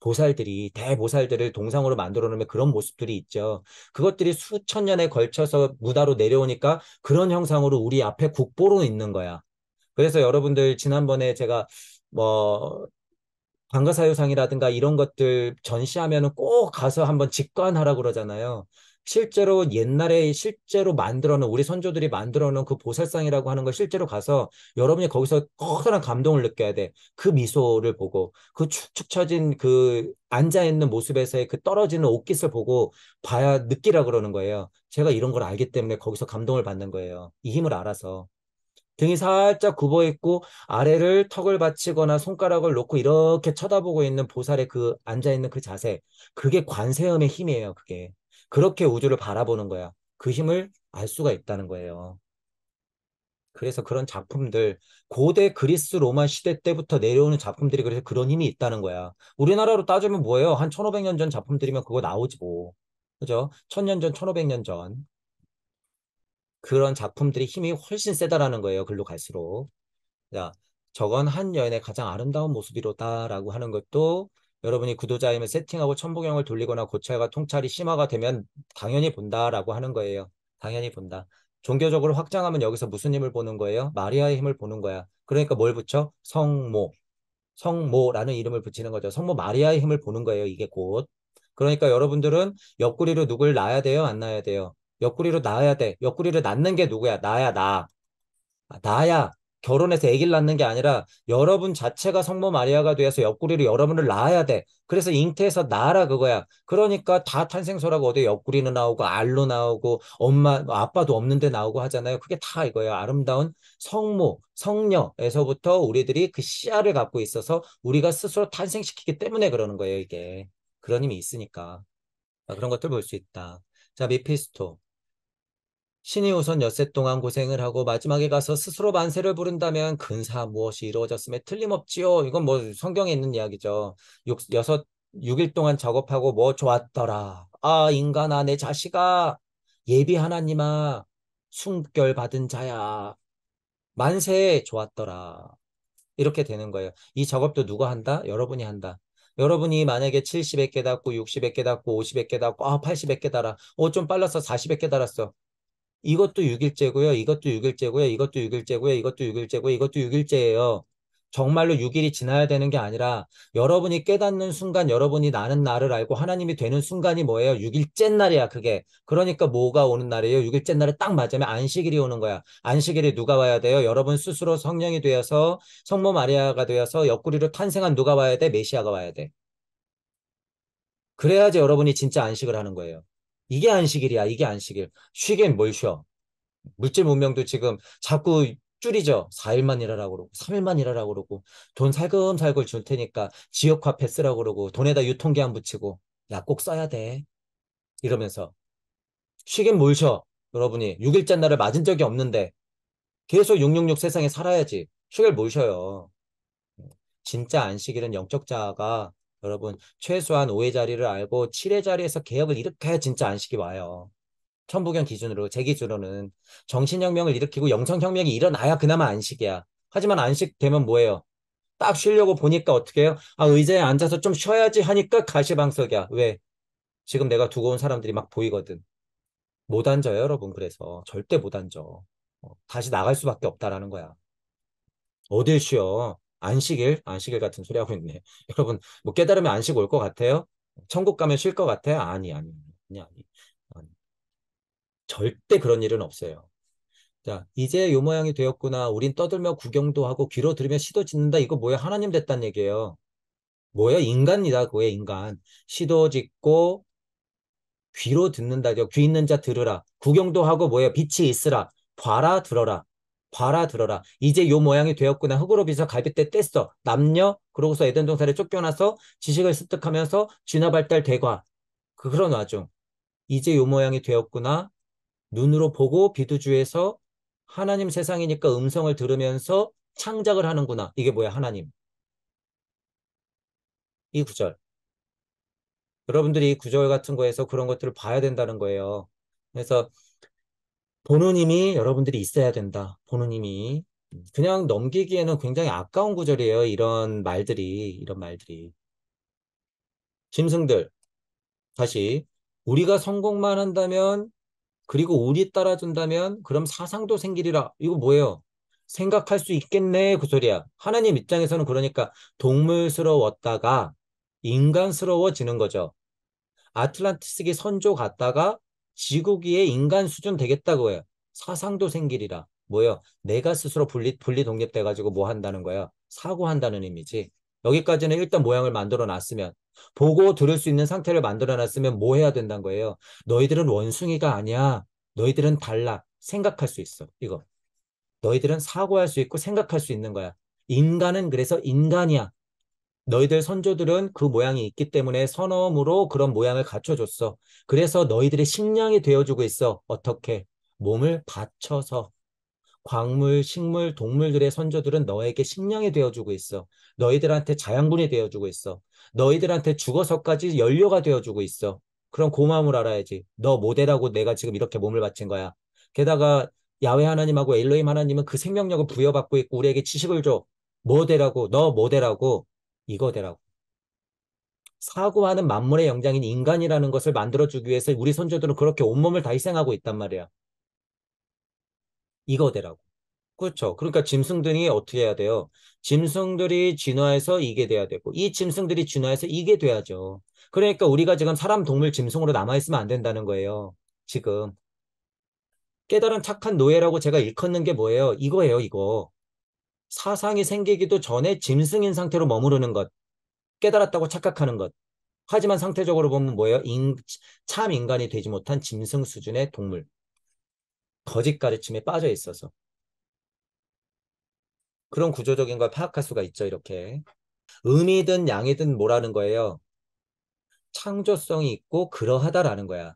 보살들이 대보살들을 동상으로 만들어 놓으면 그런 모습들이 있죠. 그것들이 수천 년에 걸쳐서 무다로 내려오니까 그런 형상으로 우리 앞에 국보로 있는 거야. 그래서 여러분들 지난번에 제가 뭐 방가사유상이라든가 이런 것들 전시하면꼭 가서 한번 직관하라 고 그러잖아요. 실제로 옛날에 실제로 만들어 놓은 우리 선조들이 만들어 놓은 그 보살상이라고 하는 걸 실제로 가서 여러분이 거기서 커다란 감동을 느껴야 돼. 그 미소를 보고 그 축축 처진 그 앉아 있는 모습에서의 그 떨어지는 옷깃을 보고 봐야 느끼라 그러는 거예요. 제가 이런 걸 알기 때문에 거기서 감동을 받는 거예요. 이 힘을 알아서. 등이 살짝 굽어있고 아래를 턱을 받치거나 손가락을 놓고 이렇게 쳐다보고 있는 보살의 그 앉아있는 그 자세 그게 관세음의 힘이에요 그게 그렇게 우주를 바라보는 거야 그 힘을 알 수가 있다는 거예요 그래서 그런 작품들 고대 그리스 로마 시대 때부터 내려오는 작품들이 그래서 그런 힘이 있다는 거야 우리나라로 따지면 뭐예요 한 1500년 전 작품들이면 그거 나오지 뭐 그죠? 천년 전, 천오백 년 전. 그런 작품들이 힘이 훨씬 세다라는 거예요. 글로 갈수록. 자, 저건 한 여인의 가장 아름다운 모습이로다라고 하는 것도 여러분이 구도자임을 세팅하고 천부경을 돌리거나 고찰과 통찰이 심화가 되면 당연히 본다라고 하는 거예요. 당연히 본다. 종교적으로 확장하면 여기서 무슨 힘을 보는 거예요? 마리아의 힘을 보는 거야. 그러니까 뭘 붙여? 성모. 성모라는 이름을 붙이는 거죠. 성모 마리아의 힘을 보는 거예요. 이게 곧. 그러니까 여러분들은 옆구리로 누굴 놔야 돼요? 안놔야 돼요? 옆구리로 낳아야 돼. 옆구리를 낳는 게 누구야? 나야, 나. 나야. 아, 결혼해서 아기를 낳는 게 아니라 여러분 자체가 성모 마리아가 되어서 옆구리로 여러분을 낳아야 돼. 그래서 잉태에서 낳아라 그거야. 그러니까 다 탄생서라고 어디 옆구리는 나오고 알로 나오고 엄마 아빠도 없는데 나오고 하잖아요. 그게 다 이거야. 아름다운 성모, 성녀에서부터 우리들이 그씨알을 갖고 있어서 우리가 스스로 탄생시키기 때문에 그러는 거예요, 이게. 그런 힘이 있으니까. 아, 그런 것들 볼 수 있다. 자, 미피스토. 신이 우선 엿새 동안 고생을 하고 마지막에 가서 스스로 만세를 부른다면 근사 무엇이 이루어졌음에 틀림없지요. 이건 뭐 성경에 있는 이야기죠. 6, 여섯, 6일 동안 작업하고 뭐 좋았더라. 아, 인간아, 내 자식아. 예비 하나님아. 숨결 받은 자야. 만세 좋았더라. 이렇게 되는 거예요. 이 작업도 누가 한다? 여러분이 한다. 여러분이 만약에 70에 깨닫고 60에 깨닫고 50에 깨닫고 아 80에 깨달아. 어좀 빨라서 40에 깨달았어. 이것도 6일째고요. 이것도 6일째고요. 이것도 6일째고요. 이것도 6일째고요. 이것도 6일째예요. 정말로 6일이 지나야 되는 게 아니라 여러분이 깨닫는 순간 여러분이 나는 나를 알고 하나님이 되는 순간이 뭐예요? 6일째 날이야 그게. 그러니까 뭐가 오는 날이에요? 6일째 날에 딱 맞으면 안식일이 오는 거야. 안식일에 누가 와야 돼요? 여러분 스스로 성령이 되어서 성모 마리아가 되어서 옆구리로 탄생한 누가 와야 돼? 메시아가 와야 돼. 그래야지 여러분이 진짜 안식을 하는 거예요. 이게 안식일이야. 이게 안식일. 쉬긴 뭘 쉬어. 물질 문명도 지금 자꾸 줄이죠. 4일만 일하라고 그러고 3일만 일하라고 그러고 돈 살금살금 줄 테니까 지역화폐 쓰라고 그러고 돈에다 유통기한 붙이고 야 꼭 써야 돼. 이러면서 쉬긴 뭘 쉬어. 여러분이 6일째 날을 맞은 적이 없는데 계속 666 세상에 살아야지. 쉬길 뭘 쉬어요. 진짜 안식일은 영적 자가 여러분 최소한 5회 자리를 알고 7회 자리에서 개혁을 이렇게 진짜 안시이 와요. 천부경 기준으로 제 기준으로는 정신혁명을 일으키고 영성혁명이 일어나야 그나마 안식이야. 하지만 안식 되면 뭐예요? 딱 쉬려고 보니까 어떻게 해요? 아 의자에 앉아서 좀 쉬어야지 하니까 가시방석이야. 왜? 지금 내가 두고 온 사람들이 막 보이거든. 못 앉아요 여러분 그래서 절대 못 앉아. 어, 다시 나갈 수밖에 없다라는 거야. 어딜 쉬어. 안식일, 안식일 같은 소리 하고 있네. 여러분, 뭐 깨달으면 안식 올 것 같아요? 천국 가면 쉴 것 같아요? 아니, 아니, 아니, 아니, 아니. 절대 그런 일은 없어요. 자, 이제 요 모양이 되었구나. 우린 떠들며 구경도 하고 귀로 들으며 시도 짓는다. 이거 뭐야? 하나님 됐단 얘기예요. 뭐야? 인간이다. 그거 인간. 시도 짓고 귀로 듣는다. 귀 있는 자 들으라. 구경도 하고 뭐야? 빛이 있으라. 봐라 들어라. 봐라 들어라 이제 요 모양이 되었구나 흙으로 비서 갈비때 뗐어 남녀 그러고서 에덴 동산에 쫓겨나서 지식을 습득하면서 진화 발달 대과 그런 와중 이제 요 모양이 되었구나 눈으로 보고 비두주에서 하나님 세상이니까 음성을 들으면서 창작을 하는구나 이게 뭐야 하나님 이 구절 여러분들이 이 구절 같은 거에서 그런 것들을 봐야 된다는 거예요 그래서 본우님이 여러분들이 있어야 된다. 본우님이 음, 그냥 넘기기에는 굉장히 아까운 구절이에요. 이런 말들이, 이런 말들이. 짐승들, 다시 우리가 성공만 한다면 그리고 우리 따라준다면 그럼 사상도 생기리라. 이거 뭐예요? 생각할 수 있겠네 그 소리야. 하나님 입장에서는 그러니까 동물스러웠다가 인간스러워지는 거죠. 아틀란티스기 선조 갔다가 지구기의 인간 수준 되겠다고 해요. 사상도 생길이라 뭐예요? 내가 스스로 분리, 분리 독립돼가지고 뭐 한다는 거예요? 사고한다는 의미지. 여기까지는 일단 모양을 만들어 놨으면, 보고 들을 수 있는 상태를 만들어 놨으면 뭐 해야 된다는 거예요? 너희들은 원숭이가 아니야. 너희들은 달라. 생각할 수 있어. 이거. 너희들은 사고할 수 있고 생각할 수 있는 거야. 인간은 그래서 인간이야. 너희들 선조들은 그 모양이 있기 때문에 선엄으로 그런 모양을 갖춰줬어. 그래서 너희들의 식량이 되어주고 있어. 어떻게? 몸을 바쳐서. 광물, 식물, 동물들의 선조들은 너에게 식량이 되어주고 있어. 너희들한테 자양분이 되어주고 있어. 너희들한테 죽어서까지 연료가 되어주고 있어. 그럼 고마움을 알아야지. 너 모델하고 내가 지금 이렇게 몸을 바친 거야. 게다가 야외 하나님하고 엘로임 하나님은 그 생명력을 부여받고 있고 우리에게 지식을 줘. 모델하고 너 모델하고 이거 되라고. 사고하는 만물의 영장인 인간이라는 것을 만들어주기 위해서 우리 선조들은 그렇게 온몸을 다 희생하고 있단 말이야. 이거 되라고. 그렇죠. 그러니까 짐승들이 어떻게 해야 돼요? 짐승들이 진화해서 이게 돼야 되고 이 짐승들이 진화해서 이게 돼야죠. 그러니까 우리가 지금 사람, 동물, 짐승으로 남아있으면 안 된다는 거예요. 지금. 깨달은 착한 노예라고 제가 일컫는 게 뭐예요? 이거예요, 이거. 사상이 생기기도 전에 짐승인 상태로 머무르는 것, 깨달았다고 착각하는 것. 하지만 상태적으로 보면 뭐예요? 인, 참 인간이 되지 못한 짐승 수준의 동물. 거짓 가르침에 빠져 있어서. 그런 구조적인 걸 파악할 수가 있죠, 이렇게. 음이든 양이든 뭐라는 거예요? 창조성이 있고 그러하다라는 거야.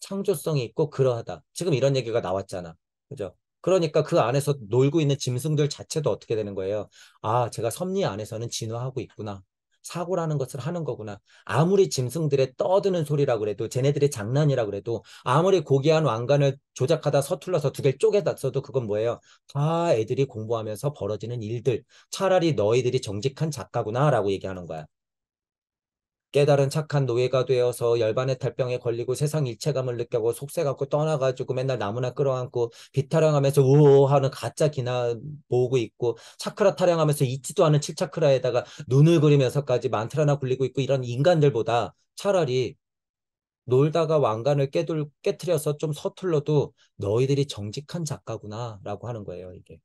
창조성이 있고 그러하다. 지금 이런 얘기가 나왔잖아. 그죠? 그러니까 그 안에서 놀고 있는 짐승들 자체도 어떻게 되는 거예요? 아, 제가 섭리 안에서는 진화하고 있구나. 사고라는 것을 하는 거구나. 아무리 짐승들의 떠드는 소리라 그래도 쟤네들의 장난이라 그래도 아무리 고귀한 왕관을 조작하다 서툴러서 두 개를 쪼개다써도 그건 뭐예요? 다 애들이 공부하면서 벌어지는 일들. 차라리 너희들이 정직한 작가구나라고 얘기하는 거야. 깨달은 착한 노예가 되어서 열반의 탈병에 걸리고 세상 일체감을 느끼고 속세갖고 떠나가지고 맨날 나무나 끌어안고 비타령하면서 우오하는 가짜 기나 모으고 있고 차크라 타령하면서 있지도 않은 칠차크라에다가 눈을 그리면서까지 만트라나 굴리고 있고 이런 인간들보다 차라리 놀다가 왕관을 깨돌 깨트려서 좀 서툴러도 너희들이 정직한 작가구나라고 하는 거예요 이게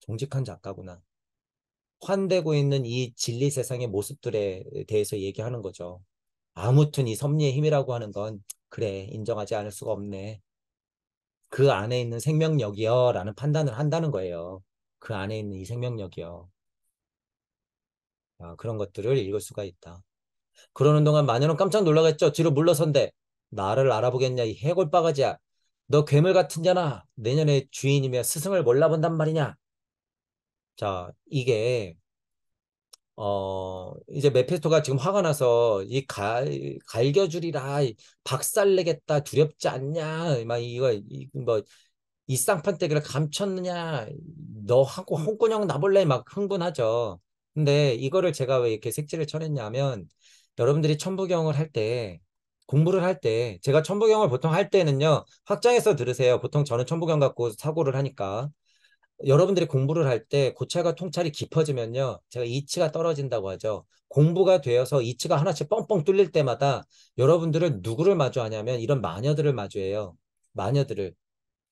정직한 작가구나 환되고 있는 이 진리 세상의 모습들에 대해서 얘기하는 거죠. 아무튼 이 섭리의 힘이라고 하는 건 그래 인정하지 않을 수가 없네. 그 안에 있는 생명력이여 라는 판단을 한다는 거예요. 그 안에 있는 이생명력이여 아, 그런 것들을 읽을 수가 있다. 그러는 동안 마녀는 깜짝 놀라겠죠. 뒤로 물러선데 나를 알아보겠냐 이 해골 바가지야. 너 괴물 같은 자나 내년에 주인이며 스승을 몰라본단 말이냐. 자, 이게 어 이제 메피스토가 지금 화가 나서 이 갈, 갈겨주리라 박살내겠다 두렵지 않냐 막 이거 이, 뭐 이쌍판때기를 감췄느냐 너하고 홍군형 나볼래 막 흥분하죠 근데 이거를 제가 왜 이렇게 색채를 쳐냈냐면 여러분들이 천부경을 할 때 공부를 할 때 제가 천부경을 보통 할 때는요 확장해서 들으세요 보통 저는 천부경 갖고 사고를 하니까 여러분들이 공부를 할 때 고찰과 통찰이 깊어지면요. 제가 이치가 떨어진다고 하죠. 공부가 되어서 이치가 하나씩 뻥뻥 뚫릴 때마다 여러분들은 누구를 마주하냐면 이런 마녀들을 마주해요. 마녀들을.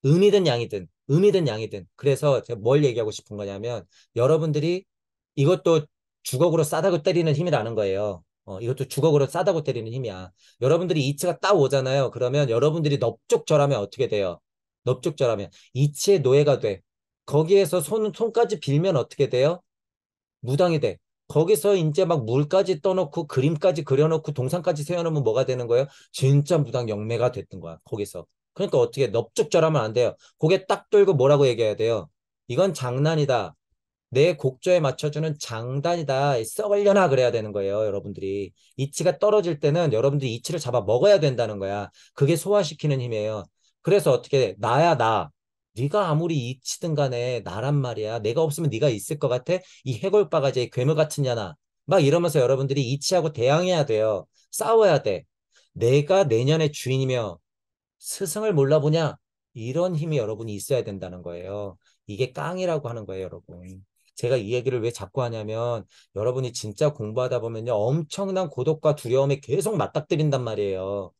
음이든 양이든, 음이든 양이든. 그래서 제가 뭘 얘기하고 싶은 거냐면 여러분들이 이것도 주걱으로 싸다고 때리는 힘이라는 거예요. 어, 이것도 주걱으로 싸다고 때리는 힘이야. 여러분들이 이치가 딱 오잖아요. 그러면 여러분들이 넙죽절하면 어떻게 돼요? 넙죽절하면 이치의 노예가 돼. 거기에서 손, 손까지 빌면 어떻게 돼요? 무당이 돼. 거기서 이제 막 물까지 떠놓고 그림까지 그려놓고 동상까지 세워놓으면 뭐가 되는 거예요? 진짜 무당 영매가 됐던 거야. 거기서. 그러니까 어떻게 넙죽절하면 안 돼요. 고개 딱 돌고 뭐라고 얘기해야 돼요? 이건 장난이다. 내 곡조에 맞춰주는 장단이다. 썩을려나 그래야 되는 거예요, 여러분들이. 이치가 떨어질 때는 여러분들이 이치를 잡아 먹어야 된다는 거야. 그게 소화시키는 힘이에요. 그래서 어떻게 나야 나. 네가 아무리 이치든 간에 나란 말이야. 내가 없으면 네가 있을 것 같아. 이 해골 바가지 괴물 같은 년나막 이러면서 여러분들이 이치하고 대항해야 돼요. 싸워야 돼. 내가 내년의 주인이며 스승을 몰라보냐? 이런 힘이 여러분이 있어야 된다는 거예요. 이게 깡이라고 하는 거예요, 여러분. 제가 이 얘기를 왜 자꾸 하냐면 여러분이 진짜 공부하다 보면요. 엄청난 고독과 두려움에 계속 맞닥뜨린단 말이에요.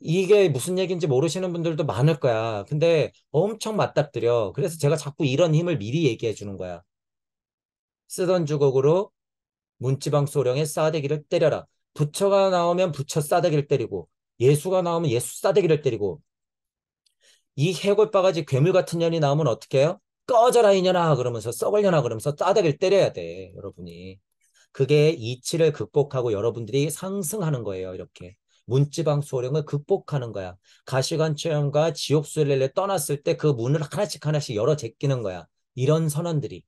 이게 무슨 얘기인지 모르시는 분들도 많을 거야. 근데 엄청 맞닥뜨려. 그래서 제가 자꾸 이런 힘을 미리 얘기해 주는 거야. 쓰던 주걱으로 문지방 소령의 싸대기를 때려라. 부처가 나오면 부처 싸대기를 때리고 예수가 나오면 예수 싸대기를 때리고 이 해골 바가지 괴물 같은 년이 나오면 어떻게 해요? 꺼져라 이년아 그러면서 썩을년아 그러면서 싸대기를 때려야 돼 여러분이 그게 이치를 극복하고 여러분들이 상승하는 거예요 이렇게 문지방 소령을 극복하는 거야. 가시관 체험과 지옥수레를 떠났을 때 그 문을 하나씩 하나씩 열어 제끼는 거야. 이런 선언들이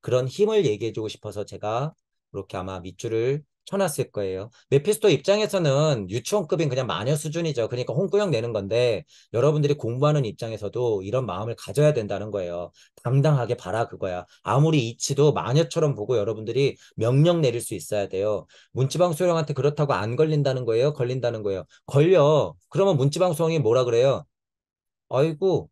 그런 힘을 얘기해주고 싶어서 제가 이렇게 아마 밑줄을 쳐놨을 거예요. 메피스토 입장에서는 유치원급인 그냥 마녀 수준이죠. 그러니까 홍구형 내는 건데 여러분들이 공부하는 입장에서도 이런 마음을 가져야 된다는 거예요. 당당하게 봐라 그거야. 아무리 이치도 마녀처럼 보고 여러분들이 명령 내릴 수 있어야 돼요. 문지방 수령한테 그렇다고 안 걸린다는 거예요? 걸린다는 거예요. 걸려. 그러면 문지방 수령이 뭐라 그래요? 아이고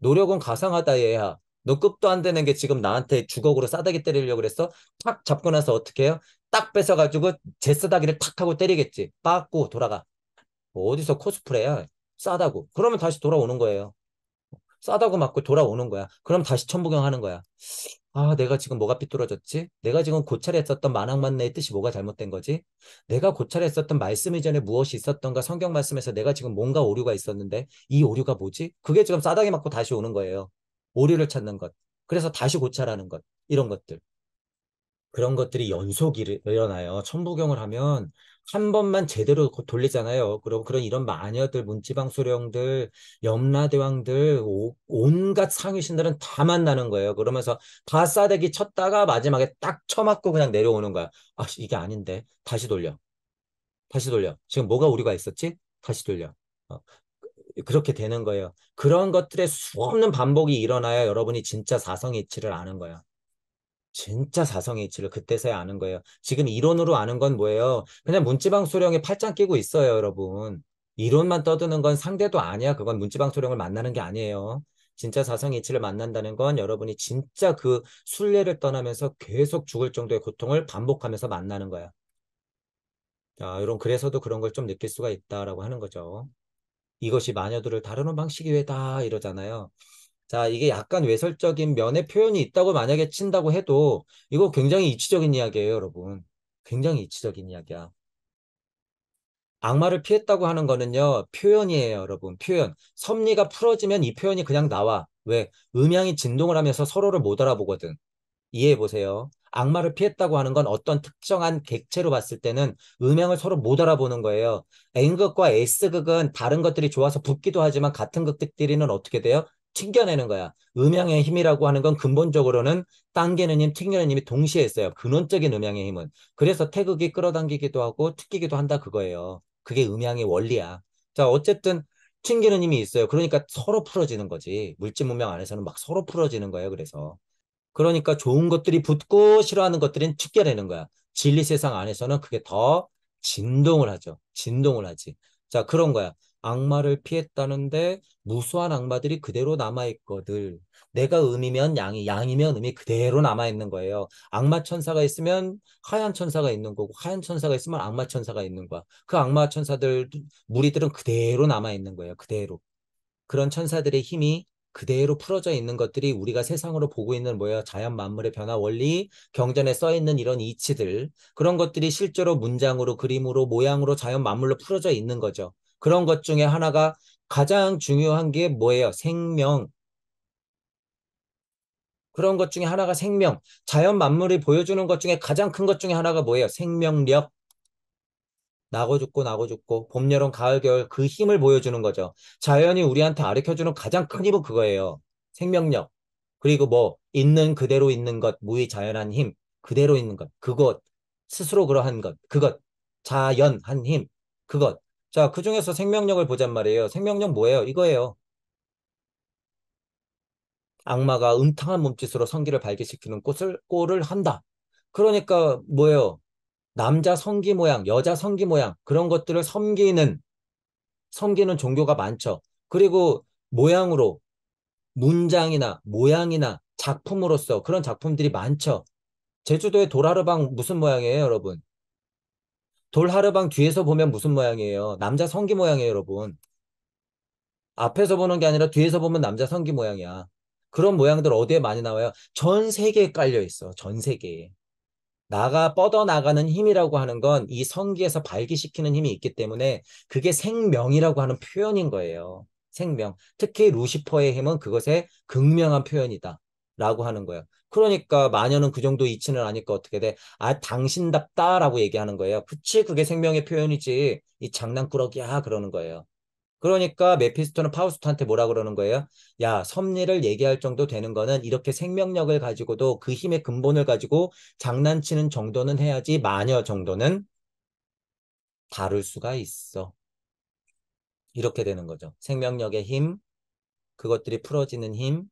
노력은 가상하다 얘야. 너급도안 되는 게 지금 나한테 주걱으로 싸다기 때리려고 그랬어? 탁 잡고 나서 어떻게 해요? 딱 뺏어가지고 제싸다기를탁 하고 때리겠지. 빠고 돌아가. 어디서 코스프레야? 싸다고. 그러면 다시 돌아오는 거예요. 싸다고 맞고 돌아오는 거야. 그럼 다시 천부경하는 거야. 아, 내가 지금 뭐가 삐뚤어졌지? 내가 지금 고찰했었던 만학만내의 뜻이 뭐가 잘못된 거지? 내가 고찰했었던 말씀 이전에 무엇이 있었던가 성경 말씀에서 내가 지금 뭔가 오류가 있었는데 이 오류가 뭐지? 그게 지금 싸다기 맞고 다시 오는 거예요. 오류를 찾는 것, 그래서 다시 고찰하는 것, 이런 것들. 그런 것들이 연속 일어나요. 천부경을 하면 한 번만 제대로 돌리잖아요. 그리고 그런 이런 마녀들, 문지방 소령들, 염라대왕들, 온갖 상위신들은 다 만나는 거예요. 그러면서 다 싸대기 쳤다가 마지막에 딱 쳐맞고 그냥 내려오는 거야. 아, 이게 아닌데. 다시 돌려. 다시 돌려. 지금 뭐가 우리가 있었지? 다시 돌려. 어, 그렇게 되는 거예요. 그런 것들의 수없는 반복이 일어나야 여러분이 진짜 사성이치를 아는 거예요. 진짜 사성이치를 그때서야 아는 거예요. 지금 이론으로 아는 건 뭐예요? 그냥 문지방 소령에 팔짱 끼고 있어요, 여러분. 이론만 떠드는 건 상대도 아니야. 그건 문지방 소령을 만나는 게 아니에요. 진짜 사성이치를 만난다는 건 여러분이 진짜 그 순례를 떠나면서 계속 죽을 정도의 고통을 반복하면서 만나는 거야. 자, 이런 그래서도 그런 걸 좀 느낄 수가 있다라고 하는 거죠. 이것이 마녀들을 다루는 방식이 왜 다 이러잖아요. 자, 이게 약간 외설적인 면의 표현이 있다고 만약에 친다고 해도 이거 굉장히 이치적인 이야기예요, 여러분. 굉장히 이치적인 이야기야. 악마를 피했다고 하는 거는요, 표현이에요, 여러분. 표현. 섭리가 풀어지면 이 표현이 그냥 나와. 왜? 음향이 진동을 하면서 서로를 못 알아보거든. 이해해 보세요. 악마를 피했다고 하는 건 어떤 특정한 객체로 봤을 때는 음향을 서로 못 알아보는 거예요. N극과 S극은 다른 것들이 좋아서 붙기도 하지만 같은 극들끼리는 어떻게 돼요? 튕겨내는 거야. 음향의 힘이라고 하는 건 근본적으로는 땅개는 힘, 튕겨내는 힘이 동시에 있어요. 근원적인 음향의 힘은. 그래서 태극이 끌어당기기도 하고 튕기기도 한다 그거예요. 그게 음향의 원리야. 자, 어쨌든 튕기는 힘이 있어요. 그러니까 서로 풀어지는 거지. 물질 문명 안에서는 막 서로 풀어지는 거예요. 그래서. 그러니까 좋은 것들이 붙고 싫어하는 것들은 죽게 되는 거야. 진리 세상 안에서는 그게 더 진동을 하죠. 진동을 하지. 자, 그런 거야. 악마를 피했다는데 무수한 악마들이 그대로 남아있거든. 내가 음이면 양이, 양이면 음이 그대로 남아있는 거예요. 악마 천사가 있으면 하얀 천사가 있는 거고, 하얀 천사가 있으면 악마 천사가 있는 거야. 그 악마 천사들, 무리들은 그대로 남아있는 거예요. 그대로. 그런 천사들의 힘이 그대로 풀어져 있는 것들이 우리가 세상으로 보고 있는 뭐예요? 자연 만물의 변화 원리, 경전에 써 있는 이런 이치들 그런 것들이 실제로 문장으로 그림으로 모양으로 자연 만물로 풀어져 있는 거죠. 그런 것 중에 하나가 가장 중요한 게 뭐예요? 생명. 그런 것 중에 하나가 생명. 자연 만물이 보여주는 것 중에 가장 큰 것 중에 하나가 뭐예요? 생명력. 나고 죽고 나고 죽고 봄, 여름, 가을, 겨울 그 힘을 보여주는 거죠. 자연이 우리한테 가르켜주는 가장 큰 힘은 그거예요. 생명력. 그리고 뭐 있는 그대로 있는 것, 무의 자연한 힘, 그대로 있는 것, 그것, 스스로 그러한 것, 그것, 자연한 힘, 그것. 자, 그 중에서 생명력을 보잔 말이에요. 생명력 뭐예요? 이거예요. 악마가 음탕한 몸짓으로 성기를 발기시키는 꽃을, 꼴을 한다. 그러니까 뭐예요? 남자 성기 모양, 여자 성기 모양 그런 것들을 섬기는 섬기는 종교가 많죠. 그리고 모양으로 문장이나 모양이나 작품으로서 그런 작품들이 많죠. 제주도의 돌하르방 무슨 모양이에요, 여러분? 돌하르방 뒤에서 보면 무슨 모양이에요? 남자 성기 모양이에요, 여러분. 앞에서 보는 게 아니라 뒤에서 보면 남자 성기 모양이야. 그런 모양들 어디에 많이 나와요? 전 세계에 깔려 있어. 전 세계에. 나가 뻗어나가는 힘이라고 하는 건 이 성기에서 발기시키는 힘이 있기 때문에 그게 생명이라고 하는 표현인 거예요. 생명. 특히 루시퍼의 힘은 그것의 극명한 표현이다. 라고 하는 거예요. 그러니까 마녀는 그 정도 이치는 아니까 어떻게 돼? 아, 당신답다라고 얘기하는 거예요. 그치, 그게 생명의 표현이지. 이 장난꾸러기야. 그러는 거예요. 그러니까 메피스토는 파우스트한테 뭐라 그러는 거예요? 야, 섭리를 얘기할 정도 되는 거는 이렇게 생명력을 가지고도 그 힘의 근본을 가지고 장난치는 정도는 해야지 마녀 정도는 다룰 수가 있어. 이렇게 되는 거죠. 생명력의 힘, 그것들이 풀어지는 힘,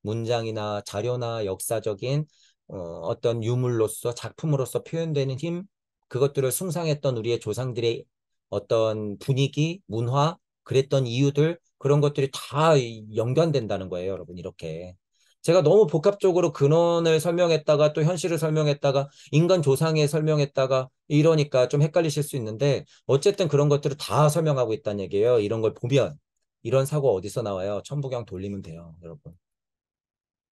문장이나 자료나 역사적인 어, 어떤 유물로서 작품으로서 표현되는 힘, 그것들을 숭상했던 우리의 조상들의 어떤 분위기, 문화, 그랬던 이유들 그런 것들이 다 연관된다는 거예요, 여러분 이렇게. 제가 너무 복합적으로 근원을 설명했다가 또 현실을 설명했다가 인간 조상에 설명했다가 이러니까 좀 헷갈리실 수 있는데 어쨌든 그런 것들을 다 설명하고 있다는 얘기예요. 이런 걸 보면 이런 사고 어디서 나와요? 천부경 돌리면 돼요, 여러분.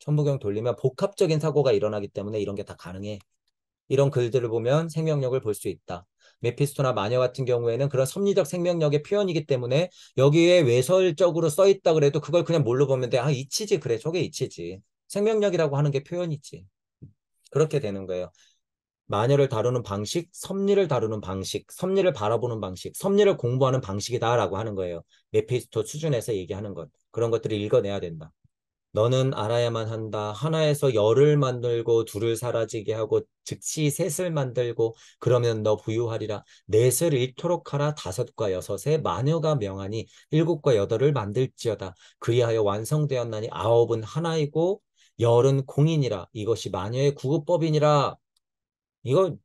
천부경 돌리면 복합적인 사고가 일어나기 때문에 이런 게 다 가능해. 이런 글들을 보면 생명력을 볼 수 있다. 메피스토나 마녀 같은 경우에는 그런 섭리적 생명력의 표현이기 때문에 여기에 외설적으로 써 있다 그래도 그걸 그냥 뭘로 보면 돼. 아, 이치지. 그래. 저게 이치지. 생명력이라고 하는 게 표현이지. 그렇게 되는 거예요. 마녀를 다루는 방식, 섭리를 다루는 방식, 섭리를 바라보는 방식, 섭리를 공부하는 방식이다라고 하는 거예요. 메피스토 수준에서 얘기하는 것. 그런 것들을 읽어내야 된다. 너는 알아야만 한다. 하나에서 열을 만들고 둘을 사라지게 하고 즉시 셋을 만들고 그러면 너 부유하리라. 넷을 잃도록 하라. 다섯과 여섯에 마녀가 명하니 일곱과 여덟을 만들지어다. 그리하여 완성되었나니 아홉은 하나이고 열은 공인이라. 이것이 마녀의 구급법이니라 이거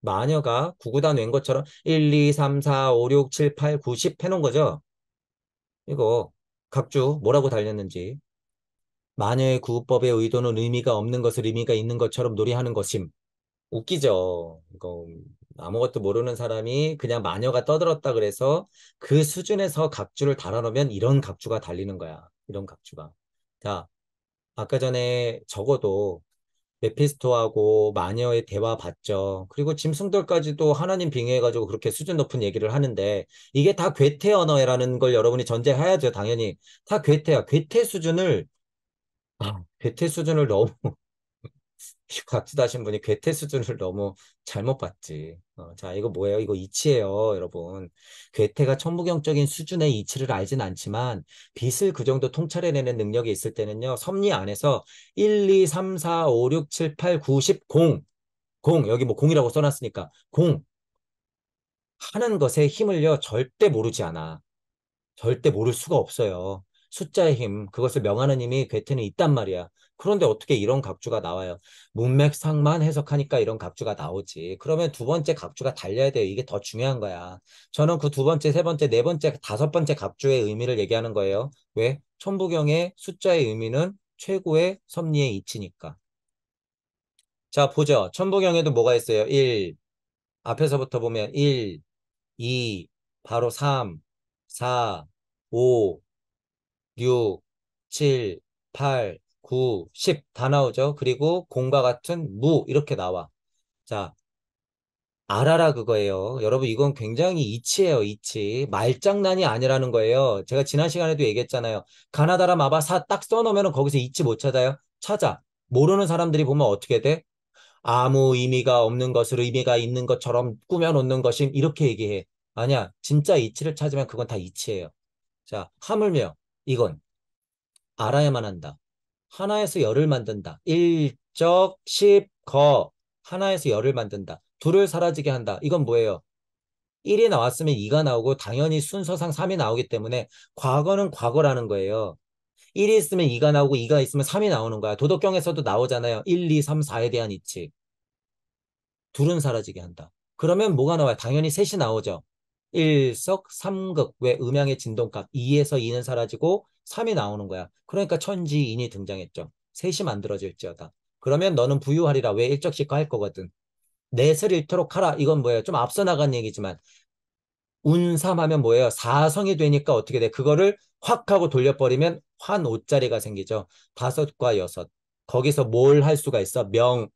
마녀가 구구단 낸 것처럼 1, 2, 3, 4, 5, 6, 7, 8, 9, 10 해놓은 거죠. 이거 각주 뭐라고 달렸는지 마녀의 구우법의 의도는 의미가 없는 것을 의미가 있는 것처럼 놀이하는 것임. 웃기죠. 이거 아무것도 모르는 사람이 그냥 마녀가 떠들었다 그래서 그 수준에서 각주를 달아놓으면 이런 각주가 달리는 거야. 이런 각주가. 자, 아까 전에 적어도 메피스토하고 마녀의 대화 봤죠. 그리고 짐승들까지도 하나님 빙의해가지고 그렇게 수준 높은 얘기를 하는데 이게 다 괴테 언어라는 걸 여러분이 전제해야죠. 당연히 다 괴테야. 괴테 수준을 괴테 수준을 너무 각지다신 분이 괴테 수준을 너무 잘못 봤지. 어, 자, 이거 뭐예요? 이거 이치예요, 여러분. 괴테가 천부경적인 수준의 이치를 알진 않지만 빛을 그 정도 통찰해내는 능력이 있을 때는요. 섭리 안에서 1, 2, 3, 4, 5, 6, 7, 8, 9, 10, 0. 0. 여기 뭐 0이라고 써놨으니까 0. 하는 것에 힘을요. 절대 모르지 않아. 절대 모를 수가 없어요. 숫자의 힘, 그것을 명하는 힘이 괴테는 있단 말이야. 그런데 어떻게 이런 각주가 나와요? 문맥상만 해석하니까 이런 각주가 나오지. 그러면 두 번째 각주가 달려야 돼요. 이게 더 중요한 거야. 저는 그 두 번째, 세 번째, 네 번째, 다섯 번째 각주의 의미를 얘기하는 거예요. 왜? 천부경의 숫자의 의미는 최고의 섭리의 이치니까. 자, 보죠. 천부경에도 뭐가 있어요? 1. 앞에서부터 보면 1, 2, 바로 3, 4, 5, 6, 7, 8, 9, 10 다 나오죠. 그리고 공과 같은 무 이렇게 나와. 자, 알아라 그거예요. 여러분 이건 굉장히 이치예요. 이치. 말장난이 아니라는 거예요. 제가 지난 시간에도 얘기했잖아요. 가나다라 마바사 딱 써놓으면 거기서 이치 못 찾아요. 찾아. 모르는 사람들이 보면 어떻게 돼? 아무 의미가 없는 것으로 의미가 있는 것처럼 꾸며놓는 것임 이렇게 얘기해. 아니야. 진짜 이치를 찾으면 그건 다 이치예요. 자, 하물며 이건 알아야만 한다. 하나에서 열을 만든다. 일적, 십거. 하나에서 열을 만든다. 둘을 사라지게 한다. 이건 뭐예요? 1이 나왔으면 2가 나오고 당연히 순서상 3이 나오기 때문에 과거는 과거라는 거예요. 1이 있으면 2가 나오고 2가 있으면 3이 나오는 거야. 도덕경에서도 나오잖아요. 1, 2, 3, 4에 대한 이치. 둘은 사라지게 한다. 그러면 뭐가 나와요? 당연히 셋이 나오죠. 1석3극왜 음양의 진동값 2에서 2는 사라지고 3이 나오는 거야. 그러니까 천지인이 등장했죠. 셋이 만들어질지어다. 그러면 너는 부유하리라 왜 일적씩 할 거거든. 넷을 잃도록 하라. 이건 뭐예요? 좀 앞서 나간 얘기지만 운삼하면 뭐예요? 사성이 되니까 어떻게 돼? 그거를 확 하고 돌려버리면 환 옷자리가 생기죠. 다섯과 여섯. 거기서 뭘 할 수가 있어? 명.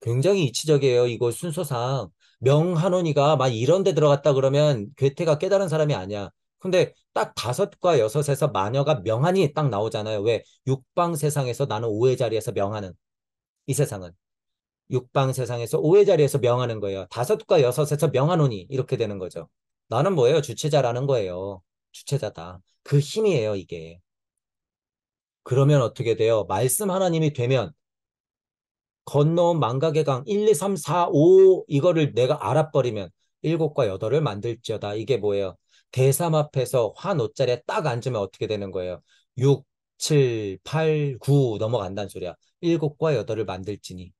굉장히 이치적이에요. 이거 순서상. 명한원이가 막 이런 데 들어갔다 그러면 괴테가 깨달은 사람이 아니야. 근데 딱 다섯과 여섯에서 마녀가 명한이 딱 나오잖아요. 왜? 육방 세상에서 나는 오해 자리에서 명하는. 이 세상은. 육방 세상에서 오해 자리에서 명하는 거예요. 다섯과 여섯에서 명하노니 이렇게 되는 거죠. 나는 뭐예요? 주체자라는 거예요. 주체자다. 그 힘이에요, 이게. 그러면 어떻게 돼요? 말씀 하나님이 되면 건너온 망각의 강 1, 2, 3, 4, 5 이거를 내가 알아버리면 7과 8을 만들지어다. 이게 뭐예요? 대삼 앞에서 화노자리에 딱 앉으면 어떻게 되는 거예요? 6, 7, 8, 9 넘어간다는 소리야. 7과 8을 만들지니.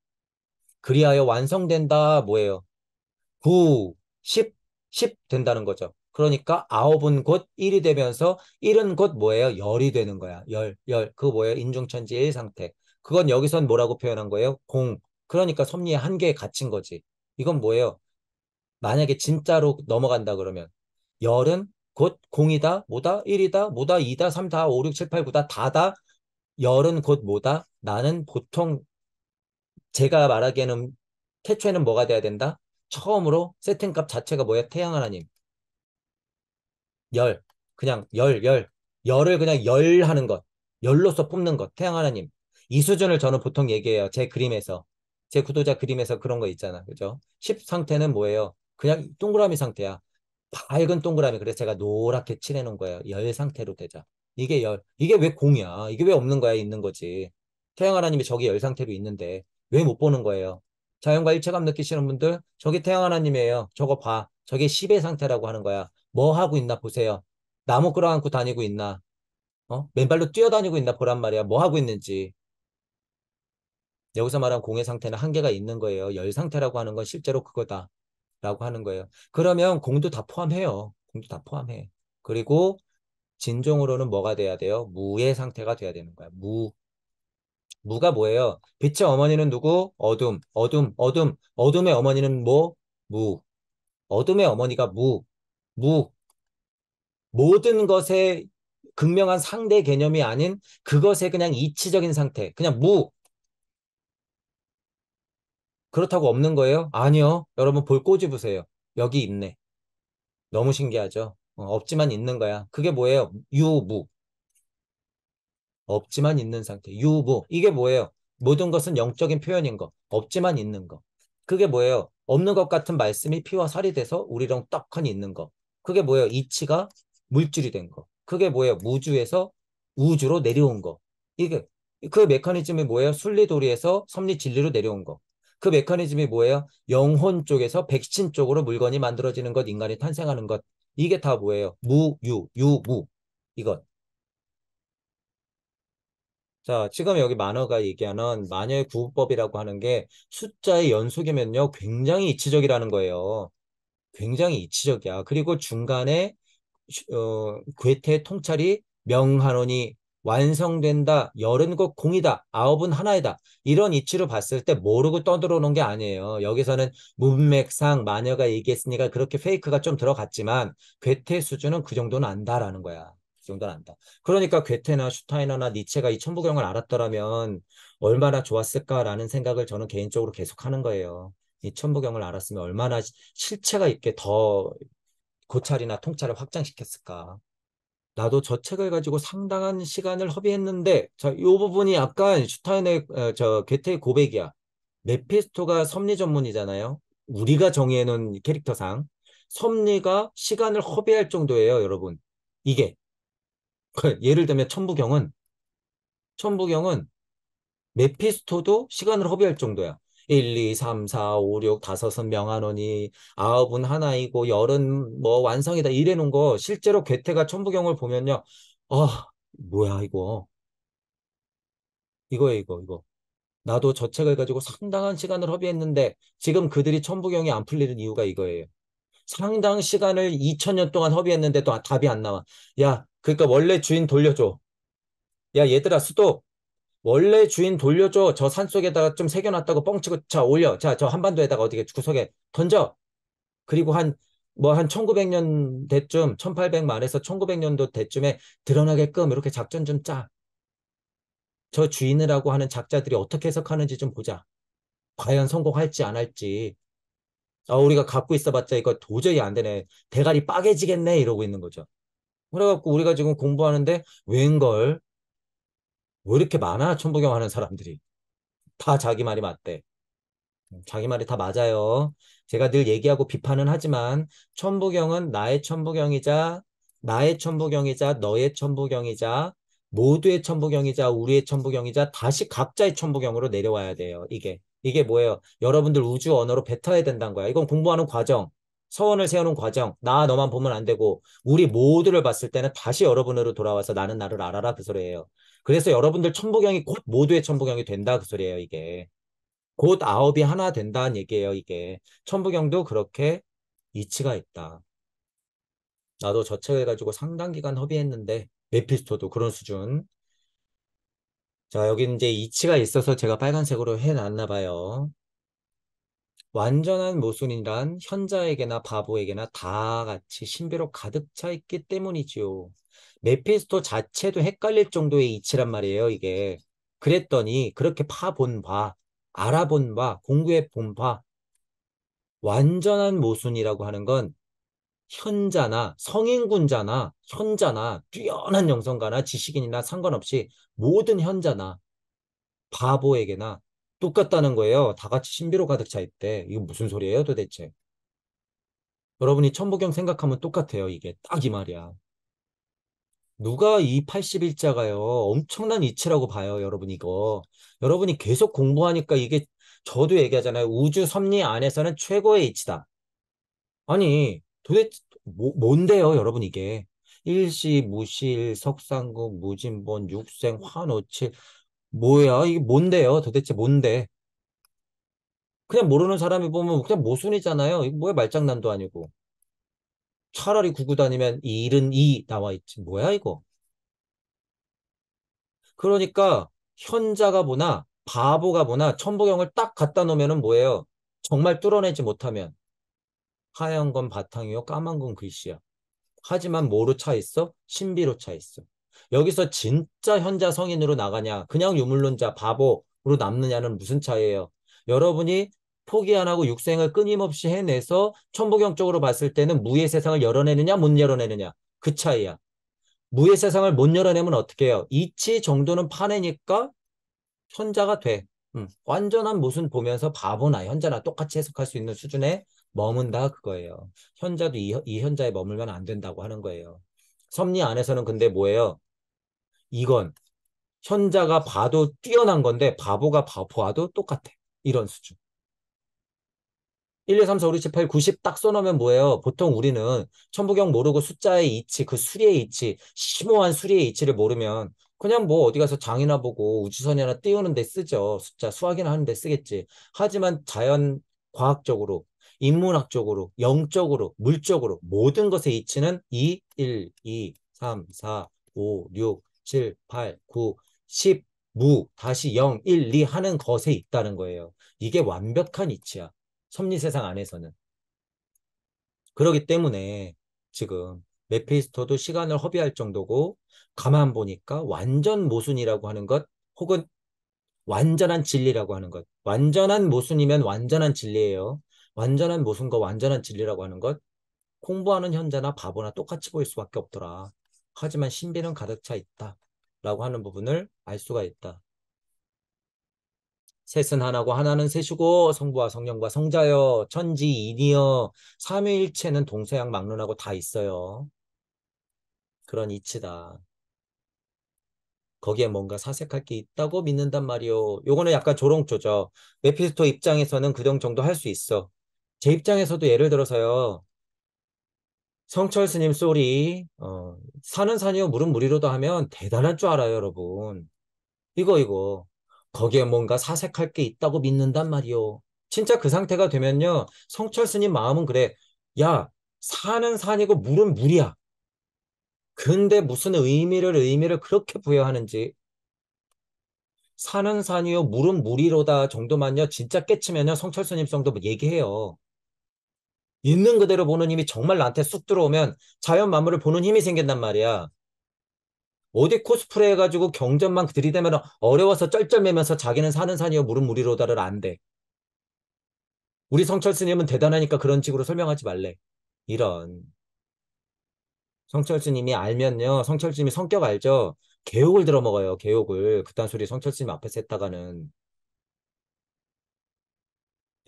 그리하여 완성된다 뭐예요? 9, 10, 10 된다는 거죠. 그러니까 아홉은 곧 1이 되면서 1은 곧 뭐예요? 열이 되는 거야. 열, 열. 그 뭐예요? 인중천지 1상태. 그건 여기선 뭐라고 표현한 거예요? 공. 그러니까 섭리의 한계에 갇힌 거지. 이건 뭐예요? 만약에 진짜로 넘어간다 그러면 열은 곧 공이다, 뭐다, 일이다 뭐다, 이다삼다오육칠팔구다 다다, 열은 곧 뭐다? 나는 보통 제가 말하기에는 태초에는 뭐가 돼야 된다? 처음으로 세팅값 자체가 뭐야? 태양 하나님. 열. 그냥 열, 열. 열을 그냥 열하는 것. 열로서 뽑는 것. 태양 하나님. 이 수준을 저는 보통 얘기해요. 제 그림에서. 제 구도자 그림에서 그런 거 있잖아. 그죠? 10 상태는 뭐예요? 그냥 동그라미 상태야. 밝은 동그라미. 그래서 제가 노랗게 칠해놓은 거예요. 열 상태로 되자. 이게 열. 이게 왜 공이야? 이게 왜 없는 거야? 있는 거지. 태양 하나님이 저기 열 상태로 있는데 왜 못 보는 거예요? 자연과 일체감 느끼시는 분들 저기 태양 하나님이에요. 저거 봐. 저게 10의 상태라고 하는 거야. 뭐 하고 있나 보세요. 나무 끌어안고 다니고 있나? 어? 맨발로 뛰어다니고 있나 보란 말이야. 뭐 하고 있는지. 여기서 말한 공의 상태는 한계가 있는 거예요. 열 상태라고 하는 건 실제로 그거다라고 하는 거예요. 그러면 공도 다 포함해요. 공도 다 포함해. 그리고 진종으로는 뭐가 돼야 돼요? 무의 상태가 돼야 되는 거야. 무. 무가 뭐예요? 빛의 어머니는 누구? 어둠. 어둠. 어둠. 어둠의 어머니는 뭐? 무. 어둠의 어머니가 무. 무. 모든 것의 극명한 상대 개념이 아닌 그것의 그냥 이치적인 상태. 그냥 무. 그렇다고 없는 거예요? 아니요. 여러분 볼 꼬집으세요. 여기 있네. 너무 신기하죠? 어, 없지만 있는 거야. 그게 뭐예요? 유무. 없지만 있는 상태. 유무. 이게 뭐예요? 모든 것은 영적인 표현인 거. 없지만 있는 거. 그게 뭐예요? 없는 것 같은 말씀이 피와 살이 돼서 우리랑 떡하니 있는 거. 그게 뭐예요? 이치가 물질이 된 거. 그게 뭐예요? 무주에서 우주로 내려온 거. 이게 그 메커니즘이 뭐예요? 순리도리에서 섭리 진리로 내려온 거. 그 메커니즘이 뭐예요? 영혼 쪽에서 백신 쪽으로 물건이 만들어지는 것, 인간이 탄생하는 것. 이게 다 뭐예요? 무유, 유무. 이것. 자, 지금 여기 만화가 얘기하는 마녀의 구분법이라고 하는 게 숫자의 연속이면요, 굉장히 이치적이라는 거예요. 굉장히 이치적이야. 그리고 중간에 어, 괴테 통찰이 명하노니 완성된다, 열은 곧 공이다, 아홉은 하나이다. 이런 이치로 봤을 때 모르고 떠들어오는 게 아니에요. 여기서는 문맥상 마녀가 얘기했으니까 그렇게 페이크가 좀 들어갔지만 괴테 수준은 그 정도는 안다라는 거야. 그 정도는 안다. 그러니까 괴테나 슈타이너나 니체가 이 천부경을 알았더라면 얼마나 좋았을까라는 생각을 저는 개인적으로 계속하는 거예요. 이 천부경을 알았으면 얼마나 실체가 있게 더 고찰이나 통찰을 확장시켰을까. 나도 저 책을 가지고 상당한 시간을 허비했는데 자, 이 부분이 약간 슈타인의 어, 저 괴테의 고백이야. 메피스토가 섭리 전문이잖아요. 우리가 정의해놓은 캐릭터상 섭리가 시간을 허비할 정도예요, 여러분. 이게 예를 들면 천부경은 천부경은 메피스토도 시간을 허비할 정도야. 1, 2, 3, 4, 5, 6, 5섯은명하노니9홉은 하나이고 열은 뭐 완성이다 이래 놓은 거 실제로 괴테가 천부경을 보면요. 아, 뭐야 이거. 이거예요, 이거, 이거. 나도 저 책을 가지고 상당한 시간을 허비했는데 지금 그들이 천부경이 안 풀리는 이유가 이거예요. 상당 시간을 2000년 동안 허비했는데또 답이 안 나와. 야, 그러니까 원래 주인 돌려줘. 야, 얘들아, 수도 원래 주인 돌려줘. 저 산속에다가 좀 새겨놨다고 뻥치고 자 올려. 자저 한반도에다가 어디게 구석에 던져. 그리고 한 뭐 한 1900년대쯤 1800만에서 1900년도 대쯤에 드러나게끔 이렇게 작전 좀 짜. 저 주인이라고 하는 작자들이 어떻게 해석하는지 좀 보자. 과연 성공할지 안 할지. 아 우리가 갖고 있어봤자 이거 도저히 안 되네. 대가리 빠개지겠네 이러고 있는 거죠. 그래갖고 우리가 지금 공부하는데 웬걸 왜 이렇게 많아? 천부경하는 사람들이. 다 자기 말이 맞대. 음, 자기 말이 다 맞아요. 제가 늘 얘기하고 비판은 하지만 천부경은 나의 천부경이자 나의 천부경이자 너의 천부경이자 모두의 천부경이자 우리의 천부경이자 다시 각자의 천부경으로 내려와야 돼요. 이게 이게 뭐예요? 여러분들 우주 언어로 뱉어야 된다는 거야. 이건 공부하는 과정. 서원을 세우는 과정. 나 너만 보면 안 되고 우리 모두를 봤을 때는 다시 여러분으로 돌아와서 나는 나를 알아라 그 소리예요. 그래서 여러분들 천부경이 곧 모두의 천부경이 된다 그 소리예요 이게. 곧 아홉이 하나 된다는 얘기예요 이게. 천부경도 그렇게 이치가 있다. 나도 저책 해가지고 상당 기간 허비했는데 메피스토도 그런 수준. 자 여기 는 이제 이치가 있어서 제가 빨간색으로 해놨나 봐요. 완전한 모순이란 현자에게나 바보에게나 다 같이 신비로 가득 차 있기 때문이지요. 메피스토 자체도 헷갈릴 정도의 이치란 말이에요, 이게. 그랬더니 그렇게 파본 바, 알아본 바, 공부해 본 바, 완전한 모순이라고 하는 건 현자나 성인군자나 현자나 뛰어난 영성가나 지식인이나 상관없이 모든 현자나 바보에게나 똑같다는 거예요. 다 같이 신비로 가득 차 있대. 이거 무슨 소리예요 도대체? 여러분이 천부경 생각하면 똑같아요. 이게 딱이 말이야. 누가 이 81자가요, 엄청난 이치라고 봐요, 여러분 이거. 여러분이 계속 공부하니까 이게 저도 얘기하잖아요. 우주 섭리 안에서는 최고의 이치다. 아니, 도대체 뭐, 뭔데요, 여러분 이게? 일시, 무실, 석상국, 무진본, 육생, 환노칠 뭐야, 이게 뭔데요? 도대체 뭔데? 그냥 모르는 사람이 보면 그냥 모순이잖아요. 이거 뭐야, 말장난도 아니고. 차라리 구구 다니면 이 일은 2 나와 있지. 뭐야, 이거? 그러니까 현자가 보나 바보가 보나 천부경을 딱 갖다 놓으면 뭐예요? 정말 뚫어내지 못하면 하얀 건 바탕이요 까만 건 글씨야. 하지만 뭐로 차 있어? 신비로 차 있어. 여기서 진짜 현자 성인으로 나가냐 그냥 유물론자 바보로 남느냐는 무슨 차이에요 여러분이 포기 안 하고 육생을 끊임없이 해내서 천부경적으로 봤을 때는 무의 세상을 열어내느냐 못 열어내느냐 그 차이야. 무의 세상을 못 열어내면 어떻게 해요? 이치 정도는 파내니까 현자가 돼. 음. 완전한 모습 보면서 바보나 현자나 똑같이 해석할 수 있는 수준에 머문다 그거예요. 현자도 이, 이 현자에 머물면 안 된다고 하는 거예요. 섭리 안에서는 근데 뭐예요? 이건 현자가 봐도 뛰어난 건데 바보가 봐도 똑같아. 이런 수준. 1, 2, 3, 4, 5, 6, 7, 8, 90딱 써놓으면 뭐예요? 보통 우리는 천부경 모르고 숫자의 이치, 그 수리의 이치, 심오한 수리의 이치를 모르면 그냥 뭐 어디 가서 장이나 보고 우주선이나 띄우는 데 쓰죠. 숫자 수학이나 하는 데 쓰겠지. 하지만 자연 과학적으로 인문학적으로, 영적으로, 물적으로 모든 것의 이치는 2, 1, 2, 3, 4, 5, 6, 7, 8, 9, 10, 무, 다시 0, 1, 2 하는 것에 있다는 거예요. 이게 완벽한 이치야. 섭리 세상 안에서는. 그러기 때문에 지금 메피스토도 시간을 허비할 정도고 가만 보니까 완전 모순이라고 하는 것 혹은 완전한 진리라고 하는 것 완전한 모순이면 완전한 진리예요. 완전한 모순과 완전한 진리라고 하는 것 공부하는 현자나 바보나 똑같이 보일 수밖에 없더라. 하지만 신비는 가득 차 있다. 라고 하는 부분을 알 수가 있다. 셋은 하나고 하나는 셋이고 성부와 성령과 성자여 천지이니여 삼위일체는 동서양 막론하고 다 있어요. 그런 이치다. 거기에 뭔가 사색할 게 있다고 믿는단 말이오 요거는 약간 조롱조죠. 메피스토 입장에서는 그 정도 할 수 있어. 제 입장에서도 예를 들어서요. 성철 스님 소리 어, 산은 산이요 물은 물이로도 하면 대단한 줄 알아요 여러분. 이거 이거 거기에 뭔가 사색할 게 있다고 믿는단 말이오 진짜 그 상태가 되면요. 성철 스님 마음은 그래. 야, 산은 산이고 물은 물이야. 근데 무슨 의미를 의미를 그렇게 부여하는지. 산은 산이요, 물은 물이로다 정도만요. 진짜 깨치면요. 성철 스님 정도 얘기해요. 있는 그대로 보는 힘이 정말 나한테 쑥 들어오면 자연 만물을 보는 힘이 생긴단 말이야. 어디 코스프레 해가지고 경전만 들이대면 어려워서 쩔쩔매면서 자기는 사는 산이여 물은 물이로다를 안 돼. 우리 성철 스님은 대단하니까 그런 식으로 설명하지 말래. 이런. 성철 스님이 알면요. 성철 스님이 성격 알죠? 개욕을 들어먹어요. 개욕을. 그딴 소리 성철 스님 앞에서 했다가는.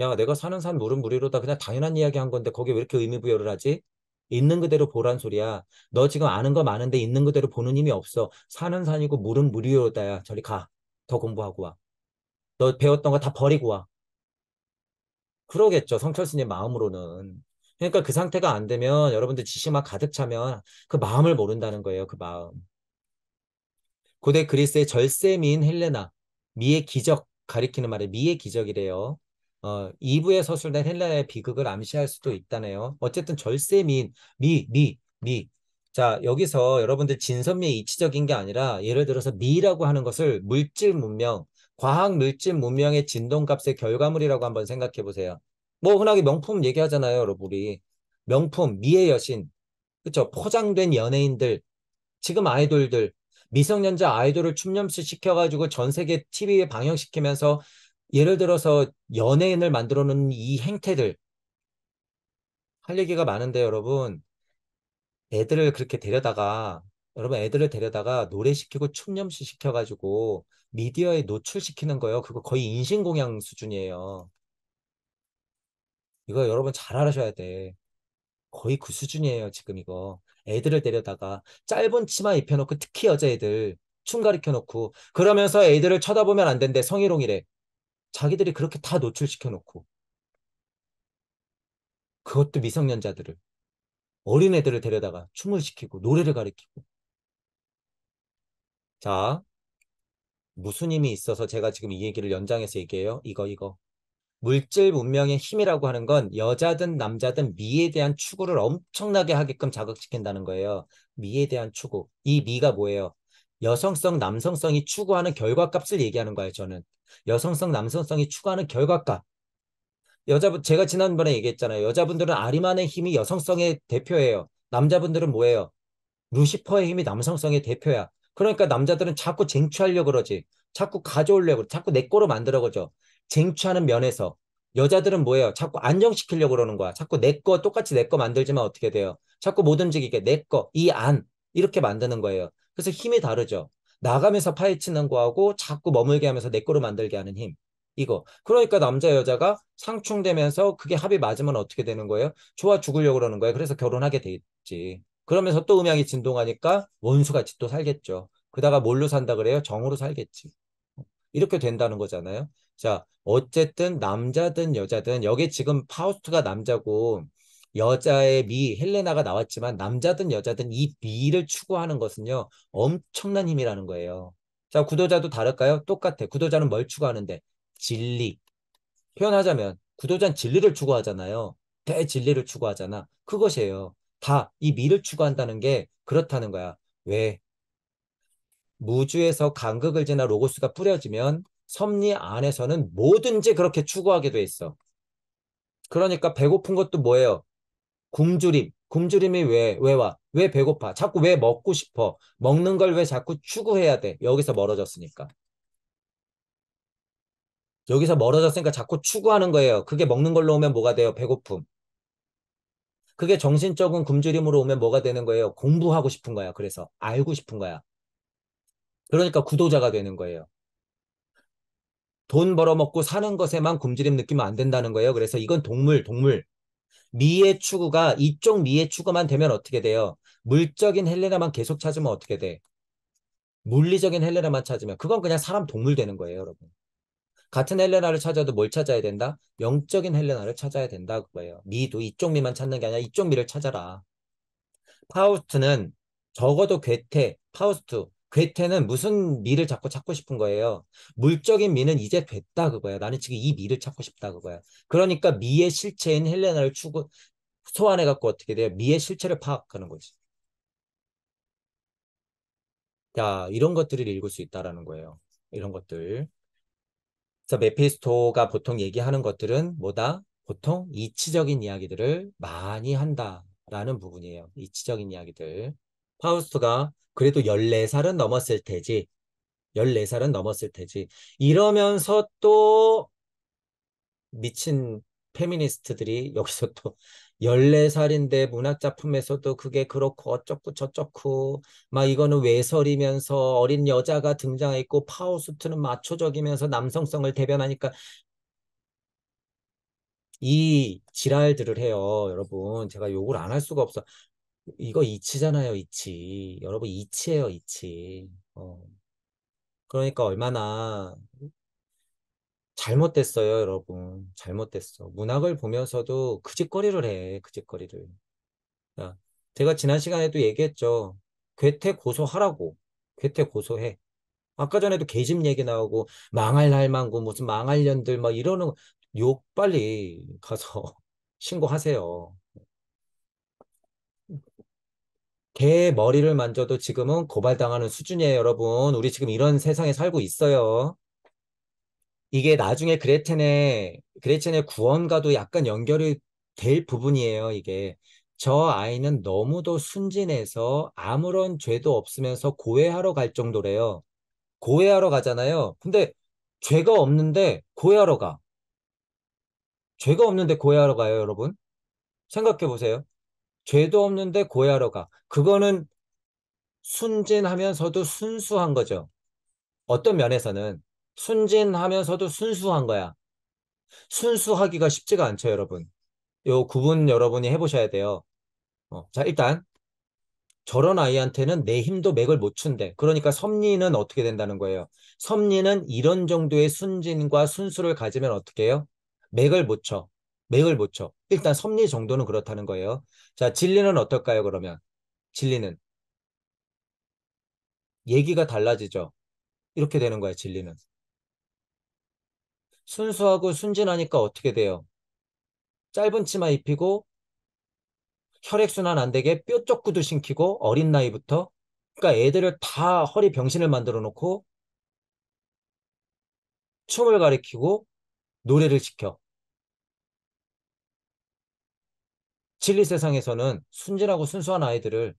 야 내가 사는 산 물은 물이로다 그냥 당연한 이야기 한 건데 거기에 왜 이렇게 의미부여를 하지? 있는 그대로 보란 소리야. 너 지금 아는 거 많은데 있는 그대로 보는 힘이 없어. 산은 산이고 물은 물이로다야. 저리 가. 더 공부하고 와. 너 배웠던 거 다 버리고 와. 그러겠죠. 성철 스님 마음으로는. 그러니까 그 상태가 안 되면 여러분들 지시만 가득 차면 그 마음을 모른다는 거예요. 그 마음. 고대 그리스의 절세민 헬레나 미의 기적 가리키는 말에 미의 기적이래요. 어, 2부에 서술된 헬라의 비극을 암시할 수도 있다네요. 어쨌든 절세 민, 미, 미, 미. 자, 여기서 여러분들 진선미의 이치적인 게 아니라 예를 들어서 미라고 하는 것을 물질 문명, 과학 물질 문명의 진동값의 결과물이라고 한번 생각해 보세요. 뭐 흔하게 명품 얘기하잖아요, 여러분이. 명품, 미의 여신, 그쵸? 포장된 연예인들, 지금 아이돌들, 미성년자 아이돌을 춤염수 시켜가지고 전 세계 TV에 방영시키면서 예를 들어서 연예인을 만들어 놓은 이 행태들 할 얘기가 많은데 여러분 애들을 그렇게 데려다가 여러분 애들을 데려다가 노래 시키고 춤 연습 시켜가지고 미디어에 노출시키는 거예요. 그거 거의 인신공양 수준이에요. 이거 여러분 잘 알아셔야 돼. 거의 그 수준이에요 지금 이거. 애들을 데려다가 짧은 치마 입혀놓고 특히 여자애들 춤 가르쳐놓고 그러면서 애들을 쳐다보면 안 된대 성희롱이래. 자기들이 그렇게 다 노출시켜 놓고 그것도 미성년자들을 어린애들을 데려다가 춤을 시키고 노래를 가르키고 자 무슨 힘이 있어서 제가 지금 이 얘기를 연장해서 얘기해요 이거 이거 물질 문명의 힘이라고 하는 건 여자든 남자든 미에 대한 추구를 엄청나게 하게끔 자극시킨다는 거예요 미에 대한 추구 이 미가 뭐예요 여성성, 남성성이 추구하는 결과값을 얘기하는 거예요, 저는. 여성성, 남성성이 추구하는 결과값. 여자분, 제가 지난번에 얘기했잖아요. 여자분들은 아리만의 힘이 여성성의 대표예요. 남자분들은 뭐예요? 루시퍼의 힘이 남성성의 대표야. 그러니까 남자들은 자꾸 쟁취하려고 그러지. 자꾸 가져오려고, 자꾸 내 거로 만들어 그러죠. 쟁취하는 면에서. 여자들은 뭐예요? 자꾸 안정시키려고 그러는 거야. 자꾸 내 거, 똑같이 내 거 만들지만 어떻게 돼요? 자꾸 못 움직이게 내 거, 이 안, 이렇게 만드는 거예요. 그래서 힘이 다르죠. 나가면서 파헤치는 거하고 자꾸 머물게 하면서 내 거로 만들게 하는 힘. 이거. 그러니까 남자 여자가 상충되면서 그게 합이 맞으면 어떻게 되는 거예요? 좋아 죽으려고 그러는 거예요. 그래서 결혼하게 되겠지. 그러면서 또음향이 진동하니까 원수같이 또 살겠죠. 그다가 뭘로 산다 그래요? 정으로 살겠지. 이렇게 된다는 거잖아요. 자, 어쨌든 남자든 여자든 여기 지금 파우스트가 남자고 여자의 미 헬레나가 나왔지만 남자든 여자든 이 미를 추구하는 것은요 엄청난 힘이라는 거예요. 자 구도자도 다를까요? 똑같아. 구도자는 뭘 추구하는데 진리. 표현하자면 구도자는 진리를 추구하잖아요. 대진리를 추구하잖아. 그것이에요. 다 이 미를 추구한다는 게 그렇다는 거야. 왜? 무주에서 간극을 지나 로고스가 뿌려지면 섭리 안에서는 뭐든지 그렇게 추구하게 돼 있어. 그러니까 배고픈 것도 뭐예요? 굶주림. 굶주림이 왜, 왜 와? 왜 배고파? 자꾸 왜 먹고 싶어? 먹는 걸 왜 자꾸 추구해야 돼? 여기서 멀어졌으니까. 여기서 멀어졌으니까 자꾸 추구하는 거예요. 그게 먹는 걸로 오면 뭐가 돼요? 배고픔. 그게 정신적인 굶주림으로 오면 뭐가 되는 거예요? 공부하고 싶은 거야. 그래서 알고 싶은 거야. 그러니까 구도자가 되는 거예요. 돈 벌어먹고 사는 것에만 굶주림 느끼면 안 된다는 거예요. 그래서 이건 동물, 동물. 미의 추구가 이쪽 미의 추구만 되면 어떻게 돼요? 물적인 헬레나만 계속 찾으면 어떻게 돼? 물리적인 헬레나만 찾으면 그건 그냥 사람 동물 되는 거예요, 여러분. 같은 헬레나를 찾아도 뭘 찾아야 된다? 영적인 헬레나를 찾아야 된다 그거예요. 미도 이쪽 미만 찾는 게 아니라 이쪽 미를 찾아라. 파우스트는 적어도 괴테, 파우스트 괴테는 무슨 미를 자꾸 찾고 싶은 거예요. 물적인 미는 이제 됐다 그거야. 나는 지금 이 미를 찾고 싶다 그거야. 그러니까 미의 실체인 헬레나를 추구 소환해 갖고 어떻게 돼요? 미의 실체를 파악하는 거지. 자, 이런 것들을 읽을 수 있다라는 거예요. 이런 것들. 그래서 메피스토가 보통 얘기하는 것들은 뭐다? 보통 이치적인 이야기들을 많이 한다라는 부분이에요. 이치적인 이야기들. 파우스트가 그래도 14살은 넘었을 테지. 14살은 넘었을 테지. 이러면서 또 미친 페미니스트들이 여기서 또 14살인데 문학 작품에서도 그게 그렇고 어쩌고 저쩌고 막 이거는 외설이면서 어린 여자가 등장했고 파우스트는 마초적이면서 남성성을 대변하니까 이 지랄들을 해요, 여러분. 제가 욕을 안 할 수가 없어. 이거 이치잖아요, 이치. 여러분, 이치예요, 이치. 어. 그러니까 얼마나 잘못됐어요, 여러분. 잘못됐어. 문학을 보면서도 그짓거리를 해, 그짓거리를. 자, 제가 지난 시간에도 얘기했죠. 괴테 고소하라고. 괴테 고소해. 아까 전에도 계집 얘기 나오고 망할 날만고 무슨 망할 년들 막 이러는 욕 빨리 가서 신고하세요. 개 머리를 만져도 지금은 고발당하는 수준이에요, 여러분. 우리 지금 이런 세상에 살고 있어요. 이게 나중에 그레텐의 그레첸의 구원과도 약간 연결이 될 부분이에요, 이게. 저 아이는 너무도 순진해서 아무런 죄도 없으면서 고해하러 갈 정도래요. 고해하러 가잖아요. 근데 죄가 없는데 고해하러 가. 죄가 없는데 고해하러 가요, 여러분. 생각해 보세요. 죄도 없는데 고해하러 가. 그거는 순진하면서도 순수한 거죠. 어떤 면에서는 순진하면서도 순수한 거야. 순수하기가 쉽지가 않죠, 여러분. 요 구분 여러분이 해보셔야 돼요. 어, 자, 일단 저런 아이한테는 내 힘도 맥을 못 춘대. 그러니까 섭리는 어떻게 된다는 거예요? 섭리는 이런 정도의 순진과 순수를 가지면 어떻게 해요? 맥을 못 쳐. 맥을 못 쳐. 일단 섭리 정도는 그렇다는 거예요. 자, 진리는 어떨까요, 그러면? 진리는. 얘기가 달라지죠. 이렇게 되는 거예요, 진리는. 순수하고 순진하니까 어떻게 돼요? 짧은 치마 입히고 혈액순환 안 되게 뾰족 구도 신키고 어린 나이부터 그러니까 애들을 다 허리 병신을 만들어 놓고 춤을 가리키고 노래를 시켜 진리 세상에서는 순진하고 순수한 아이들을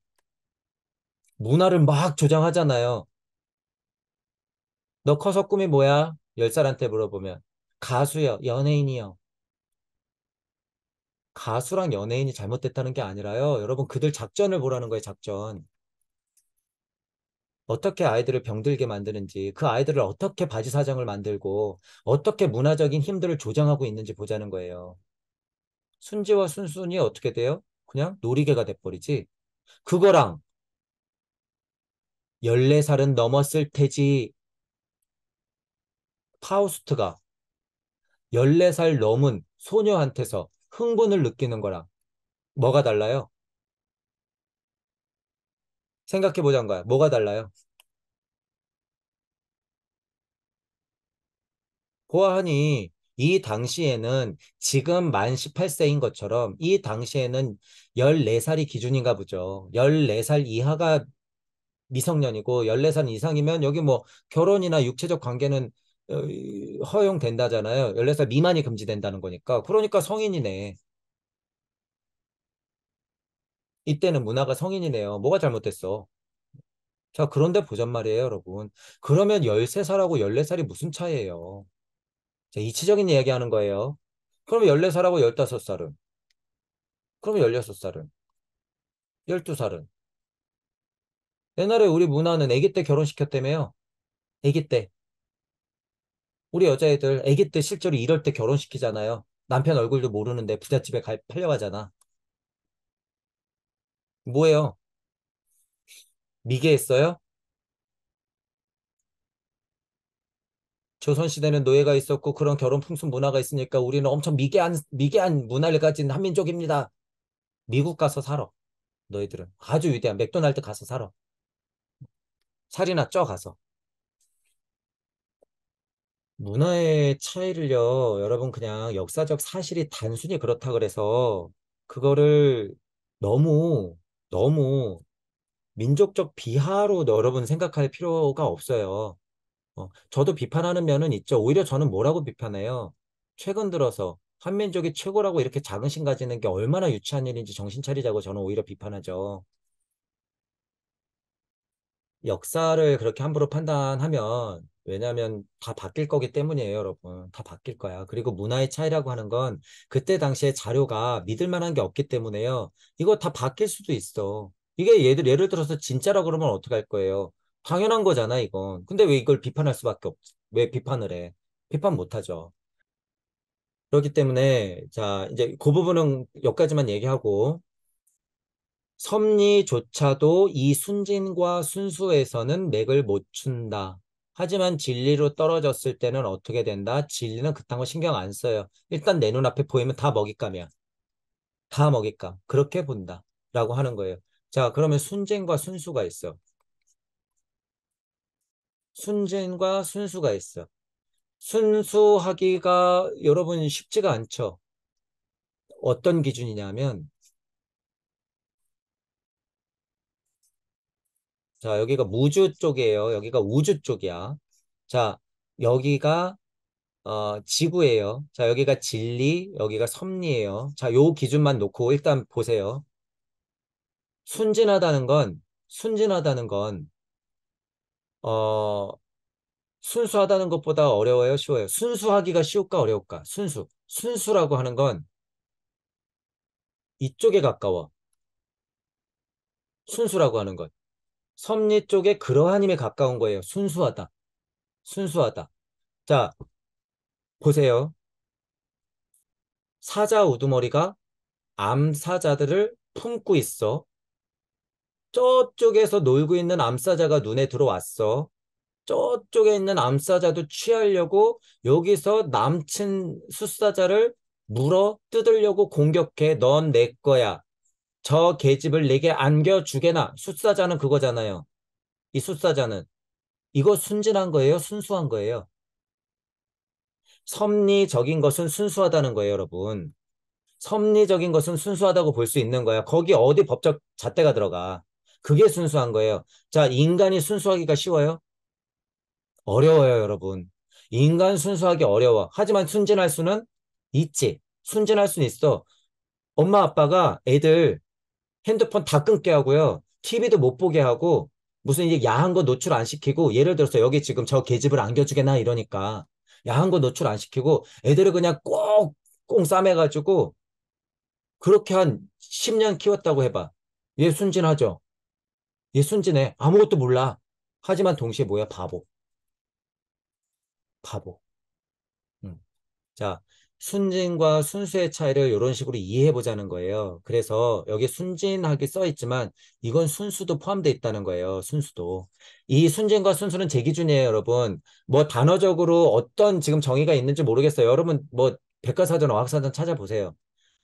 문화를 막 조장하잖아요. 너 커서 꿈이 뭐야? 열살한테 물어보면 가수요, 연예인이요. 가수랑 연예인이 잘못됐다는 게 아니라요. 여러분 그들 작전을 보라는 거예요, 작전. 어떻게 아이들을 병들게 만드는지, 그 아이들을 어떻게 바지 사장을 만들고 어떻게 문화적인 힘들을 조장하고 있는지 보자는 거예요. 순지와 순순이 어떻게 돼요? 그냥 놀이개가 돼버리지. 그거랑 14살은 넘었을 테지. 파우스트가 14살 넘은 소녀한테서 흥분을 느끼는 거랑 뭐가 달라요? 생각해보자는거야 뭐가 달라요? 고아하니 이 당시에는 지금 만 18세인 것처럼 이 당시에는 14살이 기준인가 보죠. 14살 이하가 미성년이고 14살 이상이면 여기 뭐 결혼이나 육체적 관계는 어, 허용된다잖아요. 14살 미만이 금지된다는 거니까. 그러니까 성인이네. 이때는 문화가 성인이네요. 뭐가 잘못됐어? 자, 그런데 보잔 말이에요, 여러분. 그러면 13살하고 14살이 무슨 차이에요 이치적인 이야기 하는 거예요. 그럼 14살하고 15살은? 그럼 16살은? 12살은? 옛날에 우리 문화는 아기 때 결혼시켰다며요. 아기 때. 우리 여자애들 아기 때 실제로 이럴 때 결혼시키잖아요. 남편 얼굴도 모르는데 부잣집에 갈, 팔려가잖아. 뭐예요? 미개했어요? 조선시대는 노예가 있었고 그런 결혼 풍습 문화가 있으니까 우리는 엄청 미개한, 미개한 문화를 가진 한민족입니다. 미국 가서 살아. 너희들은. 아주 위대한 맥도날드 가서 살아. 살이나 쪄 가서. 문화의 차이를요, 여러분 그냥 역사적 사실이 단순히 그렇다 그래서 그거를 너무, 너무 민족적 비하로 여러분 생각할 필요가 없어요. 어, 저도 비판하는 면은 있죠. 오히려 저는 뭐라고 비판해요. 최근 들어서 한민족이 최고라고 이렇게 자긍심 가지는 게 얼마나 유치한 일인지 정신 차리자고 저는 오히려 비판하죠. 역사를 그렇게 함부로 판단하면 왜냐하면 다 바뀔 거기 때문이에요, 여러분. 다 바뀔 거야. 그리고 문화의 차이라고 하는 건 그때 당시에 자료가 믿을 만한 게 없기 때문에요. 이거 다 바뀔 수도 있어. 이게 예를, 예를 들어서 진짜라 고 그러면 어떡할 거예요? 당연한 거잖아, 이건. 근데 왜 이걸 비판할 수밖에 없, 지왜 비판을 해? 비판 못 하죠. 그렇기 때문에, 자, 이제 그 부분은 여기까지만 얘기하고, 섭리조차도 이 순진과 순수에서는 맥을 못 춘다. 하지만 진리로 떨어졌을 때는 어떻게 된다? 진리는 그딴 거 신경 안 써요. 일단 내 눈앞에 보이면 다 먹잇감이야. 다 먹잇감. 그렇게 본다. 라고 하는 거예요. 자, 그러면 순진과 순수가 있어. 순진과 순수가 있어. 순수하기가 여러분 쉽지가 않죠. 어떤 기준이냐면 자 여기가 무주 쪽이에요. 여기가 우주 쪽이야. 자 여기가 어, 지구예요. 자 여기가 진리, 여기가 섭리예요. 자 요 기준만 놓고 일단 보세요. 순진하다는 건 순진하다는 건 어, 순수하다는 것보다 어려워요, 쉬워요? 순수하기가 쉬울까, 어려울까? 순수. 순수라고 하는 건 이쪽에 가까워. 순수라고 하는 건. 섭리 쪽에 그러한 힘에 가까운 거예요. 순수하다. 순수하다. 자, 보세요. 사자 우두머리가 암사자들을 품고 있어. 저쪽에서 놀고 있는 암사자가 눈에 들어왔어. 저쪽에 있는 암사자도 취하려고 여기서 남친 숫사자를 물어 뜯으려고 공격해. 넌 내 거야. 저 계집을 내게 안겨주게나. 숫사자는 그거잖아요. 이 숫사자는. 이거 순진한 거예요? 순수한 거예요? 섭리적인 것은 순수하다는 거예요, 여러분. 섭리적인 것은 순수하다고 볼 수 있는 거야. 거기 어디 법적 잣대가 들어가. 그게 순수한 거예요. 자, 인간이 순수하기가 쉬워요? 어려워요, 여러분. 인간 순수하기 어려워. 하지만 순진할 수는 있지. 순진할 수는 있어. 엄마 아빠가 애들 핸드폰 다 끊게 하고요. TV도 못 보게 하고 무슨 이제 야한 거 노출 안 시키고 예를 들어서 여기 지금 저 계집을 안겨주게나 이러니까 야한 거 노출 안 시키고 애들을 그냥 꼭꼭 싸매가지고 그렇게 한 10년 키웠다고 해봐. 얘 순진하죠? 얘 순진해. 아무것도 몰라. 하지만 동시에 뭐야? 바보. 바보. 음. 자, 순진과 순수의 차이를 이런 식으로 이해해보자는 거예요. 그래서 여기 순진하게 써있지만 이건 순수도 포함되어 있다는 거예요. 순수도. 이 순진과 순수는 제 기준이에요, 여러분. 뭐 단어적으로 어떤 지금 정의가 있는지 모르겠어요. 여러분 뭐 백과사전, 어학사전 찾아보세요.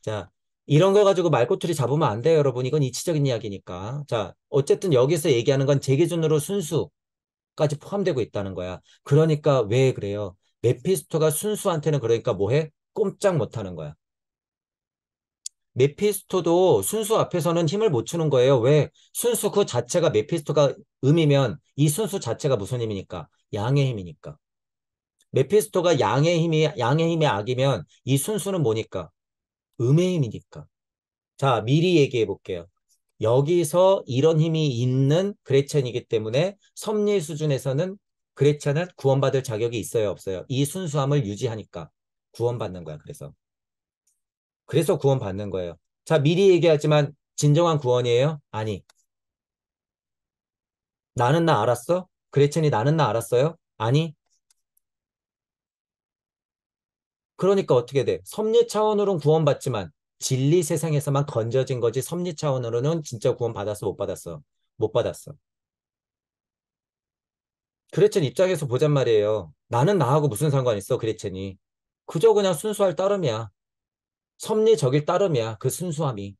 자, 이런 거 가지고 말꼬투리 잡으면 안 돼요, 여러분. 이건 이치적인 이야기니까. 자, 어쨌든 여기서 얘기하는 건 제 기준으로 순수까지 포함되고 있다는 거야. 그러니까 왜 그래요? 메피스토가 순수한테는 그러니까 뭐해? 꼼짝 못하는 거야. 메피스토도 순수 앞에서는 힘을 못 주는 거예요. 왜? 순수 그 자체가 메피스토가 음이면 이 순수 자체가 무슨 힘이니까? 양의 힘이니까. 메피스토가 양의 힘이 양의 힘의 악이면 이 순수는 뭐니까? 음의힘이니까 자, 미리 얘기해 볼게요. 여기서 이런 힘이 있는 그레첸이기 때문에 섭리 수준에서는 그레첸은 구원받을 자격이 있어요, 없어요? 이 순수함을 유지하니까 구원받는 거야, 그래서. 그래서 구원받는 거예요. 자, 미리 얘기하지만 진정한 구원이에요? 아니. 나는 나 알았어? 그레첸이 나는 나 알았어요? 아니. 그러니까 어떻게 돼? 섭리 차원으로는 구원받지만 진리 세상에서만 건져진 거지 섭리 차원으로는 진짜 구원받았어 못 받았어? 못 받았어. 그레첸 입장에서 보잔 말이에요. 나는 나하고 무슨 상관 있어 그레첸이. 그저 그냥 순수할 따름이야. 섭리적일 따름이야 그 순수함이.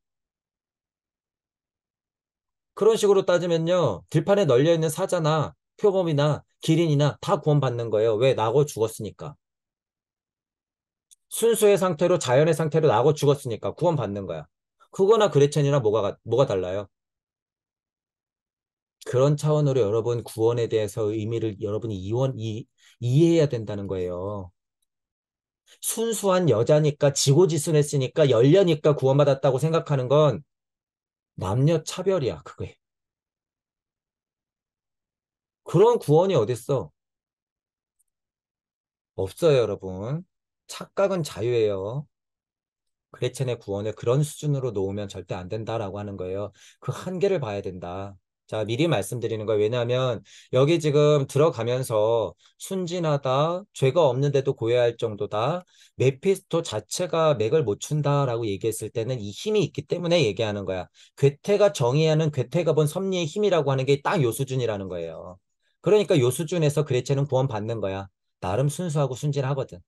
그런 식으로 따지면요. 들판에 널려있는 사자나 표범이나 기린이나 다 구원받는 거예요. 왜? 나고 죽었으니까. 순수의 상태로 자연의 상태로 나고 죽었으니까 구원받는 거야. 그거나 그레첸이나 뭐가 뭐가 달라요? 그런 차원으로 여러분 구원에 대해서 의미를 여러분이 이원 이 이해해야 된다는 거예요. 순수한 여자니까 지고지순했으니까 열려니까 구원받았다고 생각하는 건 남녀 차별이야 그게. 그런 구원이 어딨어? 없어요 여러분. 착각은 자유예요. 그레첸의 구원을 그런 수준으로 놓으면 절대 안 된다라고 하는 거예요. 그 한계를 봐야 된다. 자, 미리 말씀드리는 거예요. 왜냐하면 여기 지금 들어가면서 순진하다, 죄가 없는데도 고해할 정도다, 메피스토 자체가 맥을 못 춘다라고 얘기했을 때는 이 힘이 있기 때문에 얘기하는 거야. 괴테가 정의하는 괴테가 본 섭리의 힘이라고 하는 게 딱 요 수준이라는 거예요. 그러니까 요 수준에서 그레체는 구원받는 거야. 나름 순수하고 순진하거든.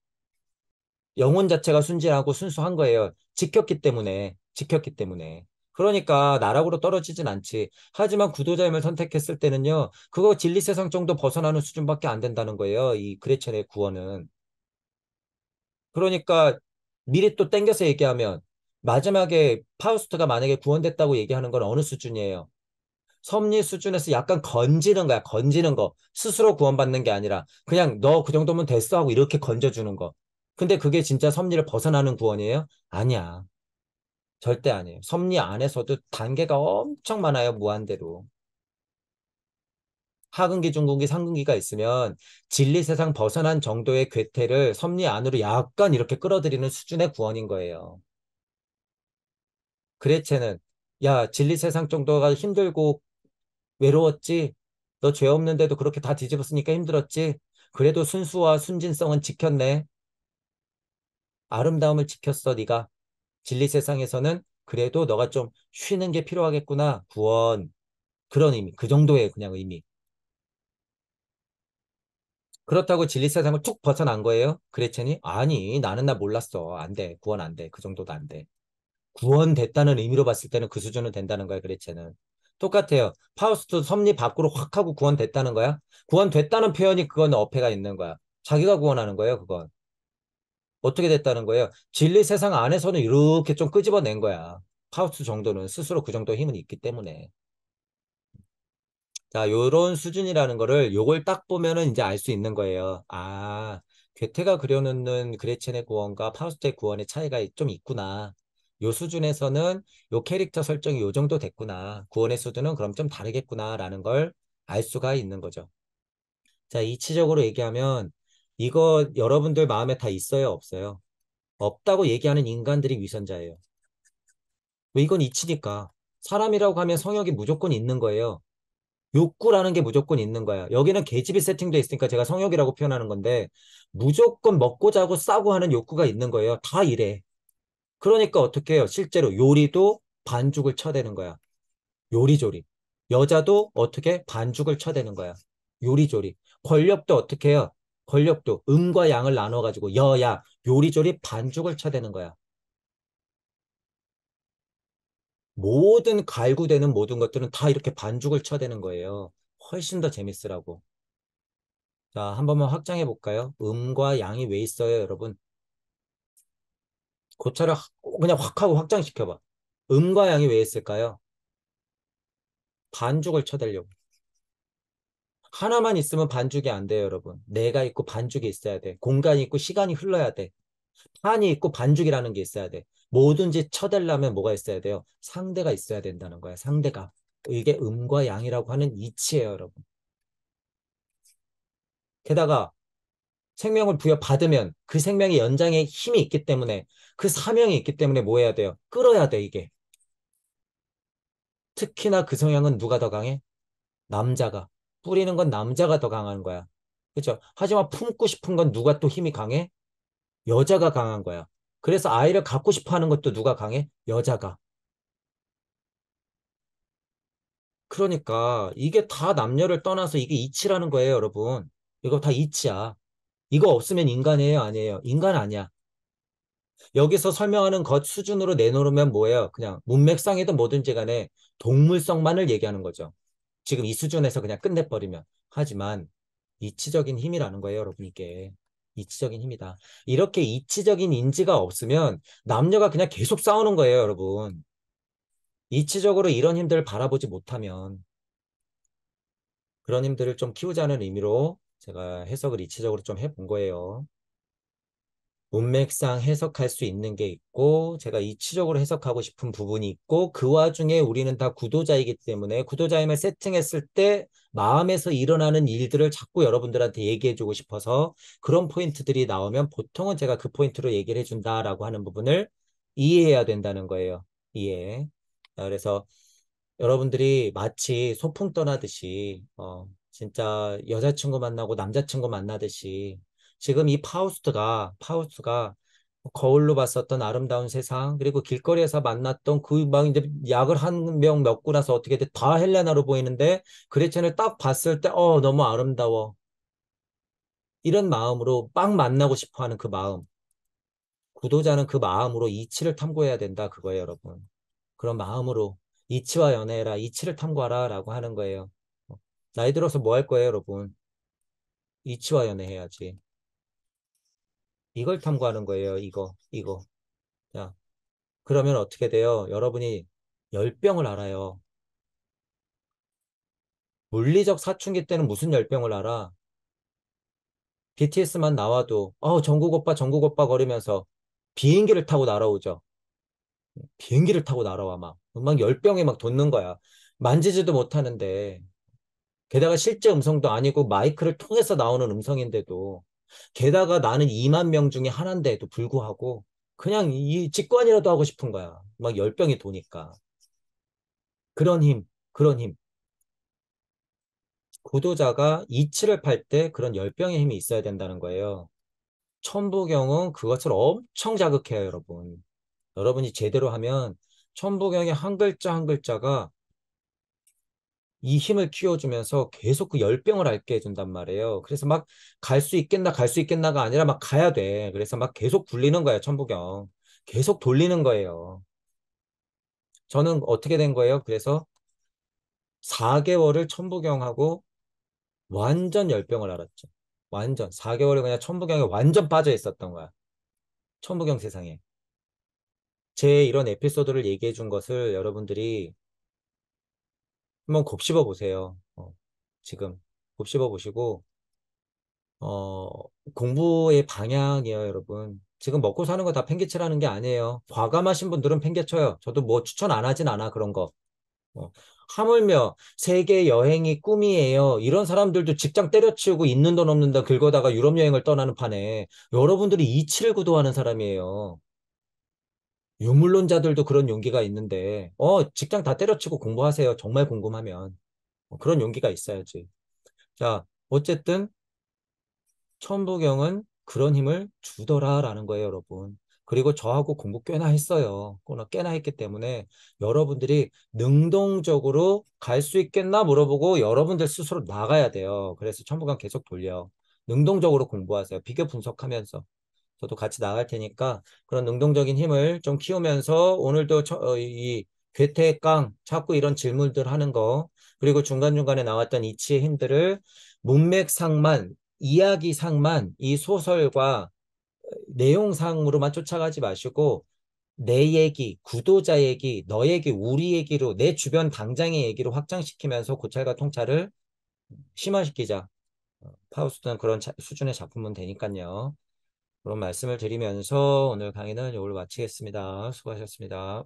영혼 자체가 순진하고 순수한 거예요. 지켰기 때문에, 지켰기 때문에. 그러니까 나락으로 떨어지진 않지. 하지만 구도자임을 선택했을 때는요, 그거 진리 세상 정도 벗어나는 수준밖에 안 된다는 거예요. 이 그레첸의 구원은. 그러니까 미리 또 땡겨서 얘기하면 마지막에 파우스트가 만약에 구원됐다고 얘기하는 건 어느 수준이에요? 섭리 수준에서 약간 건지는 거야. 건지는 거. 스스로 구원받는 게 아니라 그냥 너 그 정도면 됐어 하고 이렇게 건져주는 거. 근데 그게 진짜 섭리를 벗어나는 구원이에요? 아니야. 절대 아니에요. 섭리 안에서도 단계가 엄청 많아요. 무한대로. 하근기, 중근기, 상근기가 있으면 진리 세상 벗어난 정도의 괴태를 섭리 안으로 약간 이렇게 끌어들이는 수준의 구원인 거예요. 그레체는 야 진리 세상 정도가 힘들고 외로웠지. 너 죄 없는데도 그렇게 다 뒤집었으니까 힘들었지. 그래도 순수와 순진성은 지켰네. 아름다움을 지켰어 네가 진리 세상에서는 그래도 너가 좀 쉬는 게 필요하겠구나 구원 그런 의미 그 정도의 그냥 의미 그렇다고 진리 세상을 툭 벗어난 거예요 그레첸이 아니 나는 나 몰랐어 안돼 구원 안돼 그 정도도 안돼 구원됐다는 의미로 봤을 때는 그 수준은 된다는 거야 그레첸은 똑같아요 파우스트 섭리 밖으로 확 하고 구원됐다는 거야 구원됐다는 표현이 그건 어폐가 있는 거야 자기가 구원하는 거예요 그건 어떻게 됐다는 거예요? 진리 세상 안에서는 이렇게 좀 끄집어낸 거야. 파우스 정도는 스스로 그 정도 힘은 있기 때문에. 자, 요런 수준이라는 거를 요걸 딱 보면은 이제 알 수 있는 거예요. 아, 괴테가 그려놓는 그레첸의 구원과 파우스트의 구원의 차이가 좀 있구나. 요 수준에서는 요 캐릭터 설정이 요 정도 됐구나. 구원의 수준은 그럼 좀 다르겠구나라는 걸 알 수가 있는 거죠. 자, 이치적으로 얘기하면 이거 여러분들 마음에 다 있어요, 없어요? 없다고 얘기하는 인간들이 위선자예요. 왜 이건 이치니까. 사람이라고 하면 성욕이 무조건 있는 거예요. 욕구라는 게 무조건 있는 거야. 여기는 계집이 세팅돼 있으니까 제가 성욕이라고 표현하는 건데 무조건 먹고 자고 싸고 하는 욕구가 있는 거예요. 다 이래. 그러니까 어떻게 해요? 실제로 요리도 반죽을 쳐대는 거야. 요리조리. 여자도 어떻게 반죽을 쳐대는 거야. 요리조리. 권력도 어떻게 해요? 권력도 음과 양을 나눠가지고 여야 요리조리 반죽을 쳐대는 거야. 모든 갈구되는 모든 것들은 다 이렇게 반죽을 쳐대는 거예요. 훨씬 더 재밌으라고. 자, 한 번만 확장해 볼까요? 음과 양이 왜 있어요, 여러분? 고차를 그냥 확 하고 확장시켜봐. 음과 양이 왜 있을까요? 반죽을 쳐대려고. 하나만 있으면 반죽이 안 돼요, 여러분. 내가 있고 반죽이 있어야 돼. 공간이 있고 시간이 흘러야 돼. 판이 있고 반죽이라는 게 있어야 돼. 뭐든지 쳐달라면 뭐가 있어야 돼요? 상대가 있어야 된다는 거야, 상대가. 이게 음과 양이라고 하는 이치예요, 여러분. 게다가 생명을 부여받으면 그 생명의 연장에 힘이 있기 때문에 그 사명이 있기 때문에 뭐 해야 돼요? 끌어야 돼, 이게. 특히나 그 성향은 누가 더 강해? 남자가. 뿌리는 건 남자가 더 강한 거야. 그렇죠? 하지만 품고 싶은 건 누가 또 힘이 강해? 여자가 강한 거야. 그래서 아이를 갖고 싶어 하는 것도 누가 강해? 여자가. 그러니까 이게 다 남녀를 떠나서 이게 이치라는 거예요, 여러분. 이거 다 이치야. 이거 없으면 인간이에요, 아니에요? 인간 아니야. 여기서 설명하는 것 수준으로 내놓으면 뭐예요? 그냥 문맥상에도 뭐든지 간에 동물성만을 얘기하는 거죠. 지금 이 수준에서 그냥 끝내버리면. 하지만 이치적인 힘이라는 거예요, 여러분 께 이치적인 힘이다. 이렇게 이치적인 인지가 없으면 남녀가 그냥 계속 싸우는 거예요, 여러분. 이치적으로 이런 힘들을 바라보지 못하면 그런 힘들을 좀 키우자는 의미로 제가 해석을 이치적으로 좀 해본 거예요. 문맥상 해석할 수 있는 게 있고 제가 이치적으로 해석하고 싶은 부분이 있고 그 와중에 우리는 다 구도자이기 때문에 구도자임을 세팅했을 때 마음에서 일어나는 일들을 자꾸 여러분들한테 얘기해주고 싶어서 그런 포인트들이 나오면 보통은 제가 그 포인트로 얘기를 해준다라고 하는 부분을 이해해야 된다는 거예요. 이해. 그래서 여러분들이 마치 소풍 떠나듯이 어, 진짜 여자친구 만나고 남자친구 만나듯이 지금 이 파우스트가 파우스트가 거울로 봤었던 아름다운 세상 그리고 길거리에서 만났던 그 막 이제 약을 한병 먹고 나서 어떻게 돼다 헬레나로 보이는데 그레첸을 딱 봤을 때 어 너무 아름다워 이런 마음으로 빵 만나고 싶어하는 그 마음 구도자는 그 마음으로 이치를 탐구해야 된다 그거예요 여러분 그런 마음으로 이치와 연애해라 이치를 탐구하라 라고 하는 거예요 나이 들어서 뭐 할 거예요 여러분 이치와 연애해야지 이걸 탐구하는 거예요. 이거, 이거. 자, 그러면 어떻게 돼요? 여러분이 열병을 알아요. 물리적 사춘기 때는 무슨 열병을 알아? BTS만 나와도 어 정국 오빠 정국 오빠 거리면서 비행기를 타고 날아오죠. 비행기를 타고 날아와 막. 막 열병에 막 돋는 거야. 만지지도 못하는데. 게다가 실제 음성도 아니고 마이크를 통해서 나오는 음성인데도 게다가 나는 2만 명 중에 하나인데도 불구하고 그냥 이 직관이라도 하고 싶은 거야. 막 열병이 도니까. 그런 힘, 그런 힘. 구도자가 이치를 팔 때 그런 열병의 힘이 있어야 된다는 거예요. 천부경은 그것을 엄청 자극해요, 여러분. 여러분이 제대로 하면 천부경의 한 글자 한 글자가 이 힘을 키워주면서 계속 그 열병을 앓게 해준단 말이에요. 그래서 막 갈 수 있겠나 갈 수 있겠나가 아니라 막 가야 돼. 그래서 막 계속 굴리는 거예요. 천부경 계속 돌리는 거예요. 저는 어떻게 된 거예요? 그래서 4개월을 천부경하고 완전 열병을 앓았죠. 완전 4개월을 그냥 천부경에 완전 빠져 있었던 거야. 천부경 세상에. 제 이런 에피소드를 얘기해 준 것을 여러분들이 한번 곱씹어 보세요. 어, 지금 곱씹어 보시고 어, 공부의 방향이에요, 여러분. 지금 먹고 사는 거 다 팽개치라는 게 아니에요. 과감하신 분들은 팽개쳐요. 저도 뭐 추천 안 하진 않아, 그런 거. 어, 하물며 세계 여행이 꿈이에요. 이런 사람들도 직장 때려치우고 있는 돈 없는 다 긁어다가 유럽 여행을 떠나는 판에 여러분들이 이치를 구도하는 사람이에요. 유물론자들도 그런 용기가 있는데, 어, 직장 다 때려치고 공부하세요. 정말 궁금하면. 어, 그런 용기가 있어야지. 자, 어쨌든, 천부경은 그런 힘을 주더라라는 거예요, 여러분. 그리고 저하고 공부 꽤나 했어요. 꽤나 했기 때문에 여러분들이 능동적으로 갈 수 있겠나 물어보고 여러분들 스스로 나가야 돼요. 그래서 천부경 계속 돌려. 능동적으로 공부하세요. 비교 분석하면서. 저도 같이 나갈 테니까 그런 능동적인 힘을 좀 키우면서 오늘도 처, 어, 이 괴테깡 자꾸 이런 질문들 하는 거 그리고 중간중간에 나왔던 이치의 힘들을 문맥상만 이야기상만 이 소설과 어, 내용상으로만 쫓아가지 마시고 내 얘기, 구도자 얘기, 너 얘기, 우리 얘기로 내 주변 당장의 얘기로 확장시키면서 고찰과 통찰을 심화시키자. 어, 파우스트는 그런 자, 수준의 작품은 되니까요. 그런 말씀을 드리면서 오늘 강의는 이걸로 마치겠습니다. 수고하셨습니다.